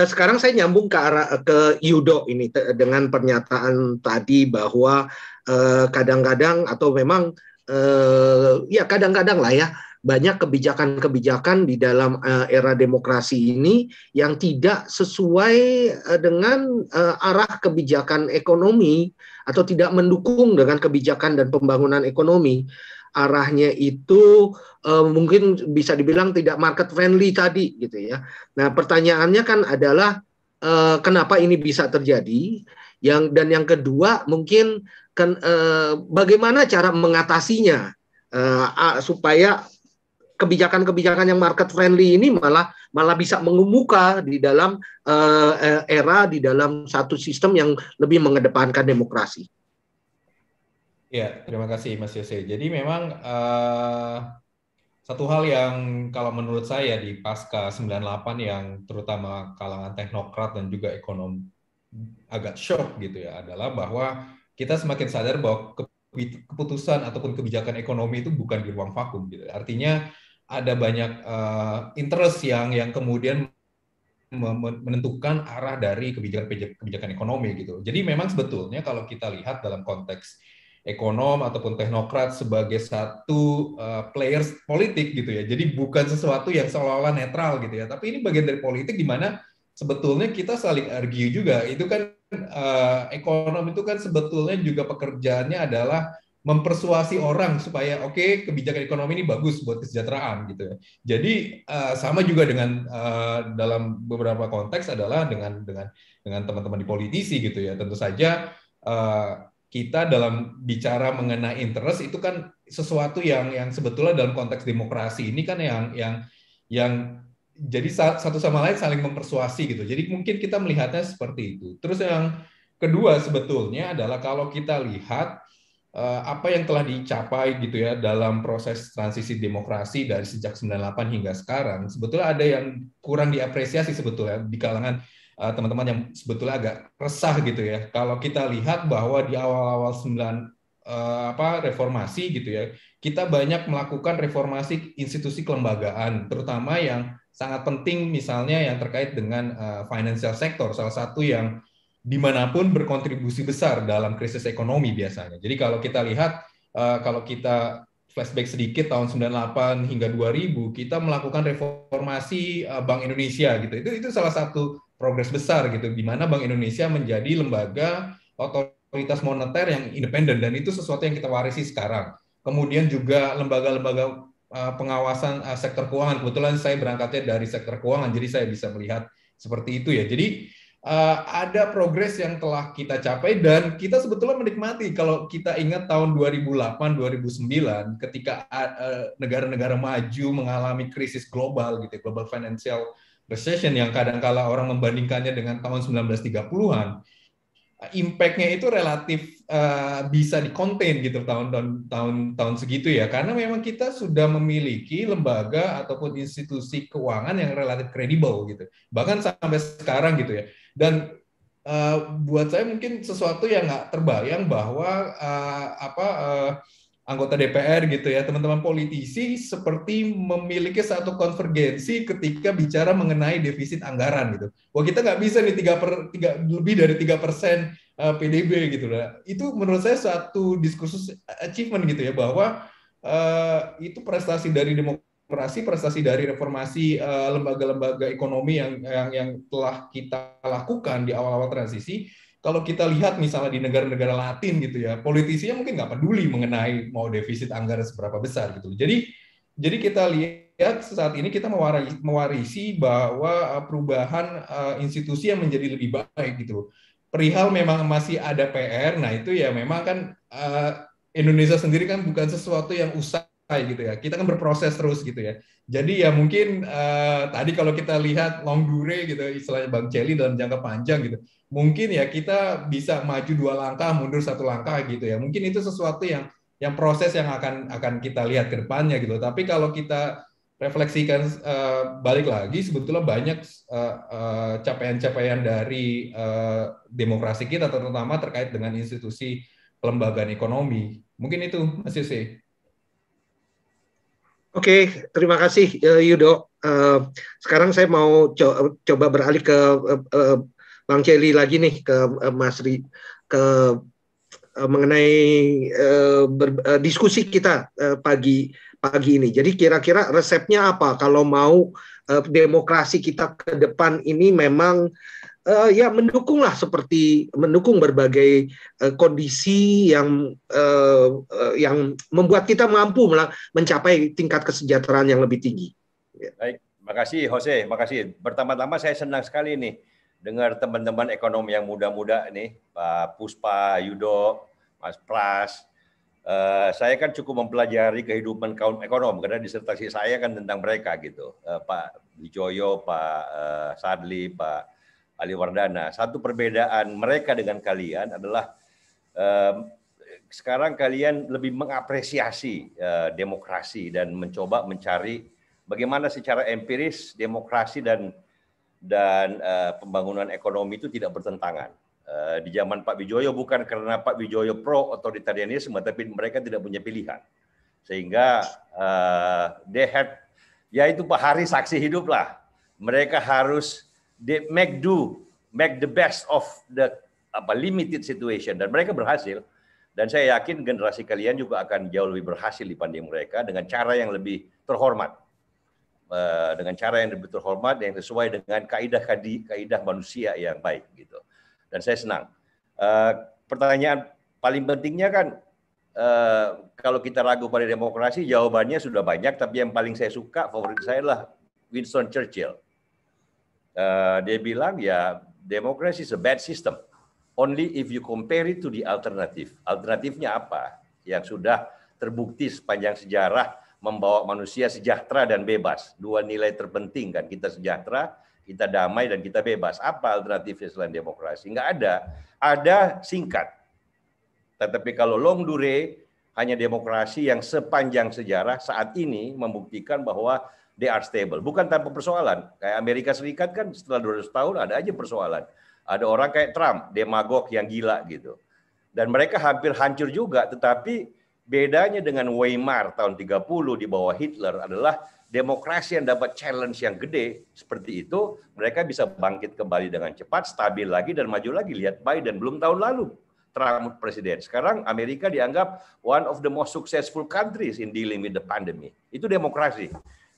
Eh, sekarang saya nyambung ke arah eh, ke Yudo ini dengan pernyataan tadi bahwa eh, kadang-kadang uh, atau memang uh, ya kadang-kadang lah ya banyak kebijakan-kebijakan di dalam uh, era demokrasi ini yang tidak sesuai uh, dengan uh, arah kebijakan ekonomi atau tidak mendukung dengan kebijakan dan pembangunan ekonomi. Arahnya itu uh, mungkin bisa dibilang tidak market friendly tadi gitu ya. Nah, pertanyaannya kan adalah uh, kenapa ini bisa terjadi? Yang dan yang kedua mungkin kan uh, bagaimana cara mengatasinya? Uh, supaya kebijakan-kebijakan yang market friendly ini malah malah bisa mengemuka di dalam uh, era di dalam satu sistem yang lebih mengedepankan demokrasi. Ya, terima kasih Mas Yose. Jadi memang uh, satu hal yang kalau menurut saya di pasca 98 yang terutama kalangan teknokrat dan juga ekonom agak shock gitu ya adalah bahwa kita semakin sadar bahwa keputusan ataupun kebijakan ekonomi itu bukan di ruang vakum gitu. Artinya ada banyak uh, interest yang yang kemudian menentukan arah dari kebijakan-kebijakan ekonomi gitu. Jadi memang sebetulnya kalau kita lihat dalam konteks ekonom ataupun teknokrat sebagai satu uh, players politik gitu ya. Jadi bukan sesuatu yang seolah-olah netral gitu ya. Tapi ini bagian dari politik di mana sebetulnya kita saling argue juga. Itu kan uh, ekonom itu kan sebetulnya juga pekerjaannya adalah mempersuasi orang supaya oke okay, kebijakan ekonomi ini bagus buat kesejahteraan gitu ya. Jadi uh, sama juga dengan uh, dalam beberapa konteks adalah dengan dengan dengan teman-teman di politisi gitu ya. Tentu saja uh, kita dalam bicara mengenai interest itu kan sesuatu yang yang sebetulnya dalam konteks demokrasi ini kan yang yang yang jadi satu sama lain saling mempersuasi gitu. Jadi mungkin kita melihatnya seperti itu. Terus yang kedua sebetulnya adalah kalau kita lihat Eh, apa yang telah dicapai gitu ya dalam proses transisi demokrasi dari sejak 98 hingga sekarang sebetulnya ada yang kurang diapresiasi sebetulnya di kalangan eh, teman-teman yang sebetulnya agak resah gitu ya kalau kita lihat bahwa di awal-awal 9 eh, apa reformasi gitu ya kita banyak melakukan reformasi institusi kelembagaan terutama yang sangat penting misalnya yang terkait dengan financial sector salah satu yang dimanapun berkontribusi besar dalam krisis ekonomi biasanya. Jadi kalau kita lihat, eh, kalau kita flashback sedikit tahun 98 hingga 2000 kita melakukan reformasi eh, Bank Indonesia gitu. Itu itu salah satu progres besar gitu di mana Bank Indonesia menjadi lembaga otoritas moneter yang independen dan itu sesuatu yang kita warisi sekarang. Kemudian juga lembaga-lembaga eh, pengawasan sektor keuangan. Kebetulan saya berangkatnya dari sektor keuangan jadi saya bisa melihat seperti itu ya. Jadi uh, ada progres yang telah kita capai dan kita sebetulnya menikmati kalau kita ingat tahun 2008 2009 ketika eh, negara-negara uh, maju mengalami krisis global gitu ya, global financial recession yang kadangkala orang membandingkannya dengan tahun 1930-an impact-nya itu relatif uh, bisa dikonten gitu tahun tahun-tahun segitu ya karena memang kita sudah memiliki lembaga ataupun institusi keuangan yang relatif kredibel gitu bahkan sampai sekarang gitu ya dan uh, buat saya mungkin sesuatu yang nggak terbayang bahwa uh, apa uh, anggota DPR gitu ya, teman-teman politisi seperti memiliki satu konvergensi ketika bicara mengenai defisit anggaran gitu. Wah kita nggak bisa nih tiga per tiga lebih dari tiga persen PDB gitu lah. Itu menurut saya satu diskursus achievement gitu ya bahwa uh, itu prestasi dari demokrasi prestasi dari reformasi eh, lembaga-lembaga uh, ekonomi yang, yang yang telah kita lakukan di awal-awal transisi kalau kita lihat misalnya di negara-negara Latin gitu ya politisinya mungkin nggak peduli mengenai mau defisit anggaran seberapa besar gitu jadi jadi kita lihat saat ini kita mewarisi, bahwa eh, perubahan eh, institusi yang menjadi lebih baik gitu perihal memang masih ada PR nah itu ya memang kan Indonesia sendiri kan bukan sesuatu yang usai gitu ya. Kita kan berproses terus gitu ya. Jadi ya mungkin uh, tadi kalau kita lihat long dure gitu istilahnya Bang Celi dalam jangka panjang gitu. Mungkin ya kita bisa maju dua langkah, mundur satu langkah gitu ya. Mungkin itu sesuatu yang yang proses yang akan akan kita lihat ke depannya gitu. Tapi kalau kita refleksikan uh, balik lagi sebetulnya banyak eh, capaian-capaian uh, uh, dari uh, demokrasi kita terutama terkait dengan institusi kelembagaan ekonomi. Mungkin itu Mas sih. Oke, okay, terima kasih eh, Yudo. Uh, sekarang saya mau co coba beralih ke uh, uh, Bang Celi lagi nih ke uh, Mas Ri ke uh, mengenai uh, ber, uh, diskusi kita uh, pagi pagi ini. Jadi kira-kira resepnya apa kalau mau uh, demokrasi kita ke depan ini memang uh, ya mendukunglah seperti mendukung berbagai uh, kondisi yang uh, uh, yang membuat kita mampu mencapai tingkat kesejahteraan yang lebih tinggi. Ya. Baik, kasih, Jose, Terima kasih. Pertama-tama saya senang sekali nih dengar teman-teman ekonom yang muda-muda nih, Pak Puspa, Yudo, Mas Pras. Uh, saya kan cukup mempelajari kehidupan kaum ekonom karena disertasi saya kan tentang mereka gitu, uh, Pak Bijoyo, Pak uh, Sadli, Pak Ali Wardana. Satu perbedaan mereka dengan kalian adalah eh, sekarang kalian lebih mengapresiasi eh, demokrasi dan mencoba mencari bagaimana secara empiris demokrasi dan dan eh, pembangunan ekonomi itu tidak bertentangan. Eh, di zaman Pak Wijoyo bukan karena Pak Wijoyo pro otoritarianisme, tapi mereka tidak punya pilihan. Sehingga eh, they had, ya itu Pak Hari saksi hidup lah. Mereka harus they make do, make the best of the apa limited situation dan mereka berhasil dan saya yakin generasi kalian juga akan jauh lebih berhasil di mereka dengan cara yang lebih terhormat eh, dengan cara yang lebih terhormat yang sesuai dengan kaidah kaidah manusia yang baik gitu dan saya senang eh, pertanyaan paling pentingnya kan eh, kalau kita ragu pada demokrasi jawabannya sudah banyak tapi yang paling saya suka favorit saya adalah Winston Churchill Eh, dia bilang ya demokrasi is a bad system. Only if you compare it to the alternative. Alternatifnya apa? Yang sudah terbukti sepanjang sejarah membawa manusia sejahtera dan bebas. Dua nilai terpenting kan kita sejahtera, kita damai dan kita bebas. Apa alternatifnya selain demokrasi? Enggak ada. Ada singkat. Tetapi kalau long dure hanya demokrasi yang sepanjang sejarah saat ini membuktikan bahwa they are stable. Bukan tanpa persoalan. Kayak Amerika Serikat kan setelah 200 tahun ada aja persoalan. Ada orang kayak Trump, demagog yang gila gitu. Dan mereka hampir hancur juga, tetapi bedanya dengan Weimar tahun 30 di bawah Hitler adalah demokrasi yang dapat challenge yang gede seperti itu, mereka bisa bangkit kembali dengan cepat, stabil lagi dan maju lagi. Lihat Biden belum tahun lalu Trump presiden. Sekarang Amerika dianggap one of the most successful countries in dealing with the pandemic. Itu demokrasi.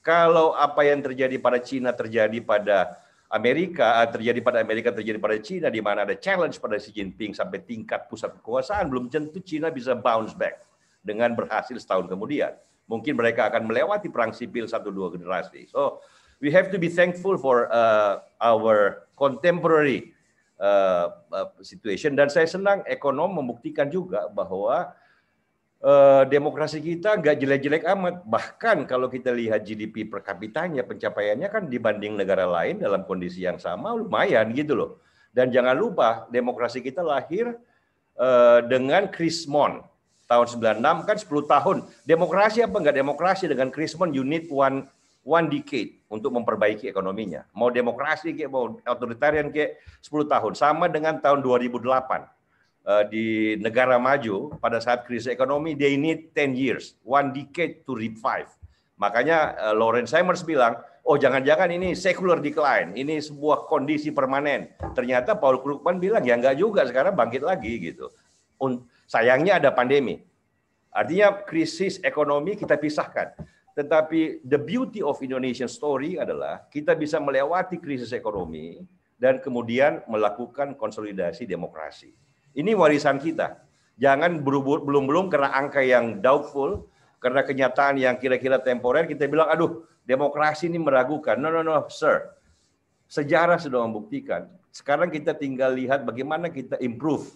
Kalau apa yang terjadi pada Cina terjadi pada Amerika, eh, terjadi pada Amerika, terjadi pada Cina, di mana ada challenge pada Xi Jinping sampai tingkat pusat kekuasaan, belum tentu Cina bisa bounce back dengan berhasil setahun kemudian. Mungkin mereka akan melewati perang sipil satu dua generasi. So we have to be thankful for uh, our contemporary uh, situation. Dan saya senang ekonom membuktikan juga bahwa eh, demokrasi kita nggak jelek-jelek amat. Bahkan kalau kita lihat GDP per kapitanya, pencapaiannya kan dibanding negara lain dalam kondisi yang sama lumayan gitu loh. Dan jangan lupa demokrasi kita lahir eh, dengan Krismon tahun 96 kan 10 tahun. Demokrasi apa enggak demokrasi dengan Krismon you need one one decade untuk memperbaiki ekonominya. Mau demokrasi kayak mau otoritarian kayak 10 tahun sama dengan tahun 2008 Eh, di negara maju pada saat krisis ekonomi they need 10 years, one decade to revive. Makanya uh, Lawrence Simers bilang, oh jangan-jangan ini secular decline, ini sebuah kondisi permanen. Ternyata Paul Krugman bilang ya enggak juga, sekarang bangkit lagi gitu. Un sayangnya ada pandemi. Artinya krisis ekonomi kita pisahkan. Tetapi the beauty of Indonesian story adalah kita bisa melewati krisis ekonomi dan kemudian melakukan konsolidasi demokrasi. Ini warisan kita. Jangan belum-belum karena angka yang doubtful, karena kenyataan yang kira-kira temporer, kita bilang, aduh, demokrasi ini meragukan. No, no, no, sir. Sejarah sudah membuktikan. Sekarang kita tinggal lihat bagaimana kita improve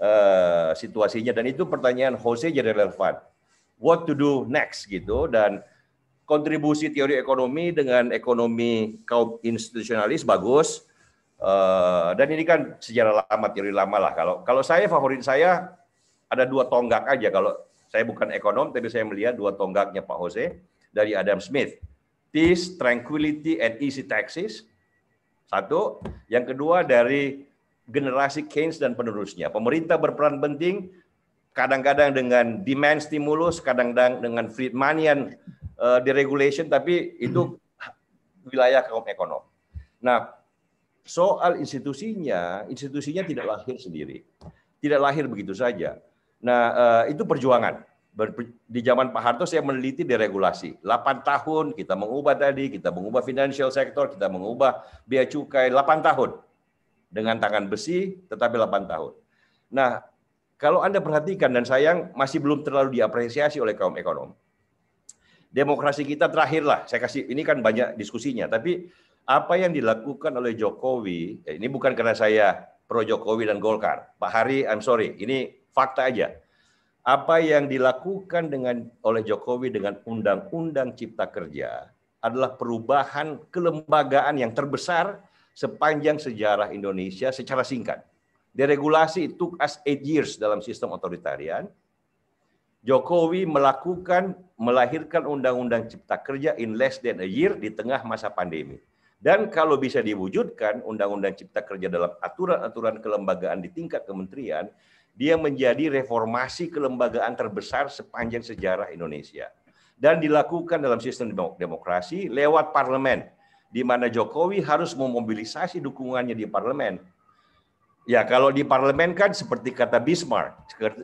uh, situasinya. Dan itu pertanyaan Jose jadi relevan. What to do next gitu. Dan kontribusi teori ekonomi dengan ekonomi kaum institusionalis bagus Eh, dan ini kan sejarah lama, teori lama lah. Kalau kalau saya favorit saya ada dua tonggak aja. Kalau saya bukan ekonom, tapi saya melihat dua tonggaknya Pak Jose dari Adam Smith. Peace, Tranquility, and Easy Taxes. Satu. Yang kedua dari generasi Keynes dan penerusnya. Pemerintah berperan penting, kadang-kadang dengan demand stimulus, kadang-kadang dengan Friedmanian uh, deregulation, tapi itu hmm. wilayah kaum ekonom. Nah, soal institusinya, institusinya tidak lahir sendiri. Tidak lahir begitu saja. Nah, eh, itu perjuangan. Di zaman Pak Harto saya meneliti deregulasi. 8 tahun kita mengubah tadi, kita mengubah financial sector, kita mengubah biaya cukai 8 tahun. Dengan tangan besi tetapi 8 tahun. Nah, kalau Anda perhatikan dan sayang masih belum terlalu diapresiasi oleh kaum ekonom demokrasi kita terakhirlah saya kasih ini kan banyak diskusinya tapi apa yang dilakukan oleh Jokowi, ya ini bukan karena saya pro Jokowi dan Golkar. Pak Hari, I'm sorry, ini fakta aja. Apa yang dilakukan dengan oleh Jokowi dengan Undang-Undang Cipta Kerja adalah perubahan kelembagaan yang terbesar sepanjang sejarah Indonesia secara singkat. Deregulasi it took us eight years dalam sistem otoritarian. Jokowi melakukan melahirkan Undang-Undang Cipta Kerja in less than a year di tengah masa pandemi dan kalau bisa diwujudkan Undang-Undang Cipta Kerja dalam aturan-aturan kelembagaan di tingkat kementerian, dia menjadi reformasi kelembagaan terbesar sepanjang sejarah Indonesia. Dan dilakukan dalam sistem demokrasi lewat parlemen, di mana Jokowi harus memobilisasi dukungannya di parlemen. Ya kalau di parlemen kan seperti kata Bismarck,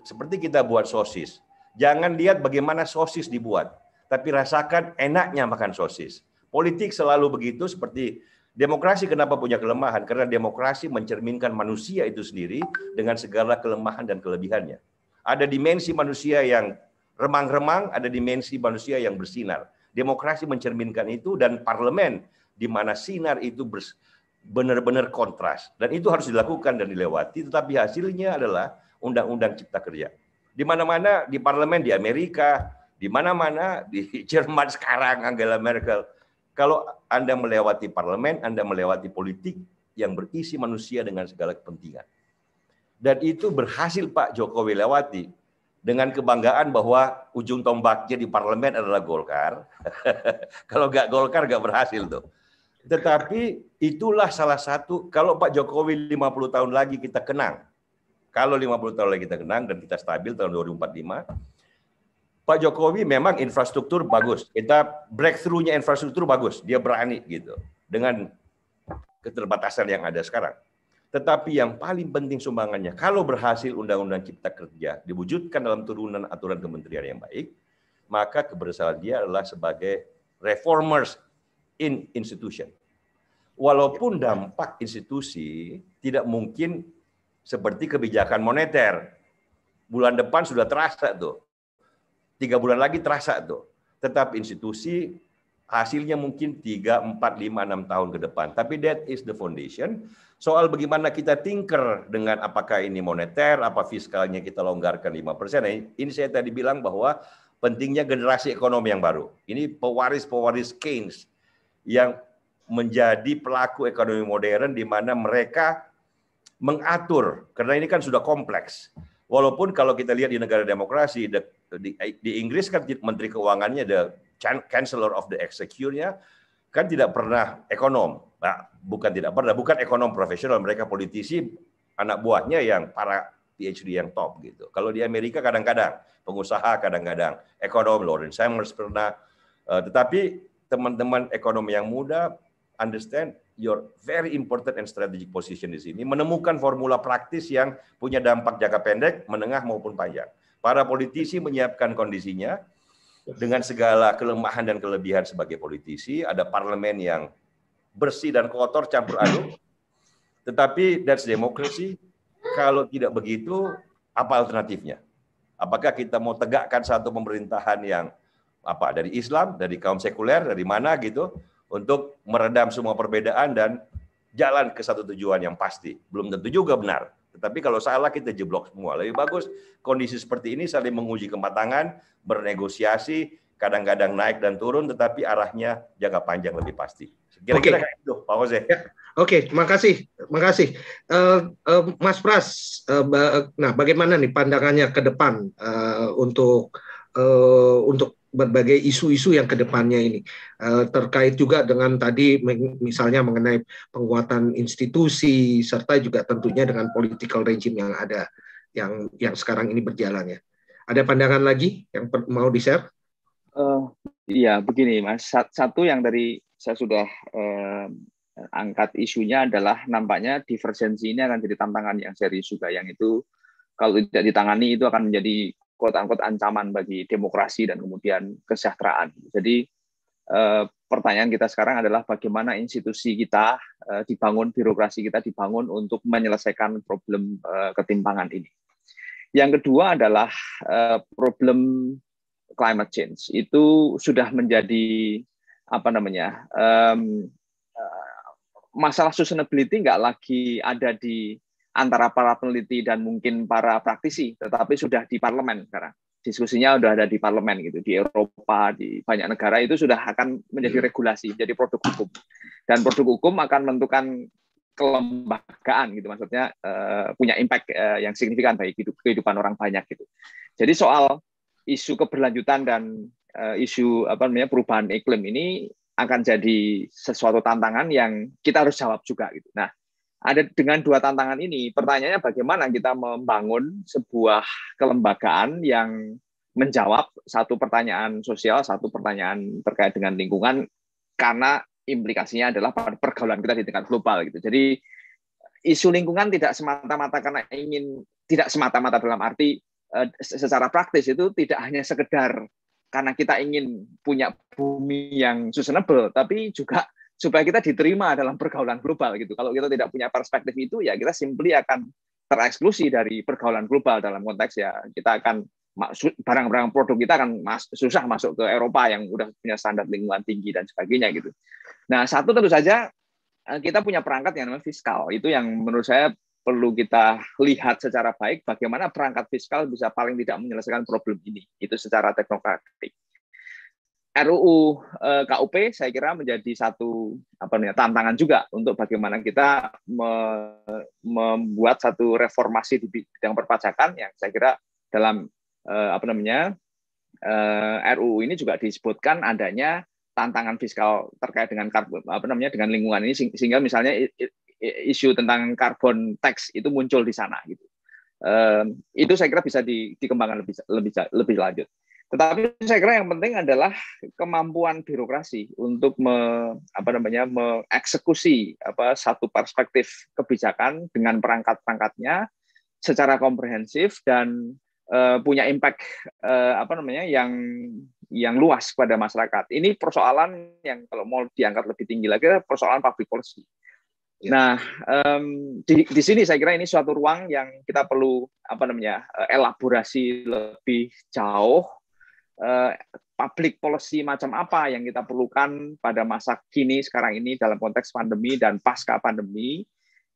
seperti kita buat sosis. Jangan lihat bagaimana sosis dibuat, tapi rasakan enaknya makan sosis Politik selalu begitu seperti demokrasi kenapa punya kelemahan? Karena demokrasi mencerminkan manusia itu sendiri dengan segala kelemahan dan kelebihannya. Ada dimensi manusia yang remang-remang, ada dimensi manusia yang bersinar. Demokrasi mencerminkan itu dan parlemen di mana sinar itu benar-benar kontras. Dan itu harus dilakukan dan dilewati. Tetapi hasilnya adalah Undang-Undang Cipta Kerja. Di mana-mana di parlemen di Amerika, di mana-mana di Jerman sekarang Angela Merkel kalau Anda melewati parlemen, Anda melewati politik yang berisi manusia dengan segala kepentingan. Dan itu berhasil Pak Jokowi lewati dengan kebanggaan bahwa ujung tombaknya di parlemen adalah Golkar. kalau nggak Golkar nggak berhasil tuh. Tetapi itulah salah satu, kalau Pak Jokowi 50 tahun lagi kita kenang, kalau 50 tahun lagi kita kenang dan kita stabil tahun 2045, Pak Jokowi memang infrastruktur bagus. Kita breakthrough-nya infrastruktur bagus. Dia berani gitu dengan keterbatasan yang ada sekarang. Tetapi yang paling penting sumbangannya, kalau berhasil Undang-Undang Cipta Kerja diwujudkan dalam turunan aturan kementerian yang baik, maka keberhasilan dia adalah sebagai reformers in institution. Walaupun dampak institusi tidak mungkin seperti kebijakan moneter. Bulan depan sudah terasa tuh Tiga bulan lagi terasa tuh. Tetap institusi hasilnya mungkin tiga, empat, lima, enam tahun ke depan. Tapi that is the foundation. Soal bagaimana kita tinker dengan apakah ini moneter, apa fiskalnya kita longgarkan 5%. Nah, ini saya tadi bilang bahwa pentingnya generasi ekonomi yang baru. Ini pewaris-pewaris Keynes yang menjadi pelaku ekonomi modern di mana mereka mengatur. Karena ini kan sudah kompleks Walaupun kalau kita lihat di negara demokrasi, the, di, di Inggris kan Menteri Keuangannya, the Chancellor of the Exchequer-nya, kan tidak pernah ekonom. Nah, bukan tidak pernah, bukan ekonom profesional, mereka politisi, anak buahnya yang para PhD yang top gitu. Kalau di Amerika kadang-kadang pengusaha, kadang-kadang ekonom, Lawrence Summers pernah. Uh, tetapi teman-teman ekonomi yang muda understand your very important and strategic position di sini, menemukan formula praktis yang punya dampak jangka pendek, menengah maupun panjang. Para politisi menyiapkan kondisinya dengan segala kelemahan dan kelebihan sebagai politisi, ada parlemen yang bersih dan kotor campur aduk. Tetapi that's demokrasi. Kalau tidak begitu, apa alternatifnya? Apakah kita mau tegakkan satu pemerintahan yang apa dari Islam, dari kaum sekuler, dari mana gitu, untuk meredam semua perbedaan dan jalan ke satu tujuan yang pasti. Belum tentu juga benar. Tetapi kalau salah kita jeblok semua. Lebih bagus kondisi seperti ini saling menguji kematangan, bernegosiasi, kadang-kadang naik dan turun, tetapi arahnya jangka panjang lebih pasti. Kira-kira okay. itu, Pak Jose. Ya. Oke, okay, makasih, makasih, uh, uh, Mas Pras. Uh, nah, bagaimana nih pandangannya ke depan uh, untuk uh, untuk berbagai isu-isu yang kedepannya ini uh, terkait juga dengan tadi misalnya mengenai penguatan institusi serta juga tentunya dengan political regime yang ada yang yang sekarang ini berjalan ya. Ada pandangan lagi yang per, mau di share? Uh, eh, iya begini mas satu yang dari saya sudah uh, angkat isunya adalah nampaknya divergensi ini akan jadi tantangan yang serius juga yang itu kalau tidak ditangani itu akan menjadi quote unquote ancaman bagi demokrasi dan kemudian kesejahteraan. Jadi eh, pertanyaan kita sekarang adalah bagaimana institusi kita eh, dibangun, birokrasi kita dibangun untuk menyelesaikan problem eh, ketimpangan ini. Yang kedua adalah problem climate change. Itu sudah menjadi apa namanya masalah sustainability nggak lagi ada di antara para peneliti dan mungkin para praktisi, tetapi sudah di parlemen sekarang. Diskusinya sudah ada di parlemen gitu, di Eropa, di banyak negara itu sudah akan menjadi hmm. regulasi, jadi produk hukum. Dan produk hukum akan menentukan kelembagaan gitu, maksudnya eh, punya impact eh, yang signifikan bagi kehidupan orang banyak gitu. Jadi soal isu keberlanjutan dan eh, isu apa namanya perubahan iklim ini akan jadi sesuatu tantangan yang kita harus jawab juga gitu. Nah, ada dengan dua tantangan ini. Pertanyaannya bagaimana kita membangun sebuah kelembagaan yang menjawab satu pertanyaan sosial, satu pertanyaan terkait dengan lingkungan karena implikasinya adalah pada pergaulan kita di tingkat global gitu. Jadi isu lingkungan tidak semata-mata karena ingin tidak semata-mata dalam arti eh, secara praktis itu tidak hanya sekedar karena kita ingin punya bumi yang sustainable, tapi juga supaya kita diterima dalam pergaulan global gitu. Kalau kita tidak punya perspektif itu ya kita simply akan tereksklusi dari pergaulan global dalam konteks ya kita akan barang-barang produk kita akan mas, susah masuk ke Eropa yang udah punya standar lingkungan tinggi dan sebagainya gitu. Nah satu tentu saja eh, kita punya perangkat yang namanya fiskal itu yang menurut saya perlu kita lihat secara baik bagaimana perangkat fiskal bisa paling tidak menyelesaikan problem ini itu secara teknokratik. RUU eh, KUP saya kira menjadi satu apa namanya tantangan juga untuk bagaimana kita me, membuat satu reformasi di bidang perpajakan yang saya kira dalam eh, apa namanya eh, RUU ini juga disebutkan adanya tantangan fiskal terkait dengan karbon apa namanya dengan lingkungan ini sehingga misalnya isu tentang karbon tax itu muncul di sana gitu. Eh, itu saya kira bisa di, dikembangkan lebih lebih lebih lanjut. Tetapi saya kira yang penting adalah kemampuan birokrasi untuk me, apa namanya mengeksekusi apa satu perspektif kebijakan dengan perangkat-perangkatnya secara komprehensif dan uh, punya impact uh, apa namanya yang yang luas kepada masyarakat. Ini persoalan yang kalau mau diangkat lebih tinggi lagi persoalan public policy. Ya. Nah, um, di, di sini saya kira ini suatu ruang yang kita perlu apa namanya elaborasi lebih jauh Eh, public policy macam apa yang kita perlukan pada masa kini sekarang ini dalam konteks pandemi dan pasca pandemi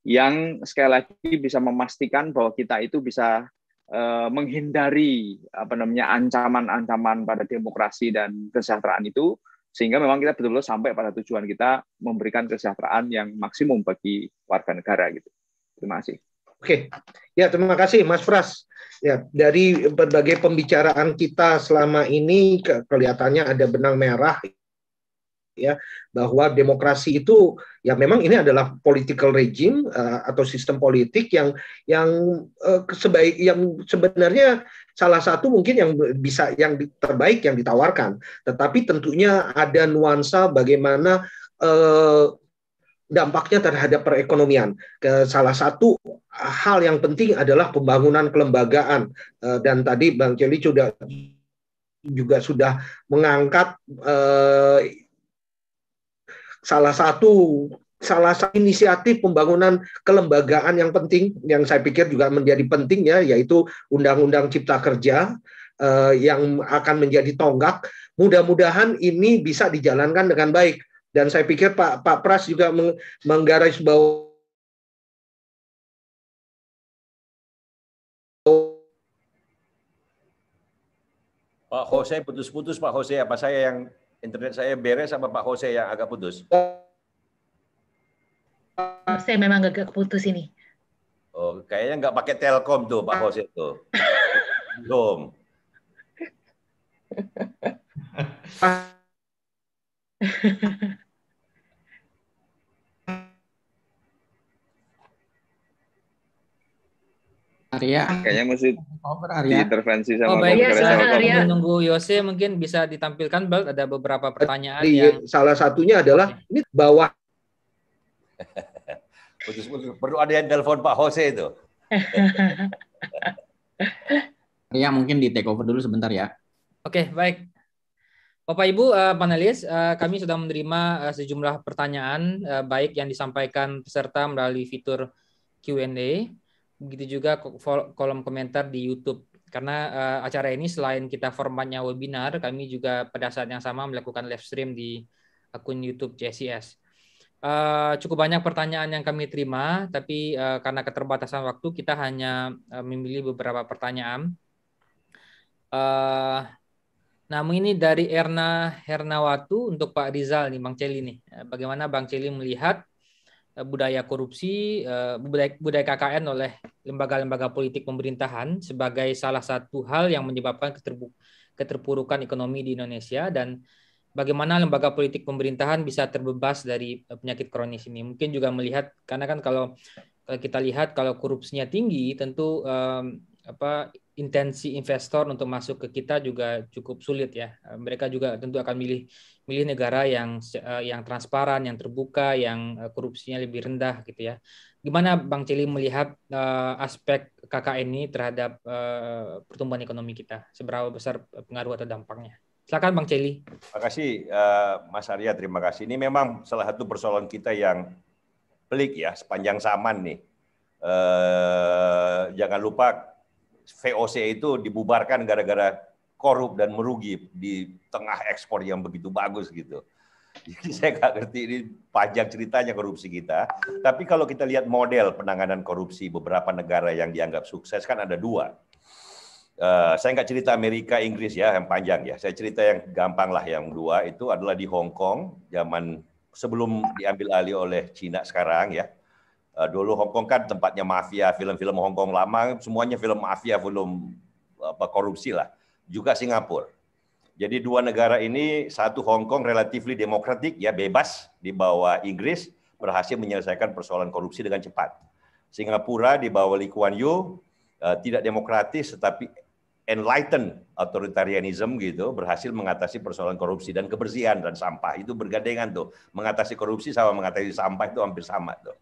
yang sekali lagi bisa memastikan bahwa kita itu bisa eh, menghindari apa namanya ancaman-ancaman pada demokrasi dan kesejahteraan itu sehingga memang kita betul-betul sampai pada tujuan kita memberikan kesejahteraan yang maksimum bagi warga negara gitu. Terima kasih. Oke, ya terima kasih Mas Fras. Ya dari berbagai pembicaraan kita selama ini ke kelihatannya ada benang merah ya bahwa demokrasi itu ya memang ini adalah political regime uh, atau sistem politik yang yang uh, eh, sebaik yang sebenarnya salah satu mungkin yang bisa yang terbaik yang ditawarkan tetapi tentunya ada nuansa bagaimana eh, dampaknya terhadap perekonomian. Salah satu eh, hal yang penting adalah pembangunan kelembagaan eh, dan tadi Bang Celi sudah juga sudah mengangkat eh, salah satu salah satu inisiatif pembangunan kelembagaan yang penting yang saya pikir juga menjadi penting ya yaitu undang-undang cipta kerja yang akan menjadi tonggak mudah-mudahan ini bisa dijalankan dengan baik dan saya pikir Pak Pak Pras juga menggaris menggarisbawahi Pak Jose putus-putus Pak Jose apa saya yang internet saya beres sama Pak Jose yang agak putus? Saya memang agak putus ini. Oh, kayaknya nggak pakai Telkom tuh Pak Jose tuh. Belum. Arya. Kayaknya mesti cover Arya. diintervensi sama oh, baik. Ya, Arya. Menunggu Yose mungkin bisa ditampilkan Bal ada beberapa pertanyaan Di, iya, yang salah satunya adalah ini bawah perlu ada yang telepon Pak Jose itu. Arya mungkin di take over dulu sebentar ya. Oke, okay, baik. Bapak Ibu uh, panelis, uh, kami sudah menerima uh, sejumlah pertanyaan baik yang disampaikan peserta melalui fitur Q&A begitu juga kolom komentar di YouTube. Karena uh, acara ini selain kita formatnya webinar, kami juga pada saat yang sama melakukan live stream di akun YouTube JCS. Uh, eh, cukup banyak pertanyaan yang kami terima, tapi uh, karena keterbatasan waktu, kita hanya uh, memilih beberapa pertanyaan. Uh, nah, ini dari Erna Hernawatu untuk Pak Rizal nih, Bang Celi nih. Bagaimana Bang Celi melihat Eh, budaya korupsi, eh, budaya, KKN oleh lembaga-lembaga politik pemerintahan sebagai salah satu hal yang menyebabkan keterpurukan ekonomi di Indonesia dan bagaimana lembaga politik pemerintahan bisa terbebas dari eh, penyakit kronis ini. Mungkin juga melihat karena kan kalau kita lihat kalau korupsinya tinggi tentu um, apa intensi investor untuk masuk ke kita juga cukup sulit ya. Mereka juga tentu akan milih milih negara yang eh, yang transparan, yang terbuka, yang eh, korupsinya lebih rendah gitu ya. Gimana Bang Celi melihat uh, aspek KKN ini terhadap uh, pertumbuhan ekonomi kita? Seberapa besar pengaruh atau dampaknya? Silakan Bang Celi. Terima kasih uh, Mas Arya, terima kasih. Ini memang salah satu persoalan kita yang pelik ya sepanjang zaman nih. Uh, jangan lupa VOC itu dibubarkan gara-gara korup dan merugi di tengah ekspor yang begitu bagus gitu. Jadi saya nggak ngerti ini panjang ceritanya korupsi kita. Tapi kalau kita lihat model penanganan korupsi beberapa negara yang dianggap sukses kan ada dua. Uh, saya nggak cerita Amerika, Inggris ya yang panjang ya. Saya cerita yang gampang lah yang dua itu adalah di Hong Kong zaman sebelum diambil alih oleh Cina sekarang ya. Uh, dulu Hong Kong kan tempatnya mafia, film-film Hong Kong lama semuanya film mafia, film apa korupsi lah juga Singapura. Jadi dua negara ini, satu Hong Kong relatif demokratik, ya bebas di bawah Inggris, berhasil menyelesaikan persoalan korupsi dengan cepat. Singapura di bawah Lee Kuan Yew eh, tidak demokratis tetapi enlightened authoritarianism gitu berhasil mengatasi persoalan korupsi dan kebersihan dan sampah itu bergandengan tuh mengatasi korupsi sama mengatasi sampah itu hampir sama tuh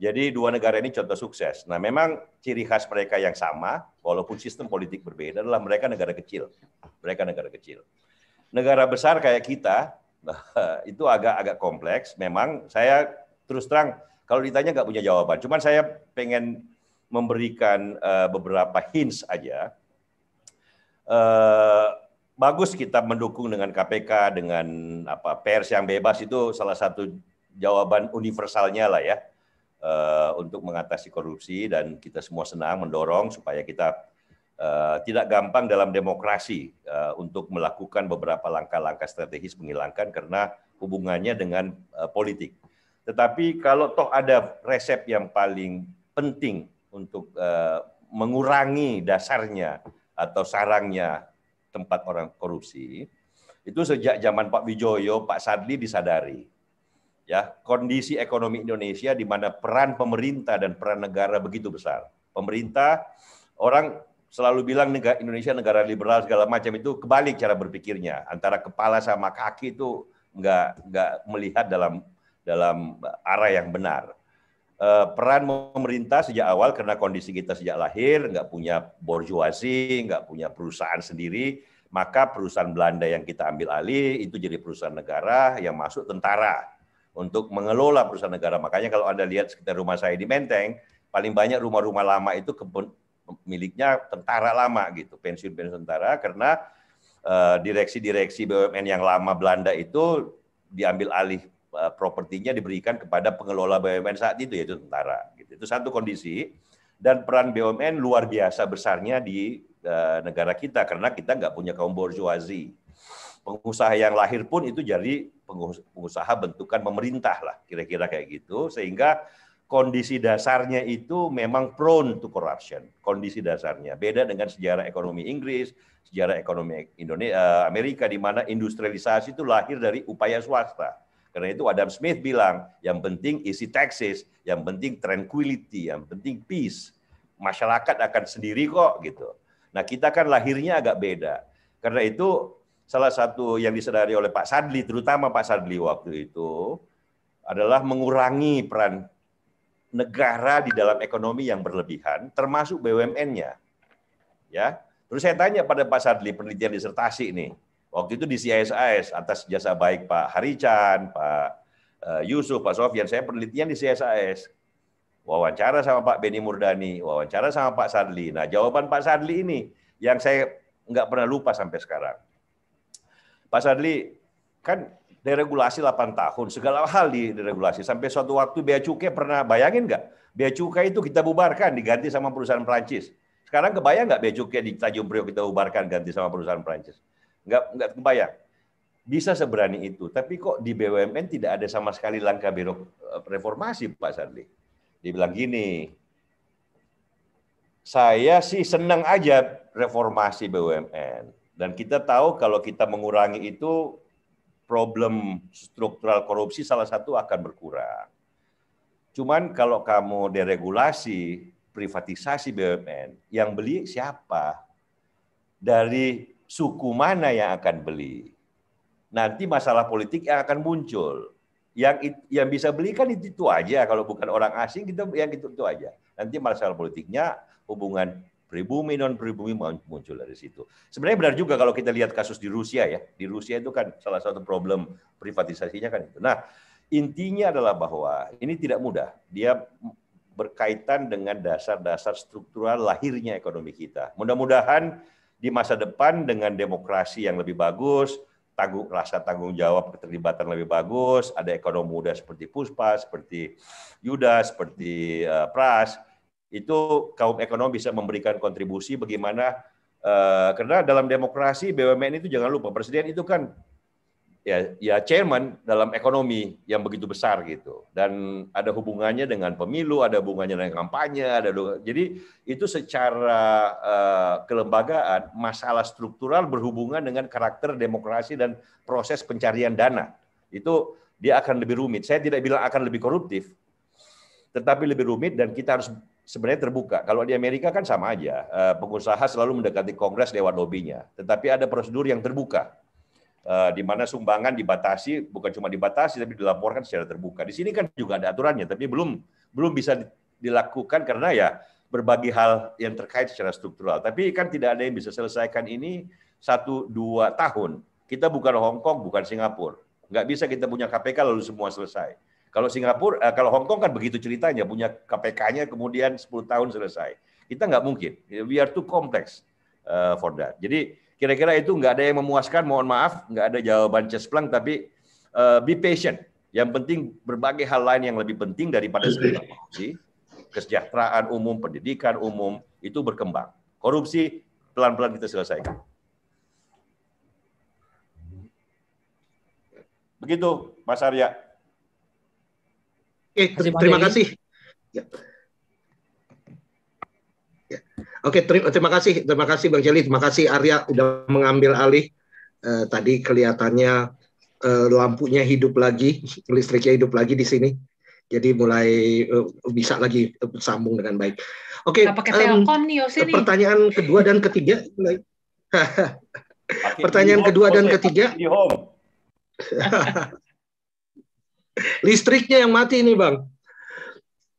jadi dua negara ini contoh sukses. Nah memang ciri khas mereka yang sama, walaupun sistem politik berbeda, adalah mereka negara kecil. Mereka negara kecil. Negara besar kayak kita, itu agak-agak kompleks. Memang saya terus terang, kalau ditanya nggak punya jawaban. Cuman saya pengen memberikan uh, beberapa hints aja. Uh, bagus kita mendukung dengan KPK, dengan apa pers yang bebas itu salah satu jawaban universalnya lah ya Eh, untuk mengatasi korupsi dan kita semua senang mendorong supaya kita eh, tidak gampang dalam demokrasi eh, untuk melakukan beberapa langkah-langkah strategis menghilangkan karena hubungannya dengan politik. Tetapi kalau toh ada resep yang paling penting untuk mengurangi dasarnya atau sarangnya tempat orang korupsi, itu sejak zaman Pak Wijoyo, Pak Sadli disadari ya kondisi ekonomi Indonesia di mana peran pemerintah dan peran negara begitu besar. Pemerintah orang selalu bilang negara Indonesia negara liberal segala macam itu kebalik cara berpikirnya antara kepala sama kaki itu nggak nggak melihat dalam dalam arah yang benar. Eh, peran pemerintah sejak awal karena kondisi kita sejak lahir nggak punya borjuasi, nggak punya perusahaan sendiri, maka perusahaan Belanda yang kita ambil alih itu jadi perusahaan negara yang masuk tentara untuk mengelola perusahaan negara. Makanya kalau Anda lihat sekitar rumah saya di Menteng, paling banyak rumah-rumah lama itu miliknya tentara lama gitu, pensiun-pensiun tentara karena eh, direksi-direksi uh, BUMN yang lama Belanda itu diambil alih uh, propertinya diberikan kepada pengelola BUMN saat itu yaitu tentara gitu. Itu satu kondisi dan peran BUMN luar biasa besarnya di uh, negara kita karena kita nggak punya kaum borjuazi. Pengusaha yang lahir pun itu jadi pengusaha bentukan pemerintah lah kira-kira kayak gitu sehingga kondisi dasarnya itu memang prone to corruption. Kondisi dasarnya beda dengan sejarah ekonomi Inggris, sejarah ekonomi Indonesia, eh, Amerika di mana industrialisasi itu lahir dari upaya swasta. Karena itu Adam Smith bilang, yang penting isi taxes, yang penting tranquility, yang penting peace. Masyarakat akan sendiri kok gitu. Nah, kita kan lahirnya agak beda. Karena itu salah satu yang disadari oleh Pak Sadli, terutama Pak Sadli waktu itu, adalah mengurangi peran negara di dalam ekonomi yang berlebihan, termasuk BUMN-nya. Ya, terus saya tanya pada Pak Sadli penelitian disertasi ini, waktu itu di CSIS atas jasa baik Pak Harican, Pak eh, Yusuf, Pak Sofian, saya penelitian di CSIS. Wawancara sama Pak Beni Murdani, wawancara sama Pak Sadli. Nah, jawaban Pak Sadli ini yang saya nggak pernah lupa sampai sekarang Pak Sadli, kan deregulasi 8 tahun, segala hal di deregulasi. Sampai suatu waktu Bea Cukai pernah bayangin nggak? Bea Cukai itu kita bubarkan, diganti sama perusahaan Perancis. Sekarang kebayang nggak Bea Cukai di Tanjung Priok kita bubarkan, ganti sama perusahaan Perancis? Nggak, nggak kebayang. Bisa seberani itu, tapi kok di BUMN tidak ada sama sekali langkah birok eh, reformasi Pak Sadli. Dibilang gini, saya sih senang aja reformasi BUMN dan kita tahu kalau kita mengurangi itu problem struktural korupsi salah satu akan berkurang. Cuman kalau kamu deregulasi, privatisasi BUMN, yang beli siapa? Dari suku mana yang akan beli? Nanti masalah politik yang akan muncul. Yang yang bisa beli kan itu, itu aja kalau bukan orang asing kita yang itu itu aja. Nanti masalah politiknya hubungan pribumi non pribumi muncul dari situ. Sebenarnya benar juga kalau kita lihat kasus di Rusia ya. Di Rusia itu kan salah satu problem privatisasinya kan itu. Nah, intinya adalah bahwa ini tidak mudah. Dia berkaitan dengan dasar-dasar struktural lahirnya ekonomi kita. Mudah-mudahan di masa depan dengan demokrasi yang lebih bagus, tanggung rasa tanggung jawab keterlibatan lebih bagus, ada ekonomi muda seperti Puspa, seperti Yuda, seperti eh, Pras, itu kaum ekonom bisa memberikan kontribusi bagaimana uh, karena dalam demokrasi BUMN itu jangan lupa presiden itu kan ya ya chairman dalam ekonomi yang begitu besar gitu dan ada hubungannya dengan pemilu ada hubungannya dengan kampanye ada jadi itu secara uh, kelembagaan masalah struktural berhubungan dengan karakter demokrasi dan proses pencarian dana itu dia akan lebih rumit saya tidak bilang akan lebih koruptif tetapi lebih rumit dan kita harus sebenarnya terbuka. Kalau di Amerika kan sama aja, eh, pengusaha selalu mendekati Kongres lewat lobbynya. Tetapi ada prosedur yang terbuka, eh, di mana sumbangan dibatasi, bukan cuma dibatasi, tapi dilaporkan secara terbuka. Di sini kan juga ada aturannya, tapi belum belum bisa dilakukan karena ya berbagai hal yang terkait secara struktural. Tapi kan tidak ada yang bisa selesaikan ini satu dua tahun. Kita bukan Hong Kong, bukan Singapura. Nggak bisa kita punya KPK lalu semua selesai kalau Singapura, eh, kalau Hong Kong kan begitu ceritanya, punya KPK-nya kemudian 10 tahun selesai. Kita nggak mungkin. We are too complex uh, for that. Jadi kira-kira itu nggak ada yang memuaskan. Mohon maaf, nggak ada jawaban cesplang. Tapi uh, be patient. Yang penting berbagai hal lain yang lebih penting daripada sekedar korupsi, kesejahteraan umum, pendidikan umum itu berkembang. Korupsi pelan-pelan kita selesaikan. Begitu, Mas Arya. Oke, okay, terima kasih. Ya. Ya. Oke, okay, terima, kasih, terima kasih Bang Jeli, terima kasih Arya udah mengambil alih. Uh, tadi kelihatannya uh, lampunya hidup lagi, listriknya hidup lagi di sini. Jadi mulai uh, bisa lagi uh, sambung dengan baik. Oke, okay, um, nih, pertanyaan kedua dan ketiga. pertanyaan kedua dan ketiga. Listriknya yang mati ini, Bang.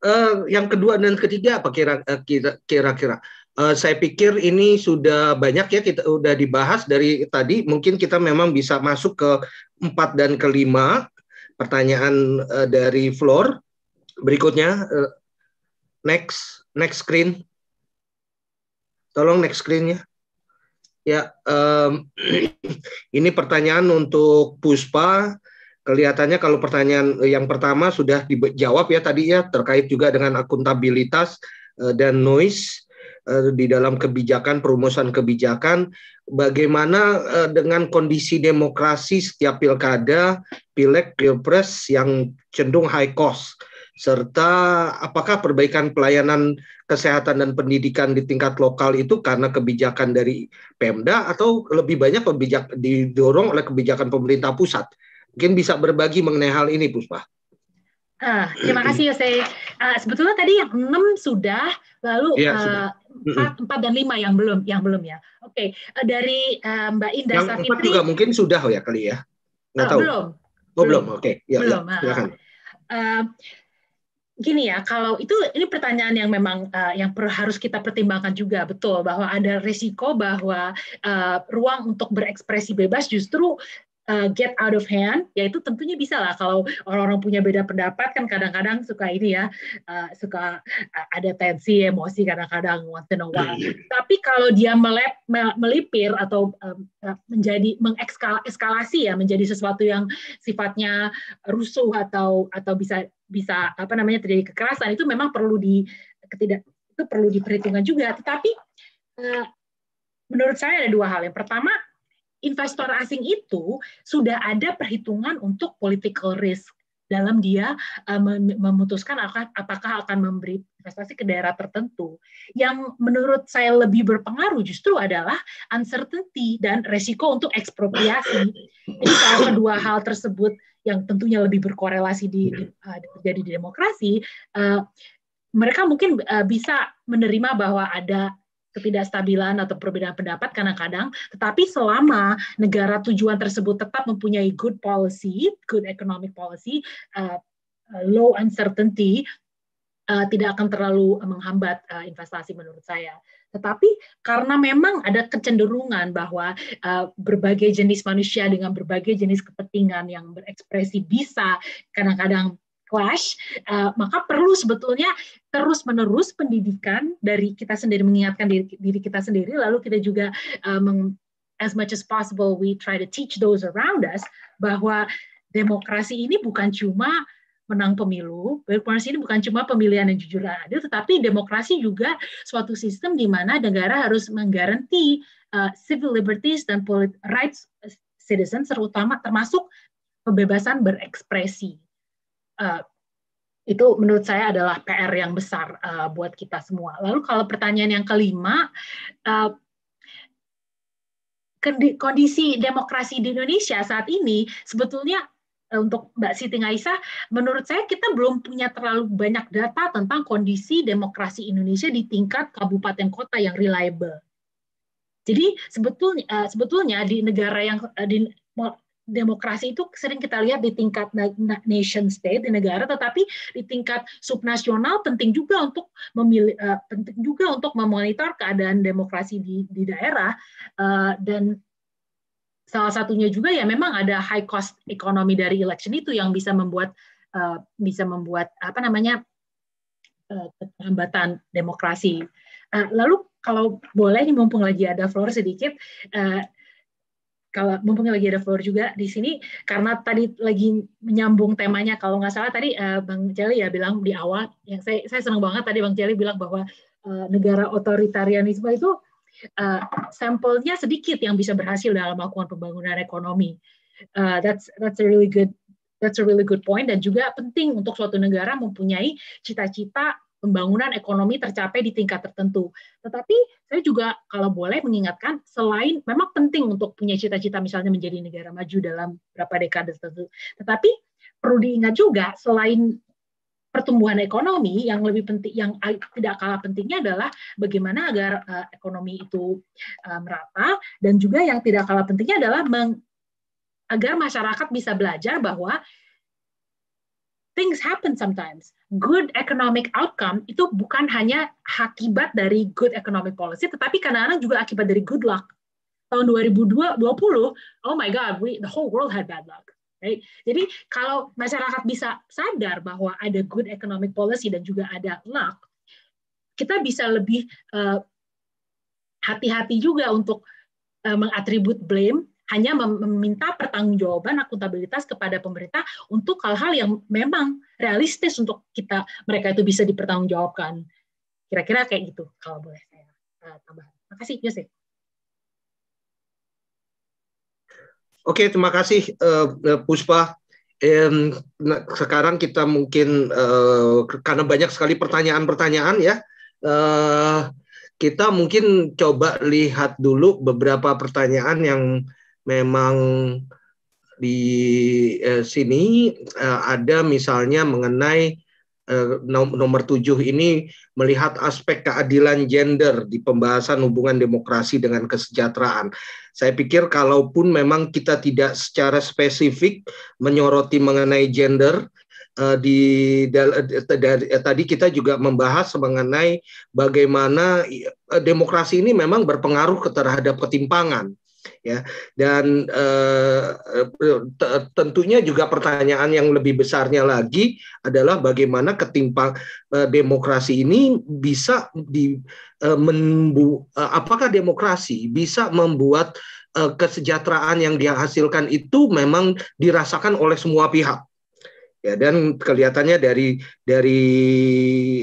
Uh, yang kedua dan ketiga apa eh, kira-kira? Uh, saya pikir ini sudah banyak ya kita sudah dibahas dari tadi. Mungkin kita memang bisa masuk ke empat dan kelima pertanyaan uh, dari floor. Berikutnya, uh, next next screen. Tolong next screennya. Ya, um, ini pertanyaan untuk Puspa kelihatannya kalau pertanyaan eh, yang pertama sudah dijawab ya tadi ya terkait juga dengan akuntabilitas eh, dan noise eh, di dalam kebijakan perumusan kebijakan bagaimana dengan kondisi demokrasi setiap pilkada, pileg, pilpres yang cenderung high cost serta apakah perbaikan pelayanan kesehatan dan pendidikan di tingkat lokal itu karena kebijakan dari Pemda atau lebih banyak kebijak didorong oleh kebijakan pemerintah pusat Mungkin bisa berbagi mengenai hal ini, Puspa. Uh, terima kasih Yose. Uh, sebetulnya tadi yang 6 sudah, lalu ya, uh, sudah. 4, 4 dan 5 yang belum, yang belum ya. Oke, okay. uh, eh, dari uh, Mbak Indah yang Safitri. Yang juga mungkin sudah oh ya kali ya. Nggak uh, tahu. Belum. Oh, belum. Oke. Okay. Ya, ya, belum. Ya, silakan. Uh, gini ya, kalau itu ini pertanyaan yang memang uh, yang per, harus kita pertimbangkan juga betul bahwa ada resiko bahwa uh, ruang untuk berekspresi bebas justru uh, get out of hand, ya itu tentunya bisa lah kalau orang-orang punya beda pendapat kan kadang-kadang suka ini ya, uh, suka uh, ada tensi, emosi kadang-kadang once to a while. Iya, iya. Tapi kalau dia melep, melipir atau um, menjadi mengekskalasi ya, menjadi sesuatu yang sifatnya rusuh atau atau bisa bisa apa namanya terjadi kekerasan itu memang perlu di ketidak itu perlu diperhitungkan juga. Tetapi uh, menurut saya ada dua hal. Yang pertama investor asing itu sudah ada perhitungan untuk political risk dalam dia eh, memutuskan apakah akan memberi investasi ke daerah tertentu. Yang menurut saya lebih berpengaruh justru adalah uncertainty dan resiko untuk ekspropriasi. Jadi kalau kedua hal tersebut yang tentunya lebih berkorelasi di, di eh, terjadi di demokrasi, uh, mereka mungkin uh, bisa menerima bahwa ada ketidakstabilan atau perbedaan pendapat kadang-kadang, tetapi selama negara tujuan tersebut tetap mempunyai good policy, good economic policy, uh, uh low uncertainty, uh, tidak akan terlalu uh, menghambat uh, investasi menurut saya. Tetapi karena memang ada kecenderungan bahwa uh, berbagai jenis manusia dengan berbagai jenis kepentingan yang berekspresi bisa kadang-kadang clash, uh, maka perlu sebetulnya terus-menerus pendidikan dari kita sendiri mengingatkan diri, diri kita sendiri lalu kita juga uh, as much as possible we try to teach those around us bahwa demokrasi ini bukan cuma menang pemilu, demokrasi ini bukan cuma pemilihan yang jujur dan adil, tetapi demokrasi juga suatu sistem di mana negara harus menggaranti uh, civil liberties dan rights citizens, terutama termasuk kebebasan berekspresi. Uh, itu menurut saya adalah PR yang besar uh, buat kita semua. Lalu kalau pertanyaan yang kelima, uh, kondisi demokrasi di Indonesia saat ini sebetulnya eh, untuk Mbak Siti Aisyah, menurut saya kita belum punya terlalu banyak data tentang kondisi demokrasi Indonesia di tingkat kabupaten kota yang reliable. Jadi sebetulnya sebetulnya di negara yang di demokrasi itu sering kita lihat di tingkat nation state di negara tetapi di tingkat subnasional penting juga untuk memilih eh, uh, penting juga untuk memonitor keadaan demokrasi di di daerah uh, dan salah satunya juga ya memang ada high cost ekonomi dari election itu yang bisa membuat uh, bisa membuat apa namanya hambatan demokrasi. lalu kalau boleh ini mumpung lagi ada floor sedikit kalau mumpung lagi ada floor juga di sini karena tadi lagi menyambung temanya kalau nggak salah tadi uh, Bang Celi ya bilang di awal yang saya saya senang banget tadi Bang Celi bilang bahwa uh, negara otoritarianisme itu uh, sampelnya sedikit yang bisa berhasil dalam melakukan pembangunan ekonomi. Uh, that's that's a really good that's a really good point dan juga penting untuk suatu negara mempunyai cita-cita pembangunan ekonomi tercapai di tingkat tertentu. Tetapi saya juga kalau boleh mengingatkan selain memang penting untuk punya cita-cita misalnya menjadi negara maju dalam berapa dekade tertentu. Tetapi perlu diingat juga selain pertumbuhan ekonomi yang lebih penting yang tidak kalah pentingnya adalah bagaimana agar uh, ekonomi itu uh, merata dan juga yang tidak kalah pentingnya adalah meng, agar masyarakat bisa belajar bahwa things happen sometimes. Good economic outcome itu bukan hanya akibat dari good economic policy, tetapi kadang-kadang juga akibat dari good luck. Tahun 2020, oh my God, we, the whole world had bad luck. Right? Jadi kalau masyarakat bisa sadar bahwa ada good economic policy dan juga ada luck, kita bisa lebih eh, hati-hati uh, juga untuk uh, mengatribut blame hanya meminta pertanggungjawaban akuntabilitas kepada pemerintah untuk hal-hal yang memang realistis untuk kita mereka itu bisa dipertanggungjawabkan. Kira-kira kayak gitu kalau boleh saya eh, tambah. Terima kasih Yosef. Oke, terima kasih eh, eh, Puspa. Nah, sekarang kita mungkin karena banyak sekali pertanyaan-pertanyaan ya. kita mungkin coba lihat dulu beberapa pertanyaan yang memang di eh, sini eh, ada misalnya mengenai eh, nomor tujuh ini melihat aspek keadilan gender di pembahasan hubungan demokrasi dengan kesejahteraan. Saya pikir kalaupun memang kita tidak secara spesifik menyoroti mengenai gender eh, di eh, eh, tadi kita juga membahas mengenai bagaimana demokrasi ini memang berpengaruh terhadap ketimpangan ya dan eh, eh tentunya juga pertanyaan yang lebih besarnya lagi adalah bagaimana ketimpang eh, demokrasi ini bisa di eh, membu eh, apakah demokrasi bisa membuat eh, kesejahteraan yang dihasilkan itu memang dirasakan oleh semua pihak ya dan kelihatannya dari dari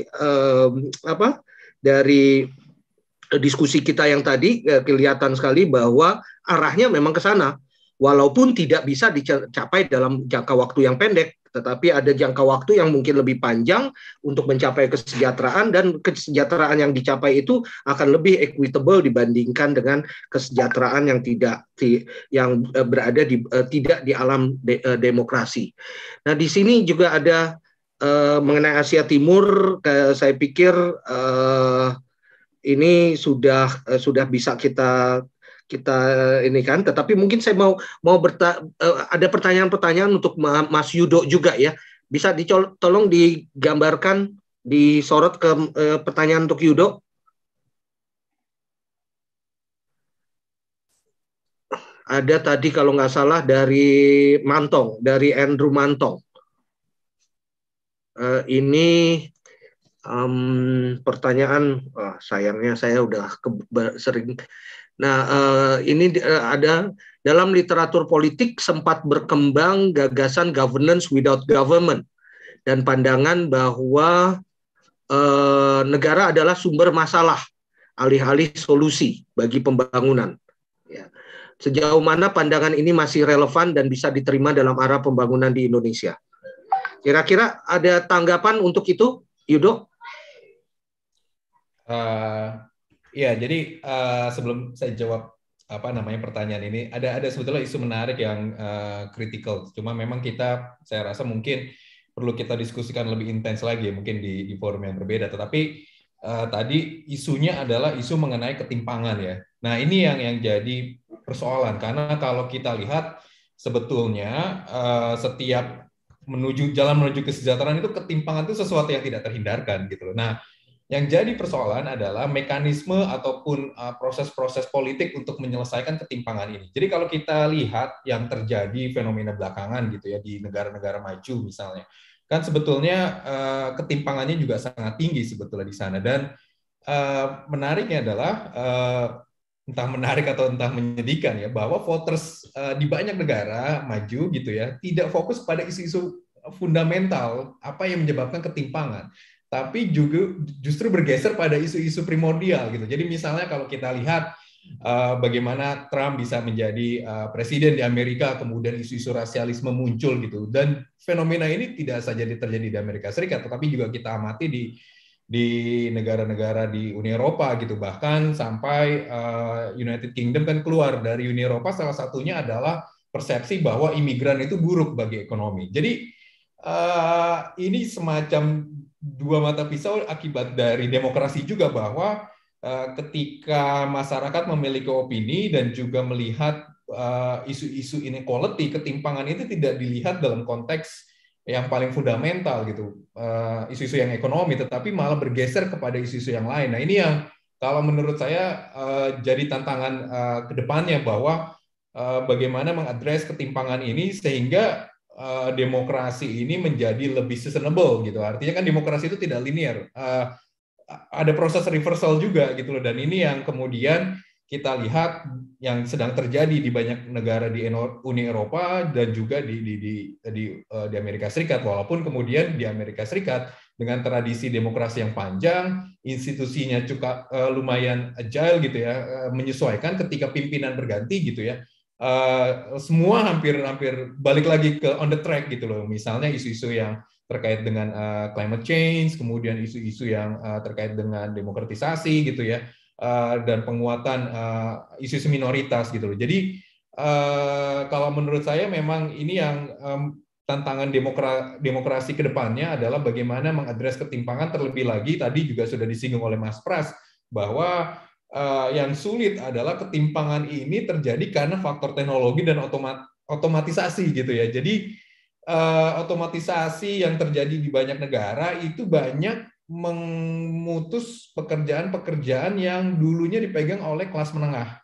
eh, apa dari Eh, diskusi kita yang tadi eh, kelihatan sekali bahwa arahnya memang ke sana. Walaupun tidak bisa dicapai dalam jangka waktu yang pendek, tetapi ada jangka waktu yang mungkin lebih panjang untuk mencapai kesejahteraan dan kesejahteraan yang dicapai itu akan lebih equitable dibandingkan dengan kesejahteraan yang tidak yang eh, berada di tidak di alam de, demokrasi. Nah, di sini juga ada uh, mengenai Asia Timur saya pikir uh, ini sudah uh, sudah bisa kita kita eh, ini kan tetapi mungkin saya mau mau berta, uh, ada pertanyaan-pertanyaan untuk Mas Yudo juga ya bisa dicol tolong digambarkan disorot ke uh, pertanyaan untuk Yudo ada tadi kalau nggak salah dari Mantong dari Andrew Mantong uh, ini um, pertanyaan oh, sayangnya saya udah ke, sering nah uh, ini uh, ada dalam literatur politik sempat berkembang gagasan governance without government dan pandangan bahwa uh, negara adalah sumber masalah alih-alih solusi bagi pembangunan ya. sejauh mana pandangan ini masih relevan dan bisa diterima dalam arah pembangunan di Indonesia kira-kira ada tanggapan untuk itu Yudo Uh, ya, jadi uh, sebelum saya jawab apa namanya pertanyaan ini, ada ada sebetulnya isu menarik yang kritikal. Eh, uh, Cuma memang kita, saya rasa mungkin perlu kita diskusikan lebih intens lagi, mungkin di, di forum yang berbeda. Tetapi uh, tadi isunya adalah isu mengenai ketimpangan ya. Nah ini yang yang jadi persoalan karena kalau kita lihat sebetulnya uh, setiap menuju jalan menuju kesejahteraan itu ketimpangan itu sesuatu yang tidak terhindarkan gitu Nah, yang jadi persoalan adalah mekanisme ataupun eh, proses-proses uh, politik untuk menyelesaikan ketimpangan ini. Jadi kalau kita lihat yang terjadi fenomena belakangan gitu ya di negara-negara maju misalnya, kan sebetulnya uh, ketimpangannya juga sangat tinggi sebetulnya di sana dan uh, menariknya adalah uh, entah menarik atau entah menyedihkan ya bahwa voters uh, di banyak negara maju gitu ya tidak fokus pada isu-isu fundamental apa yang menyebabkan ketimpangan tapi juga justru bergeser pada isu-isu primordial gitu. Jadi misalnya kalau kita lihat uh, bagaimana Trump bisa menjadi uh, presiden di Amerika, kemudian isu-isu rasialisme muncul gitu. Dan fenomena ini tidak saja terjadi di Amerika Serikat, tetapi juga kita amati di di negara-negara di Uni Eropa gitu bahkan sampai uh, United Kingdom kan keluar dari Uni Eropa salah satunya adalah persepsi bahwa imigran itu buruk bagi ekonomi. Jadi uh, ini semacam dua mata pisau akibat dari demokrasi juga bahwa uh, ketika masyarakat memiliki opini dan juga melihat eh, isu-isu uh, inequality, ketimpangan itu tidak dilihat dalam konteks yang paling fundamental gitu, isu eh, isu-isu yang ekonomi, tetapi malah bergeser kepada isu-isu yang lain. Nah ini yang kalau menurut saya uh, jadi tantangan uh, kedepannya bahwa uh, bagaimana mengadres ketimpangan ini sehingga Eh, demokrasi ini menjadi lebih sustainable gitu. Artinya kan demokrasi itu tidak linear. Eh, ada proses reversal juga gitu loh dan ini yang kemudian kita lihat yang sedang terjadi di banyak negara di Uni Eropa dan juga di di di di, eh, di Amerika Serikat walaupun kemudian di Amerika Serikat dengan tradisi demokrasi yang panjang institusinya cukup lumayan agile gitu ya menyesuaikan ketika pimpinan berganti gitu ya uh, semua hampir hampir balik lagi ke on the track gitu loh. Misalnya isu-isu yang terkait dengan uh, climate change, kemudian isu-isu yang uh, terkait dengan demokratisasi gitu ya, uh, dan penguatan uh, isu-isu minoritas gitu loh. Jadi uh, kalau menurut saya memang ini yang um, tantangan demokra demokrasi kedepannya adalah bagaimana mengadres ketimpangan terlebih lagi tadi juga sudah disinggung oleh Mas Pras bahwa Eh, yang sulit adalah ketimpangan ini terjadi karena faktor teknologi dan otomat otomatisasi gitu ya. Jadi uh, otomatisasi yang terjadi di banyak negara itu banyak memutus pekerjaan-pekerjaan yang dulunya dipegang oleh kelas menengah.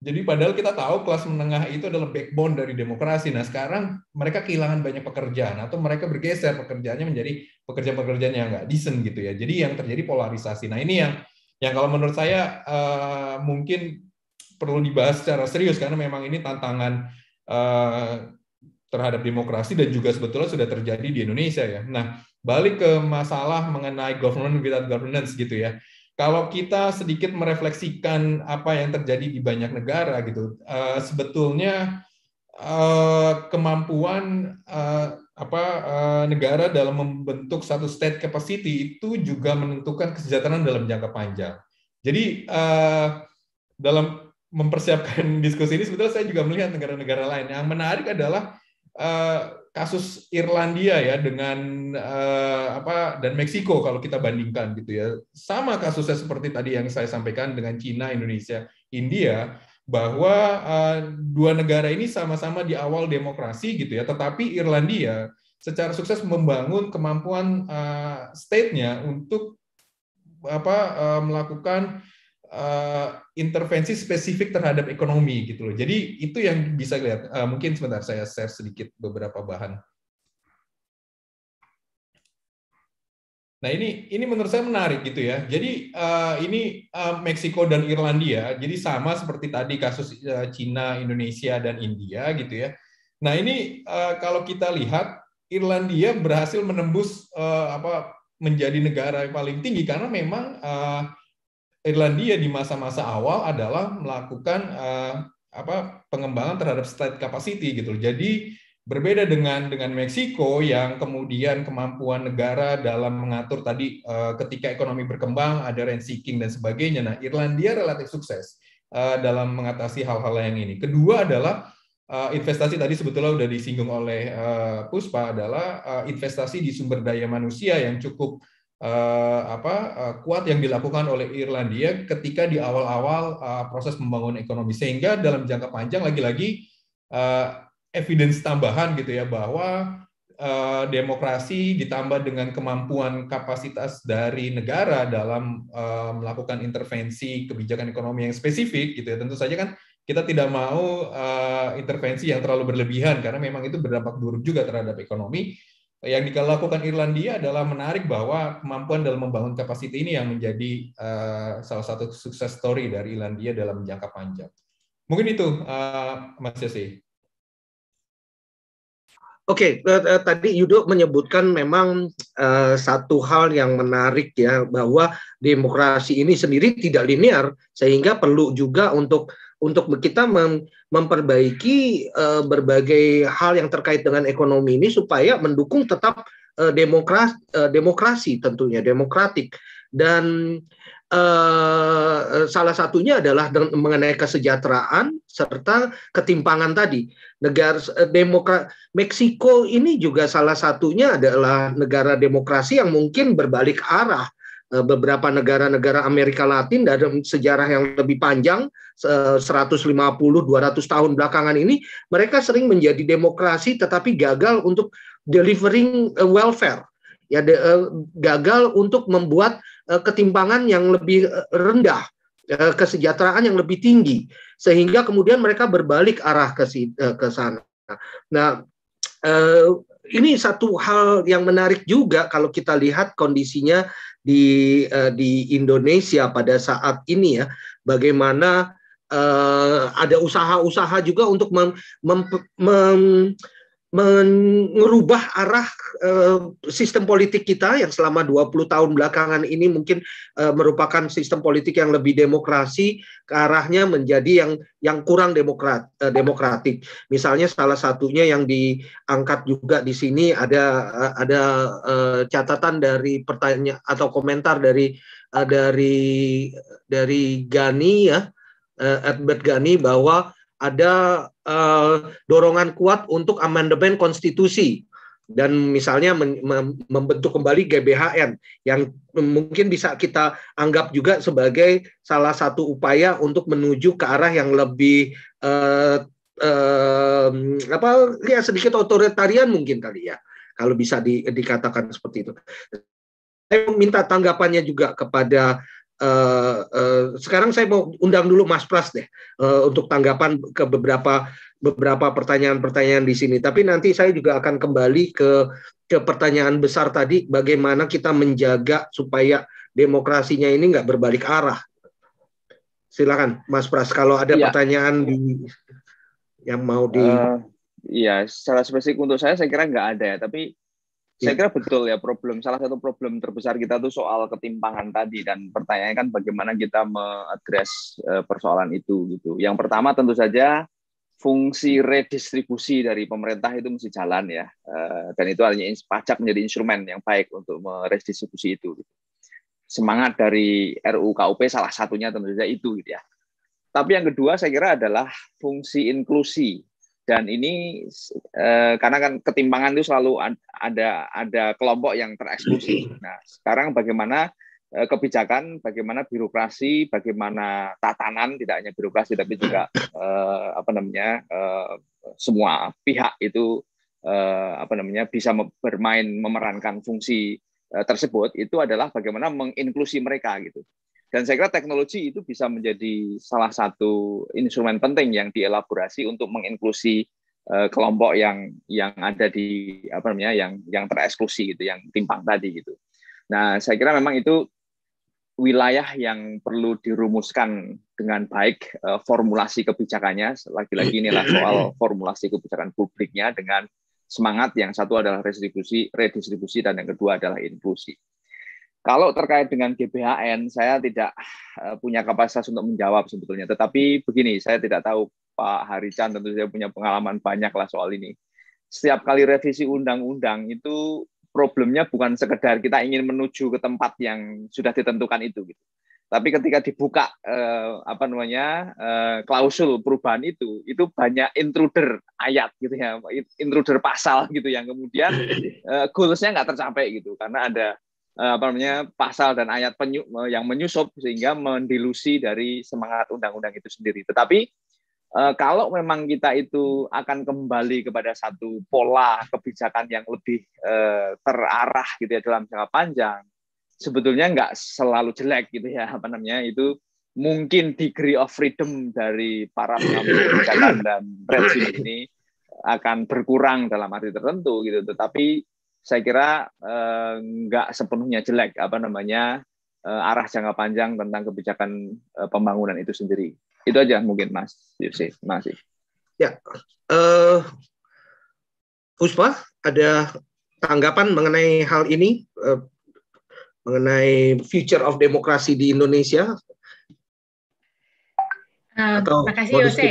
Jadi padahal kita tahu kelas menengah itu adalah backbone dari demokrasi. Nah sekarang mereka kehilangan banyak pekerjaan atau mereka bergeser pekerjaannya menjadi pekerjaan-pekerjaan yang nggak decent gitu ya. Jadi yang terjadi polarisasi. Nah ini yang yang kalau menurut saya uh, mungkin perlu dibahas secara serius karena memang ini tantangan uh, terhadap demokrasi dan juga sebetulnya sudah terjadi di Indonesia ya. Nah, balik ke masalah mengenai government without governance gitu ya. Kalau kita sedikit merefleksikan apa yang terjadi di banyak negara gitu, uh, sebetulnya uh, kemampuan uh, apa uh, negara dalam membentuk satu state capacity itu juga menentukan kesejahteraan dalam jangka panjang. Jadi uh, dalam mempersiapkan diskusi ini sebetulnya saya juga melihat negara-negara lain. Yang menarik adalah uh, kasus Irlandia ya dengan uh, apa dan Meksiko kalau kita bandingkan gitu ya. Sama kasusnya seperti tadi yang saya sampaikan dengan Cina, Indonesia, India bahwa uh, dua negara ini sama-sama di awal demokrasi gitu ya, tetapi Irlandia secara sukses membangun kemampuan uh, state-nya untuk apa uh, melakukan uh, intervensi spesifik terhadap ekonomi gitu loh. Jadi itu yang bisa lihat. Uh, mungkin sebentar saya share sedikit beberapa bahan. Nah ini ini menurut saya menarik gitu ya. Jadi uh, ini uh, Meksiko dan Irlandia. Jadi sama seperti tadi kasus uh, Cina, Indonesia dan India gitu ya. Nah ini uh, kalau kita lihat Irlandia berhasil menembus uh, apa menjadi negara yang paling tinggi karena memang uh, Irlandia di masa-masa awal adalah melakukan uh, apa pengembangan terhadap state capacity gitu. Jadi Berbeda dengan dengan Meksiko yang kemudian kemampuan negara dalam mengatur tadi eh, ketika ekonomi berkembang ada rent seeking dan sebagainya. Nah, Irlandia relatif sukses eh, dalam mengatasi hal-hal yang ini. Kedua adalah eh, investasi tadi sebetulnya sudah disinggung oleh uh, Puspa adalah investasi di sumber daya manusia yang cukup apa kuat yang dilakukan oleh Irlandia ketika di awal-awal proses membangun ekonomi sehingga dalam jangka panjang lagi-lagi evidence tambahan gitu ya bahwa uh, demokrasi ditambah dengan kemampuan kapasitas dari negara dalam uh, melakukan intervensi kebijakan ekonomi yang spesifik gitu ya tentu saja kan kita tidak mau uh, intervensi yang terlalu berlebihan karena memang itu berdampak buruk juga terhadap ekonomi. Yang dilakukan Irlandia adalah menarik bahwa kemampuan dalam membangun kapasitas ini yang menjadi uh, salah satu sukses story dari Irlandia dalam jangka panjang. Mungkin itu, uh, Mas Yasi. Oke, okay, uh, eh, eh, tadi Yudo menyebutkan memang uh, satu hal yang menarik ya bahwa demokrasi ini sendiri tidak linear sehingga perlu juga untuk untuk kita mem memperbaiki uh, berbagai hal yang terkait dengan ekonomi ini supaya mendukung tetap uh, demokrasi, uh, demokrasi tentunya demokratik dan Eh, eh, salah satunya adalah mengenai kesejahteraan serta ketimpangan tadi. Negara eh, demokra Meksiko ini juga salah satunya adalah negara demokrasi yang mungkin berbalik arah beberapa negara-negara Amerika Latin dalam sejarah yang lebih panjang 150 200 tahun belakangan ini mereka sering menjadi demokrasi tetapi gagal untuk delivering welfare ya de, gagal untuk membuat Eh, ketimpangan yang lebih eh, rendah, eh, kesejahteraan yang lebih tinggi, sehingga kemudian mereka berbalik arah ke sana. Nah, ini satu hal yang menarik juga kalau kita lihat kondisinya di di Indonesia pada saat ini ya, bagaimana ada usaha-usaha juga untuk mem, mem, mem mengubah arah uh, sistem politik kita yang selama 20 tahun belakangan ini mungkin uh, merupakan sistem politik yang lebih demokrasi ke arahnya menjadi yang yang kurang demokrat uh, demokratik. Misalnya salah satunya yang diangkat juga di sini ada ada catatan dari pertanyaan atau komentar dari dari dari Gani ya Edward Gani bahwa ada uh, dorongan kuat untuk amandemen konstitusi dan misalnya membentuk kembali GBHN yang mungkin bisa kita anggap juga sebagai salah satu upaya untuk menuju ke arah yang lebih uh, uh, apa ya sedikit otoritarian mungkin kali ya kalau bisa di, dikatakan seperti itu. Saya minta tanggapannya juga kepada Uh, sekarang saya mau undang dulu Mas Pras deh uh, untuk tanggapan ke beberapa beberapa pertanyaan-pertanyaan di sini. Tapi nanti saya juga akan kembali ke ke pertanyaan besar tadi, bagaimana kita menjaga supaya demokrasinya ini nggak berbalik arah. Silakan, Mas Pras, kalau ada ya. pertanyaan di yang mau di. Uh, ya, secara spesifik untuk saya saya kira nggak ada ya. Tapi Iya. Saya kira betul ya problem salah satu problem terbesar kita tuh soal ketimpangan tadi dan pertanyaannya kan bagaimana kita mengadres eh, persoalan itu gitu. Yang pertama tentu saja fungsi redistribusi dari pemerintah itu mesti jalan ya eh, dan itu hanya pajak menjadi instrumen yang baik untuk meredistribusi itu. Gitu. Semangat dari RUU KUP salah satunya tentu saja itu gitu ya. Tapi yang kedua saya kira adalah fungsi inklusi dan ini eh, karena kan ketimpangan itu selalu ada ada kelompok yang tereksklusi. Mm-hmm. Nah, sekarang bagaimana eh, kebijakan, bagaimana birokrasi, bagaimana tatanan tidak hanya birokrasi tapi juga eh, apa namanya eh, semua pihak itu eh, apa namanya bisa bermain memerankan fungsi eh, tersebut itu adalah bagaimana menginklusi mereka gitu. Dan saya kira teknologi itu bisa menjadi salah satu instrumen penting yang dielaborasi untuk menginklusi uh, kelompok yang yang ada di apa namanya yang yang tereksklusi gitu, yang timpang tadi gitu. Nah, saya kira memang itu wilayah yang perlu dirumuskan dengan baik uh, formulasi kebijakannya. Lagi-lagi inilah soal formulasi kebijakan publiknya dengan semangat yang satu adalah redistribusi, redistribusi dan yang kedua adalah inklusi. Kalau terkait dengan GBHN, saya tidak eh, punya kapasitas untuk menjawab sebetulnya. Tetapi begini, saya tidak tahu Pak Harican tentu saja punya pengalaman banyak lah soal ini. Setiap kali revisi undang-undang itu problemnya bukan sekedar kita ingin menuju ke tempat yang sudah ditentukan itu gitu. Tapi ketika dibuka eh, apa namanya eh, klausul perubahan itu, itu banyak intruder ayat gitu ya, intruder pasal gitu yang kemudian eh, goalsnya nggak tercapai gitu karena ada Eh, apa namanya pasal dan ayat penyu, eh, yang menyusup sehingga mendilusi dari semangat undang-undang itu sendiri. Tetapi eh, kalau memang kita itu akan kembali kepada satu pola kebijakan yang lebih terarah gitu ya dalam jangka panjang, sebetulnya nggak selalu jelek gitu ya apa namanya itu mungkin degree of freedom dari para pengambil kebijakan dan presiden ini akan berkurang dalam arti tertentu gitu, tetapi saya kira eh, nggak sepenuhnya jelek apa namanya eh, arah jangka panjang tentang kebijakan eh, pembangunan itu sendiri. Itu aja mungkin Mas Yusif Masih. Ya, uh, ada tanggapan mengenai hal ini uh, mengenai future of demokrasi di Indonesia? Uh, terima kasih Yose.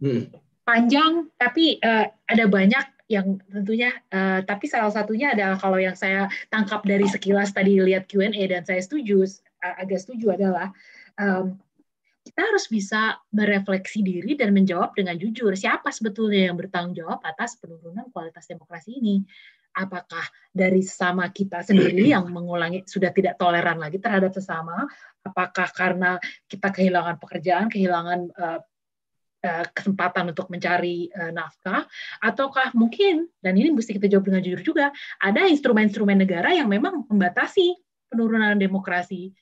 Hmm. Panjang tapi uh, ada banyak yang tentunya uh, tapi salah satunya adalah kalau yang saya tangkap dari sekilas tadi lihat Q&A dan saya setuju uh, agak setuju adalah um, kita harus bisa merefleksi diri dan menjawab dengan jujur siapa sebetulnya yang bertanggung jawab atas penurunan kualitas demokrasi ini apakah dari sesama kita sendiri yang mengulangi sudah tidak toleran lagi terhadap sesama apakah karena kita kehilangan pekerjaan kehilangan uh, Eh, kesempatan untuk mencari uh, nafkah ataukah mungkin dan ini mesti kita jawab dengan jujur juga ada instrumen-instrumen negara yang memang membatasi penurunan demokrasi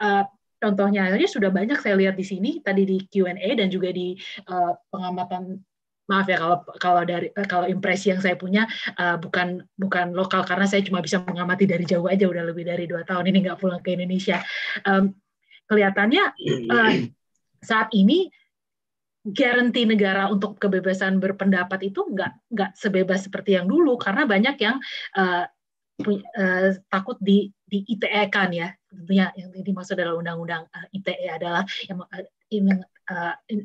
uh, contohnya aja sudah banyak saya lihat di sini tadi di Q&A dan juga di uh, pengamatan maaf ya kalau kalau dari kalau impresi yang saya punya uh, bukan bukan lokal karena saya cuma bisa mengamati dari jauh aja udah lebih dari dua tahun ini nggak pulang ke Indonesia um, kelihatannya uh, saat ini garansi negara untuk kebebasan berpendapat itu nggak nggak sebebas seperti yang dulu karena banyak yang uh, uh, takut di di ITE kan ya tentunya yang dimaksud adalah undang-undang eh, ITE adalah yang uh, in, uh, in,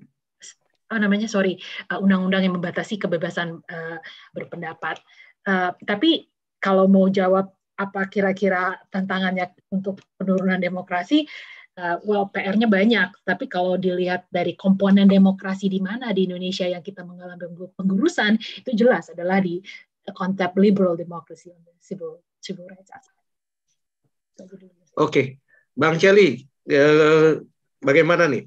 oh, namanya sorry undang-undang yang membatasi kebebasan uh, berpendapat uh, tapi kalau mau jawab apa kira-kira tantangannya untuk penurunan demokrasi uh, uh, well PR-nya banyak, tapi kalau dilihat dari komponen demokrasi di mana di Indonesia yang kita mengalami pengurusan itu jelas adalah di konsep liberal democracy and civil, civil rights Oke, okay. Bang Celi, uh, eh, bagaimana nih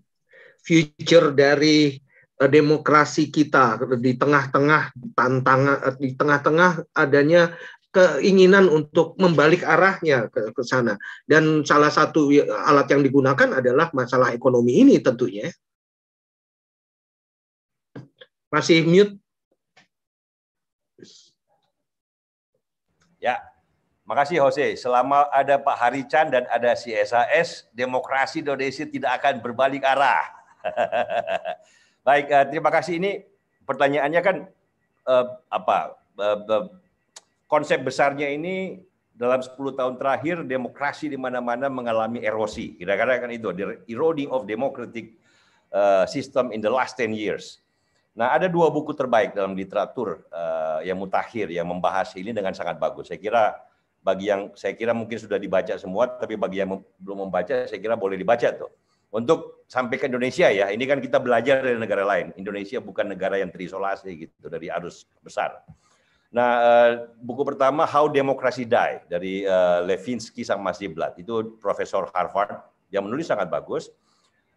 future dari eh, demokrasi kita di tengah-tengah tantangan di tengah-tengah adanya keinginan untuk membalik arahnya ke, ke sana. Dan salah satu ya, alat yang digunakan adalah masalah ekonomi ini tentunya. Masih mute? Ya, makasih Jose. Selama ada Pak Harican dan ada si SAS, demokrasi Indonesia tidak akan berbalik arah. Baik, eh, terima kasih. Ini pertanyaannya kan eh, apa? Eh, konsep besarnya ini dalam 10 tahun terakhir demokrasi di mana-mana mengalami erosi. Kira-kira kan itu, the eroding of democratic eh, system in the last 10 years. Nah, ada dua buku terbaik dalam literatur eh, yang mutakhir yang membahas ini dengan sangat bagus. Saya kira bagi yang saya kira mungkin sudah dibaca semua, tapi bagi yang belum membaca, saya kira boleh dibaca tuh. Untuk sampai ke Indonesia ya, ini kan kita belajar dari negara lain. Indonesia bukan negara yang terisolasi gitu dari arus besar. Nah, eh, buku pertama How Democracy Die dari eh, Levinsky sama Ziblatt. Itu profesor Harvard yang menulis sangat bagus.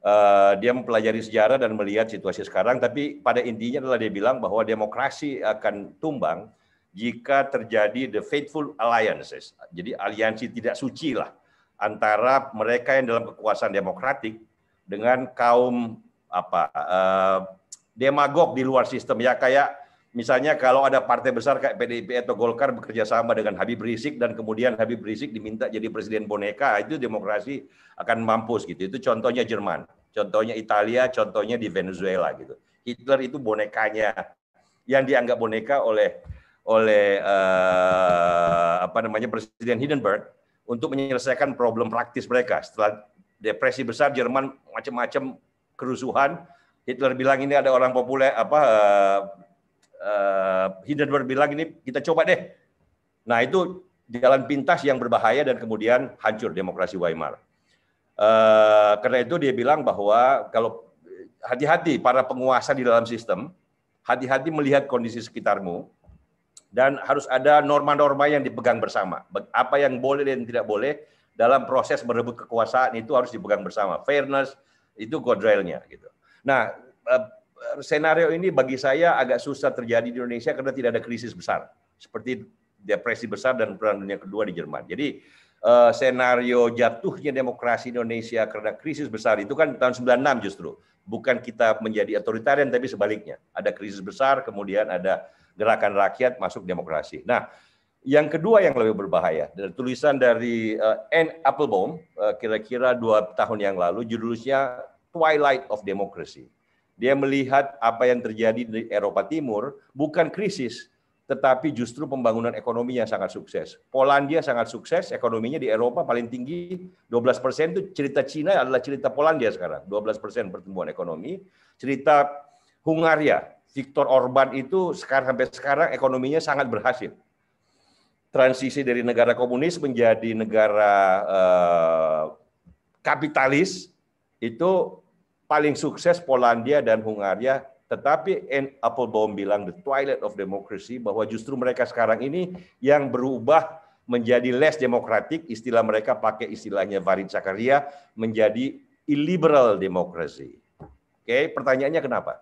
Eh, dia mempelajari sejarah dan melihat situasi sekarang, tapi pada intinya adalah dia bilang bahwa demokrasi akan tumbang jika terjadi the faithful alliances. Jadi aliansi tidak suci lah antara mereka yang dalam kekuasaan demokratik dengan kaum apa uh, demagog di luar sistem ya kayak Misalnya kalau ada partai besar kayak PDIP atau Golkar bekerja sama dengan Habib Rizik dan kemudian Habib Rizik diminta jadi presiden boneka, itu demokrasi akan mampus gitu. Itu contohnya Jerman, contohnya Italia, contohnya di Venezuela gitu. Hitler itu bonekanya yang dianggap boneka oleh oleh uh, apa namanya presiden Hindenburg untuk menyelesaikan problem praktis mereka setelah depresi besar Jerman macam-macam kerusuhan Hitler bilang ini ada orang populer apa eh, uh, eh, Hindenburg bilang ini kita coba deh. Nah itu jalan pintas yang berbahaya dan kemudian hancur demokrasi Weimar. Uh, karena itu dia bilang bahwa kalau hati-hati para penguasa di dalam sistem, hati-hati melihat kondisi sekitarmu dan harus ada norma-norma yang dipegang bersama. Apa yang boleh dan tidak boleh dalam proses merebut kekuasaan itu harus dipegang bersama. Fairness itu kodenya gitu. Nah, eh, senario ini bagi saya agak susah terjadi di Indonesia karena tidak ada krisis besar seperti depresi besar dan perang dunia kedua di Jerman. Jadi uh, senario jatuhnya demokrasi Indonesia karena krisis besar itu kan tahun 96 justru. Bukan kita menjadi otoritarian tapi sebaliknya. Ada krisis besar kemudian ada gerakan rakyat masuk demokrasi. Nah, yang kedua yang lebih berbahaya dari tulisan dari uh, eh, Anne Applebaum uh, kira-kira dua tahun yang lalu judulnya Twilight of Democracy dia melihat apa yang terjadi di Eropa Timur bukan krisis, tetapi justru pembangunan ekonomi yang sangat sukses. Polandia sangat sukses, ekonominya di Eropa paling tinggi 12 persen itu cerita Cina adalah cerita Polandia sekarang 12 persen pertumbuhan ekonomi. Cerita Hungaria, Viktor Orban itu sekarang sampai sekarang ekonominya sangat berhasil. Transisi dari negara komunis menjadi negara eh, kapitalis itu paling sukses Polandia dan Hungaria, tetapi Anne Applebaum bilang the twilight of democracy bahwa justru mereka sekarang ini yang berubah menjadi less demokratik, istilah mereka pakai istilahnya Varin Zakaria menjadi illiberal democracy. Oke, okay, pertanyaannya kenapa?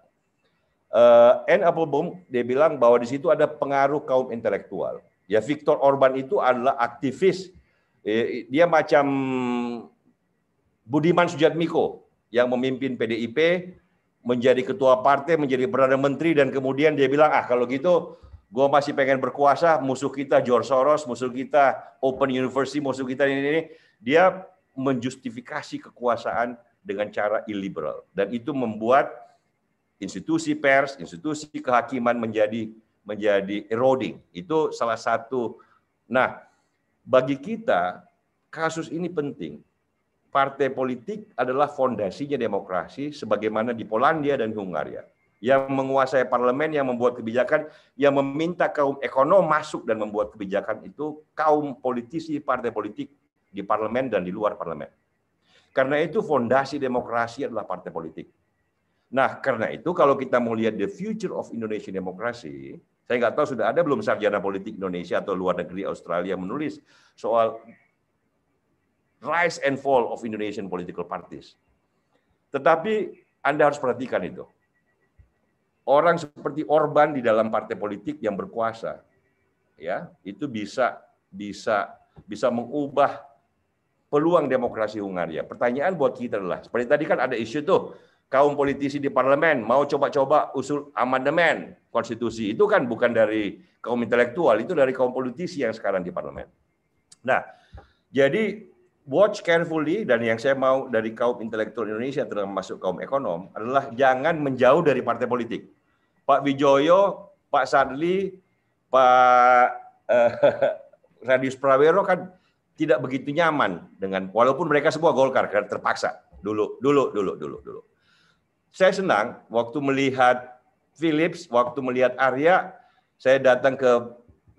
Uh, eh, Anne Applebaum dia bilang bahwa di situ ada pengaruh kaum intelektual. Ya Viktor Orban itu adalah aktivis. Eh, dia macam Budiman Sujatmiko yang memimpin PDIP menjadi ketua partai, menjadi perdana menteri dan kemudian dia bilang ah kalau gitu gue masih pengen berkuasa, musuh kita George Soros, musuh kita Open University, musuh kita ini ini, dia menjustifikasi kekuasaan dengan cara illiberal dan itu membuat institusi pers, institusi kehakiman menjadi menjadi eroding. Itu salah satu. Nah, bagi kita kasus ini penting partai politik adalah fondasinya demokrasi sebagaimana di Polandia dan Hungaria yang menguasai parlemen yang membuat kebijakan yang meminta kaum ekonom masuk dan membuat kebijakan itu kaum politisi partai politik di parlemen dan di luar parlemen. Karena itu fondasi demokrasi adalah partai politik. Nah, karena itu kalau kita mau lihat the future of Indonesian democracy saya nggak tahu sudah ada belum sarjana politik Indonesia atau luar negeri Australia menulis soal rise and fall of Indonesian political parties. Tetapi Anda harus perhatikan itu. Orang seperti Orban di dalam partai politik yang berkuasa ya, itu bisa bisa bisa mengubah peluang demokrasi Hungaria. Pertanyaan buat kita adalah seperti tadi kan ada isu tuh kaum politisi di parlemen mau coba-coba usul amandemen konstitusi. Itu kan bukan dari kaum intelektual, itu dari kaum politisi yang sekarang di parlemen. Nah, jadi watch carefully dan yang saya mau dari kaum intelektual Indonesia termasuk kaum ekonom adalah jangan menjauh dari partai politik. Pak Wijoyo, Pak Sadli, Pak eh, Radius Prawero kan tidak begitu nyaman dengan walaupun mereka semua Golkar karena terpaksa dulu dulu dulu dulu dulu. Saya senang waktu melihat Philips, waktu melihat Arya, saya datang ke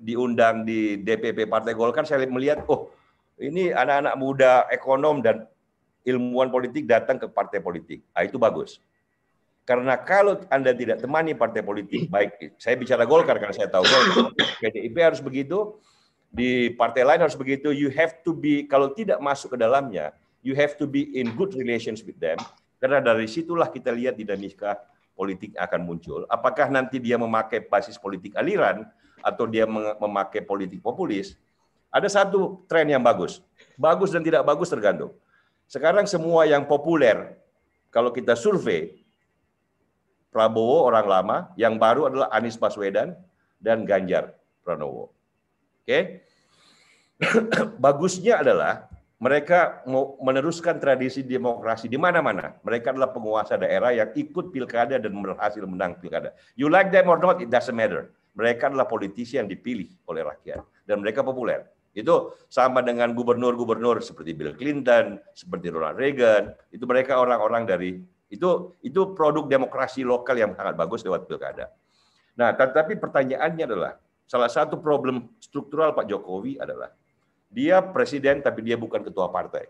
diundang di DPP Partai Golkar, saya melihat oh ini anak-anak muda ekonom dan ilmuwan politik datang ke partai politik. Nah, itu bagus. Karena kalau Anda tidak temani partai politik, baik saya bicara Golkar karena saya tahu Golkar, PDIP harus begitu, di partai lain harus begitu, you have to be, kalau tidak masuk ke dalamnya, you have to be in good relations with them, karena dari situlah kita lihat dinamika politik akan muncul. Apakah nanti dia memakai basis politik aliran, atau dia memakai politik populis, ada satu tren yang bagus. Bagus dan tidak bagus tergantung. Sekarang semua yang populer, kalau kita survei, Prabowo orang lama, yang baru adalah Anies Baswedan dan Ganjar Pranowo. Oke? Okay? Bagusnya adalah mereka mau meneruskan tradisi demokrasi di mana-mana. Mereka adalah penguasa daerah yang ikut pilkada dan berhasil menang pilkada. You like them or not, it doesn't matter. Mereka adalah politisi yang dipilih oleh rakyat dan mereka populer. Itu sama dengan gubernur-gubernur seperti Bill Clinton, seperti Ronald Reagan, itu mereka orang-orang dari itu itu produk demokrasi lokal yang sangat bagus lewat pilkada. Nah, tetapi pertanyaannya adalah salah satu problem struktural Pak Jokowi adalah dia presiden tapi dia bukan ketua partai.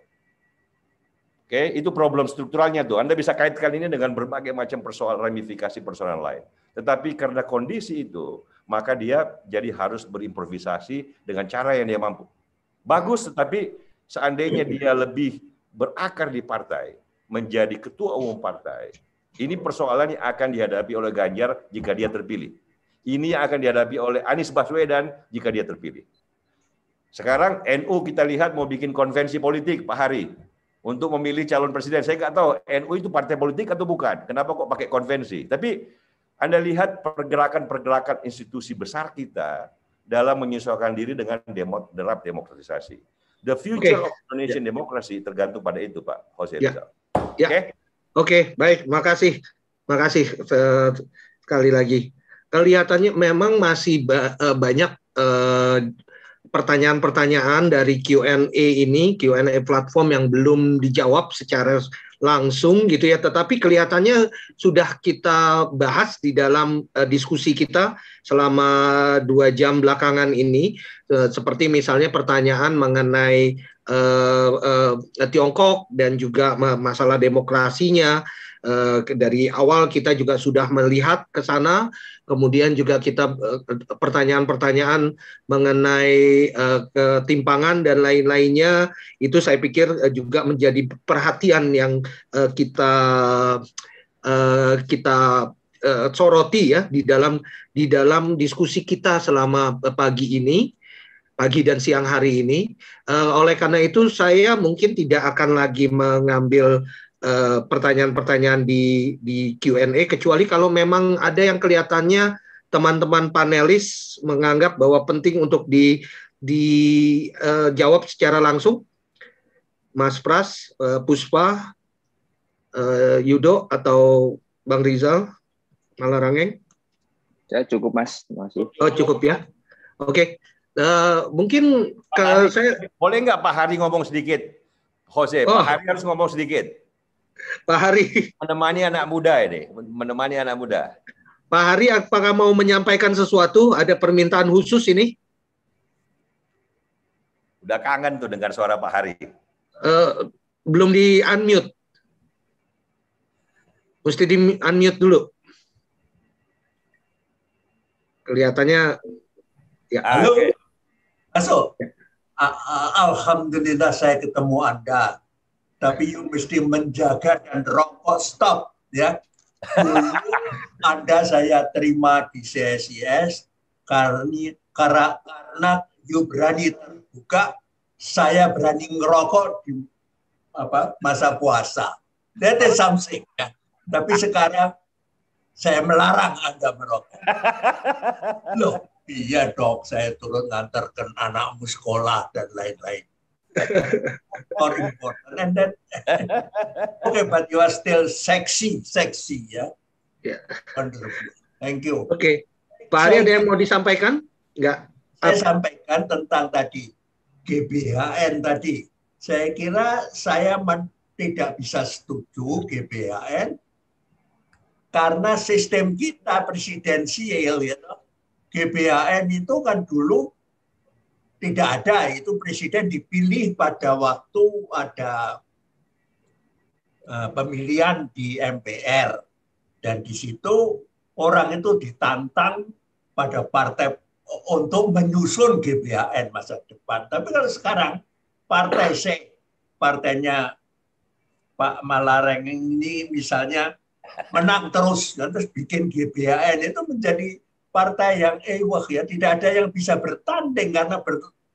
Oke, itu problem strukturalnya tuh. Anda bisa kaitkan ini dengan berbagai macam persoalan ramifikasi persoalan lain. Tetapi karena kondisi itu, maka dia jadi harus berimprovisasi dengan cara yang dia mampu. Bagus, tetapi seandainya dia lebih berakar di partai, menjadi ketua umum partai, ini persoalan yang akan dihadapi oleh Ganjar jika dia terpilih. Ini yang akan dihadapi oleh Anies Baswedan jika dia terpilih. Sekarang NU kita lihat mau bikin konvensi politik, Pak Hari, untuk memilih calon presiden. Saya nggak tahu NU itu partai politik atau bukan. Kenapa kok pakai konvensi? Tapi anda lihat pergerakan-pergerakan institusi besar kita dalam menyesuaikan diri dengan demo, derap demokratisasi. The future okay. of Indonesian yeah. democracy tergantung pada itu, Pak Jose ya. Rizal. Yeah. Oke, okay? okay, baik. Makasih, makasih eh, sekali lagi. Kelihatannya memang masih ba eh, banyak pertanyaan eh, pertanyaan-pertanyaan dari Q&A ini, Q&A platform yang belum dijawab secara langsung gitu ya, tetapi kelihatannya sudah kita bahas di dalam uh, diskusi kita selama dua jam belakangan ini, uh, seperti misalnya pertanyaan mengenai uh, uh, Tiongkok dan juga masalah demokrasinya uh, dari awal kita juga sudah melihat ke sana, kemudian juga kita eh, pertanyaan-pertanyaan mengenai uh, ketimpangan dan lain-lainnya itu saya pikir juga menjadi perhatian yang uh, kita uh, kita uh, soroti ya di dalam di dalam diskusi kita selama pagi ini pagi dan siang hari ini. Uh, oleh karena itu saya mungkin tidak akan lagi mengambil Eh, pertanyaan-pertanyaan di di Q&A kecuali kalau memang ada yang kelihatannya teman-teman panelis menganggap bahwa penting untuk di dijawab eh, uh, secara langsung Mas Pras, uh, Puspa, uh, Yudo atau Bang Rizal Malarangeng? Ya cukup Mas, masih. Oh cukup ya. Oke. Okay. Uh, mungkin kalau saya boleh nggak Pak Hari ngomong sedikit, Jose. Oh. Pak Hari harus ngomong sedikit. Pak Hari. Menemani anak muda ini, menemani anak muda. Pak Hari, apakah mau menyampaikan sesuatu? Ada permintaan khusus ini? Udah kangen tuh dengar suara Pak Hari. Uh, belum di unmute. Mesti di unmute dulu. Kelihatannya ya. Ah, Halo. Okay. Masuk. Ah, ah, alhamdulillah saya ketemu Anda tapi you mesti menjaga dan rokok stop ya. Dulu Anda saya terima di CSIS karena karena you berani terbuka, saya berani ngerokok di apa masa puasa. That is something ya. Tapi sekarang saya melarang Anda merokok. Loh, iya dok, saya turut nganterkan anakmu sekolah dan lain-lain more important. And then, okay, but you are still sexy, sexy, ya. Yeah? yeah. Wonderful. Thank you. Oke. Okay. Pak Ari, ada yang mau disampaikan? Enggak. Saya sampaikan tentang tadi GBHN tadi. Saya kira saya tidak bisa setuju GBHN karena sistem kita presidensial ya. You know? GBHN itu kan dulu tidak ada itu presiden dipilih pada waktu ada eh, pemilihan di MPR dan di situ orang itu ditantang pada partai untuk menyusun GBHN masa depan. Tapi kalau sekarang partai C, partainya Pak Malareng ini misalnya menang terus, kan, terus bikin GBHN itu menjadi partai yang ewah ya tidak ada yang bisa bertanding karena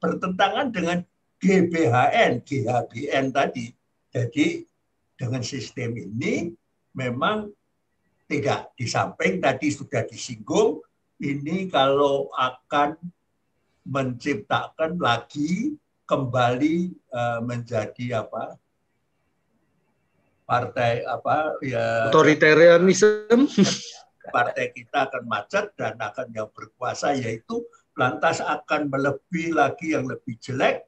bertentangan dengan GBHN, GHBN tadi. Jadi dengan sistem ini memang tidak di samping tadi sudah disinggung ini kalau akan menciptakan lagi kembali eh, menjadi apa partai apa ya otoritarianisme ya partai kita akan macet dan akan yang berkuasa yaitu lantas akan melebih lagi yang lebih jelek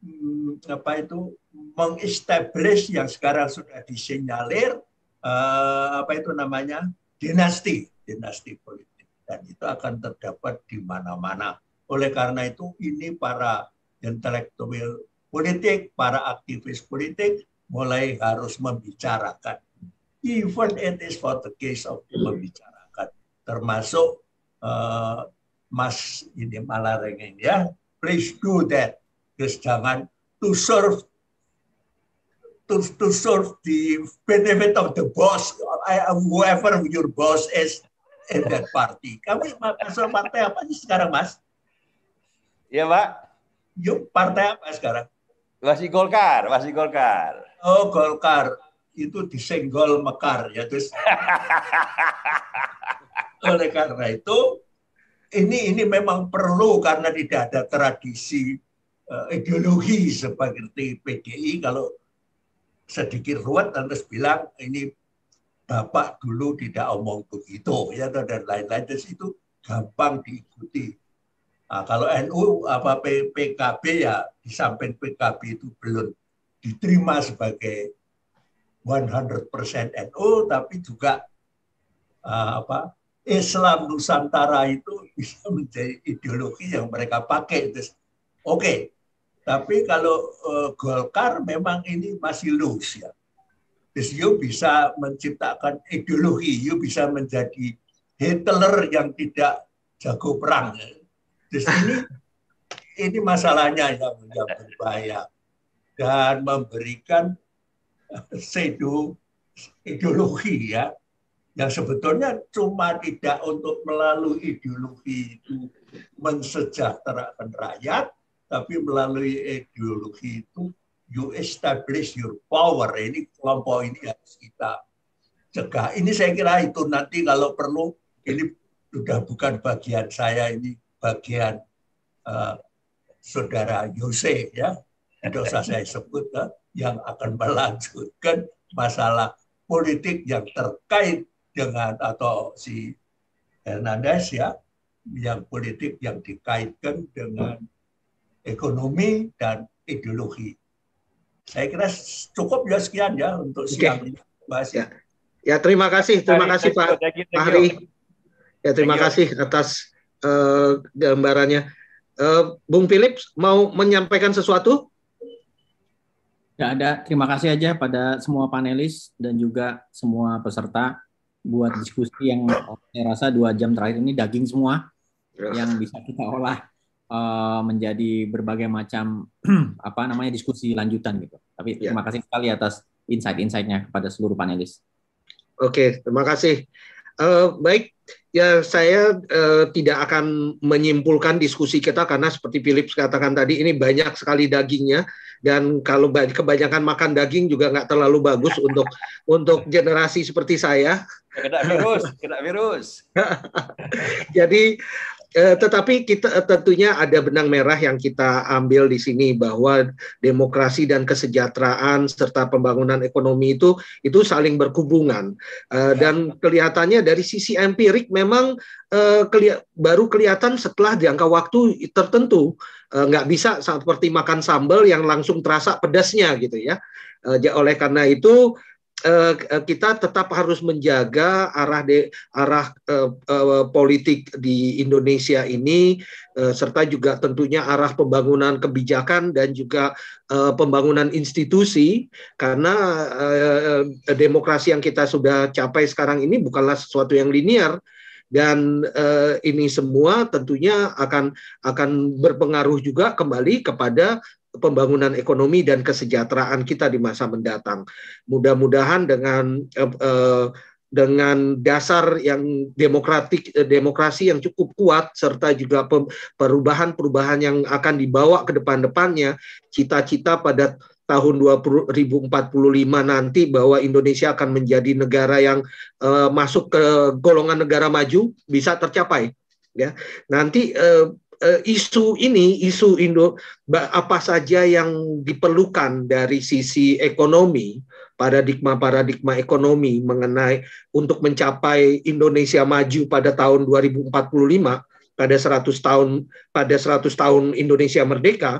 hmm, apa itu mengestablish yang sekarang sudah disinyalir eh, apa itu namanya dinasti dinasti politik dan itu akan terdapat di mana-mana oleh karena itu ini para intelektual politik para aktivis politik mulai harus membicarakan even it is for the case of hmm. membicarakan termasuk uh, Mas ini Malarengeng ya please do that Just jangan to serve to, to serve the benefit of the boss whoever your boss is in that party kami masuk partai apa sih sekarang Mas ya Pak yuk partai apa sekarang masih Golkar masih Golkar oh Golkar itu disenggol mekar ya terus oleh karena itu ini ini memang perlu karena tidak ada tradisi uh, ideologi seperti PDI kalau sedikit ruwet kan terus bilang ini bapak dulu tidak omong begitu ya dan lain-lain terus itu gampang diikuti nah, kalau NU apa PKB ya di samping PKB itu belum diterima sebagai 100% NU tapi juga uh, apa Islam Nusantara itu bisa menjadi ideologi yang mereka pakai. Oke, okay. tapi kalau uh, Golkar memang ini masih loose ya. Terus you bisa menciptakan ideologi, you bisa menjadi Hitler yang tidak jago perang. Terus ini ini masalahnya yang, yang berbahaya dan memberikan pseudo ideologi ya yang sebetulnya cuma tidak untuk melalui ideologi itu mensejahterakan rakyat, tapi melalui ideologi itu you establish your power. Ini kelompok ini harus kita cegah. Ini saya kira itu nanti kalau perlu ini sudah bukan bagian saya, ini bagian uh, saudara Yose ya, tidak usah saya sebut. Ya yang akan melanjutkan masalah politik yang terkait dengan atau si Hernandez ya yang politik yang dikaitkan dengan ekonomi dan ideologi. Saya kira cukup ya sekian ya untuk siang okay. ini bahas ya. Ya terima kasih, terima kasih Pak Fahri. Ya terima kasih atas uh, gambarannya. Uh, Bung Philips mau menyampaikan sesuatu? tidak ada. Terima kasih aja pada semua panelis dan juga semua peserta buat diskusi yang saya rasa dua jam terakhir ini daging semua yang bisa kita olah uh, menjadi berbagai macam apa namanya diskusi lanjutan gitu. Tapi ya. terima kasih sekali atas insight-insightnya kepada seluruh panelis. Oke, terima kasih. Uh, baik, ya saya uh, tidak akan menyimpulkan diskusi kita karena seperti Philip katakan tadi ini banyak sekali dagingnya dan kalau kebanyakan makan daging juga nggak terlalu bagus untuk untuk generasi seperti saya. Kena virus, kena virus. Jadi Eh, tetapi kita eh, tentunya ada benang merah yang kita ambil di sini bahwa demokrasi dan kesejahteraan serta pembangunan ekonomi itu itu saling berhubungan eh, ya. dan kelihatannya dari sisi empirik memang eh, keli baru kelihatan setelah jangka waktu tertentu eh, nggak bisa seperti makan sambal yang langsung terasa pedasnya gitu ya eh, oleh karena itu Eh, eh, kita tetap harus menjaga arah de, arah eh, eh, politik di Indonesia ini eh, serta juga tentunya arah pembangunan kebijakan dan juga eh, pembangunan institusi karena eh, demokrasi yang kita sudah capai sekarang ini bukanlah sesuatu yang linear dan eh, ini semua tentunya akan akan berpengaruh juga kembali kepada pembangunan ekonomi dan kesejahteraan kita di masa mendatang. Mudah-mudahan dengan uh, dengan dasar yang demokratik eh, demokrasi yang cukup kuat serta juga perubahan-perubahan yang akan dibawa ke depan-depannya cita-cita pada tahun 2045 nanti bahwa Indonesia akan menjadi negara yang uh, masuk ke golongan negara maju bisa tercapai ya nanti uh, Eh, isu ini, isu Indo apa saja yang diperlukan dari sisi ekonomi, paradigma-paradigma ekonomi mengenai untuk mencapai Indonesia maju pada tahun 2045 pada 100 tahun pada 100 tahun Indonesia merdeka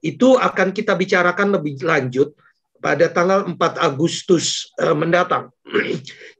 itu akan kita bicarakan lebih lanjut pada tanggal 4 Agustus uh, mendatang.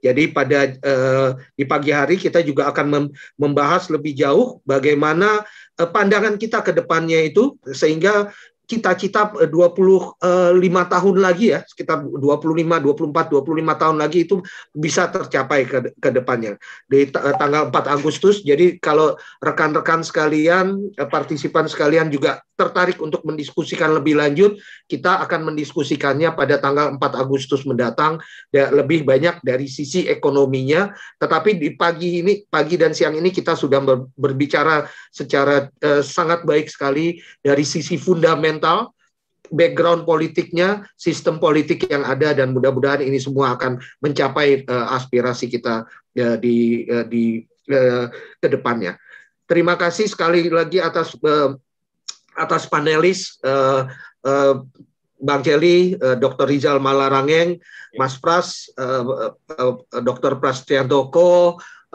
Jadi pada uh, di pagi hari kita juga akan membahas lebih jauh bagaimana Eh, pandangan kita ke depannya itu sehingga cita-cita 25 eh, eh, tahun lagi ya, sekitar 25, 24, 25 tahun lagi itu bisa tercapai ke, ke depannya. Di eh, tanggal 4 Agustus, jadi kalau rekan-rekan sekalian, partisipan sekalian juga tertarik untuk mendiskusikan lebih lanjut, kita akan mendiskusikannya pada tanggal 4 Agustus mendatang, ya, lebih banyak dari sisi ekonominya, tetapi di pagi ini, pagi dan siang ini kita sudah berbicara secara eh, sangat baik sekali dari sisi fundamental fundamental background politiknya, sistem politik yang ada dan mudah-mudahan ini semua akan mencapai uh, aspirasi kita uh, di uh, di uh, kedepannya. Terima kasih sekali lagi atas uh, atas panelis uh, uh, Bang Celi, uh, Dr. Rizal Malarangeng, Mas Pras, uh, uh, uh, Dr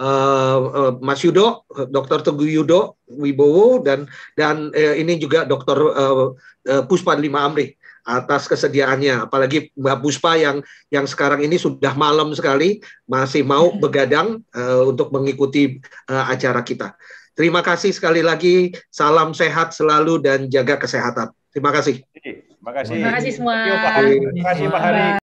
uh, Mas Yudo, Dr. Teguh Yudo Wibowo dan dan uh, ini juga Dr. Uh, uh, Puspa Lima Amri atas kesediaannya. Apalagi Mbak Puspa yang yang sekarang ini sudah malam sekali masih mau mm-hmm. begadang uh, untuk mengikuti uh, acara kita. Terima kasih sekali lagi. Salam sehat selalu dan jaga kesehatan. Terima kasih. Terima kasih. Terima kasih semua. Terima kasih Pak Hari.